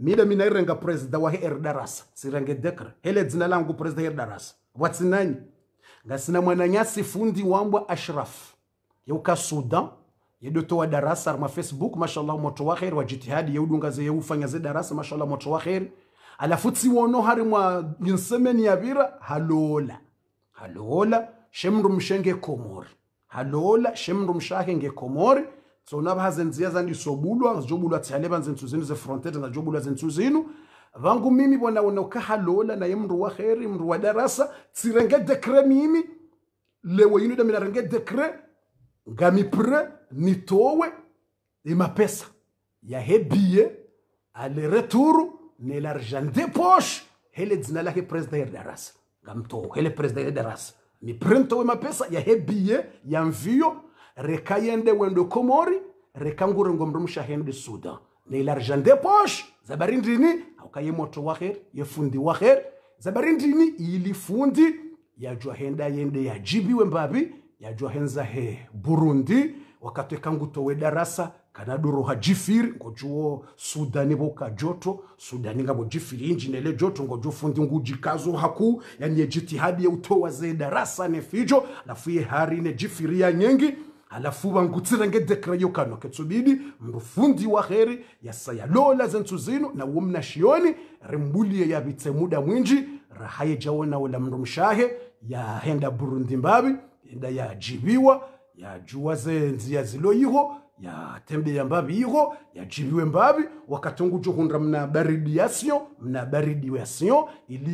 ميدا من ايرنجا بريزدا وهي اردراس تسيرنجي دكر هلا دزنا لانغو بريزدا اردراس واتسناني غسنا مانانيا سيفوندي وامبو أشرف يوكا سودان يدوتوا دراسة ما فيسبوك ما شاء الله متوخر وجتهاد يودون غزي يوفن غزي دراسة ما شاء الله متوخر alafu tsiwono harimwa nsemeni yavira halola halola shemru mshenge komori halola shemru mshake nge ngekomori tsona bahaze nziya zandisobulwa zobulwa tsihale banze ntsu zinu zefrontete zajobulwa zentsu zinu vangu mimi bona unoka halola na yemru wa kheri mru wa darasa tsirenge dekre mimi lewe yinu damina renge dekre pre nitowe ya hebie ale turu de poche hele dzina lake presida herdaras ngamtoo hele presida herdaras miprinto we mapesa ya hebie ya mvio reka yende wendo komori reka ngure ngomro mshahende sudan nela posho zabarindini aukaye moto waher ye fundi waher zabarindini ili fundi ya yajwa henda yende ya jibi we mbabi ya yajwa henza he burundi wakatweka ngutowe darasa kana doro ha jifiri ngojuwo sudani boka joto sudani ngabo jifiri le joto ngo fundi ngojufundi jikazo haku yani ejitihadi ya utowa ze darasa fijo alafu ye hari ne jifiri ya nyengi alafu nge ngedekra yokano ketsubidi mrufundi wa kheri sayalola zentsu zino na umna shioni rimbulie yabitse muda mwinji rahaye jawona wala mndu mshahe henda burundi mbabi ya enda yajibiwa yajua zenzi yaziloyiho ya mbavi iko yajibiwe mbavi wakati ngujuhundra mna baridi yasio mna baridi yasio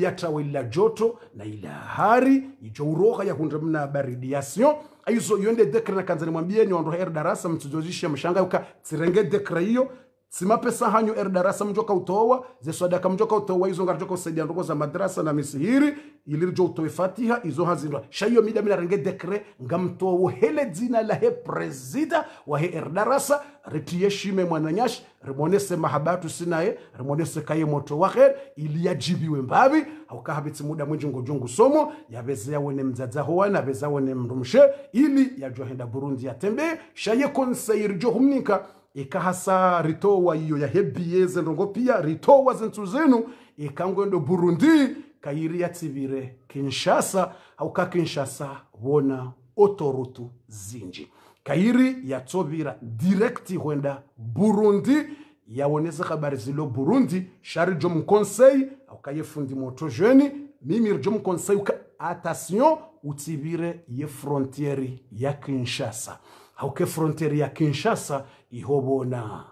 atawe ila joto na ila hari uroka ya yakundra mna baridi yasio aizo yonde dekra na kanzani mwambieni wandoha era darasa mtujojisha mshanga uka tsirenge dekra hiyo simape hanyu er darasa mjoka utowa zesadaka mjoka utowa izo ngarjoka sedia ndogo za madrasa na misihiri ilirjo utowe fatiha izo hazindwa shaiyo mida mina renge dekre ngamtowo hele zina la he prezida wa he er darasa retie shime mwananyash remonese mahabatu sinaye remonese kaye moto ili we mbabi mbavi aukahabitsi muda mwenji ngo ngojongu somo yaveze yawone na veze ya yawone mrumshe ili ya johenda burundi ya yatembe shaye irijo humnika ikahasa ritowa iyo yahebbiye zenrongo pia ritowa zentsu zenu ikangwendo burundi kayiri yatsibire kinshasa hauka kinshasa wona otorutu zinji kairi yatsobira direkti hwenda burundi yawoneza habari zilo burundi shari jo mkonsei aukayefundi moto jweni mimi jo mkonsei uka atasyon utsibire ye frontieri ya kinshasa hauke frontieri ya kinshasa ihobona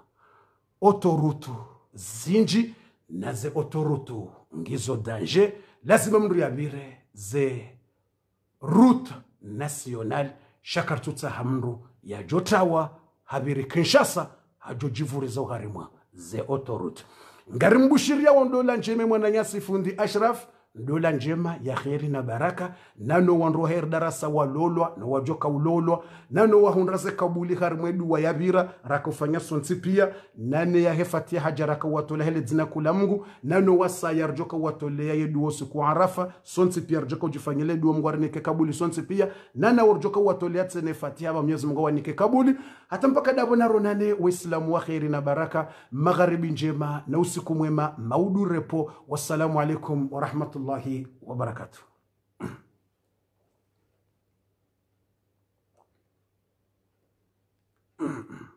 otorutu zinji na ze otorutu ngizo danje lazima mndu yabire ze route national shakartutsa ya jotawa habiri kinshasa hajojivuriza uharimwa ze otorutu ngarimbushiria wondola njeme nyasi fundi ashraf ndola njema ya kheri na baraka nano wanroher darasa walolwa na wajoka ulolwa nano wahunraze kabuli hari mwedu wa yavira rakufanya sonsi pia nane yahe fatia haja watole hele dzina kula mungu nano wasa ya rjoka watole ya yedu osu kwa arafa sonsi pia rjoka ujifanyile duwo mungu arinike kabuli sonsi pia nana warjoka watolea tsene fatia va mwenyezi mungu wanike kabuli hata mpaka dabo naro nane wa islamu wa kheri na baraka magharibi njema na usiku mwema maudu repo wassalamu alaikum warahmatullahi llahi wabarakaatu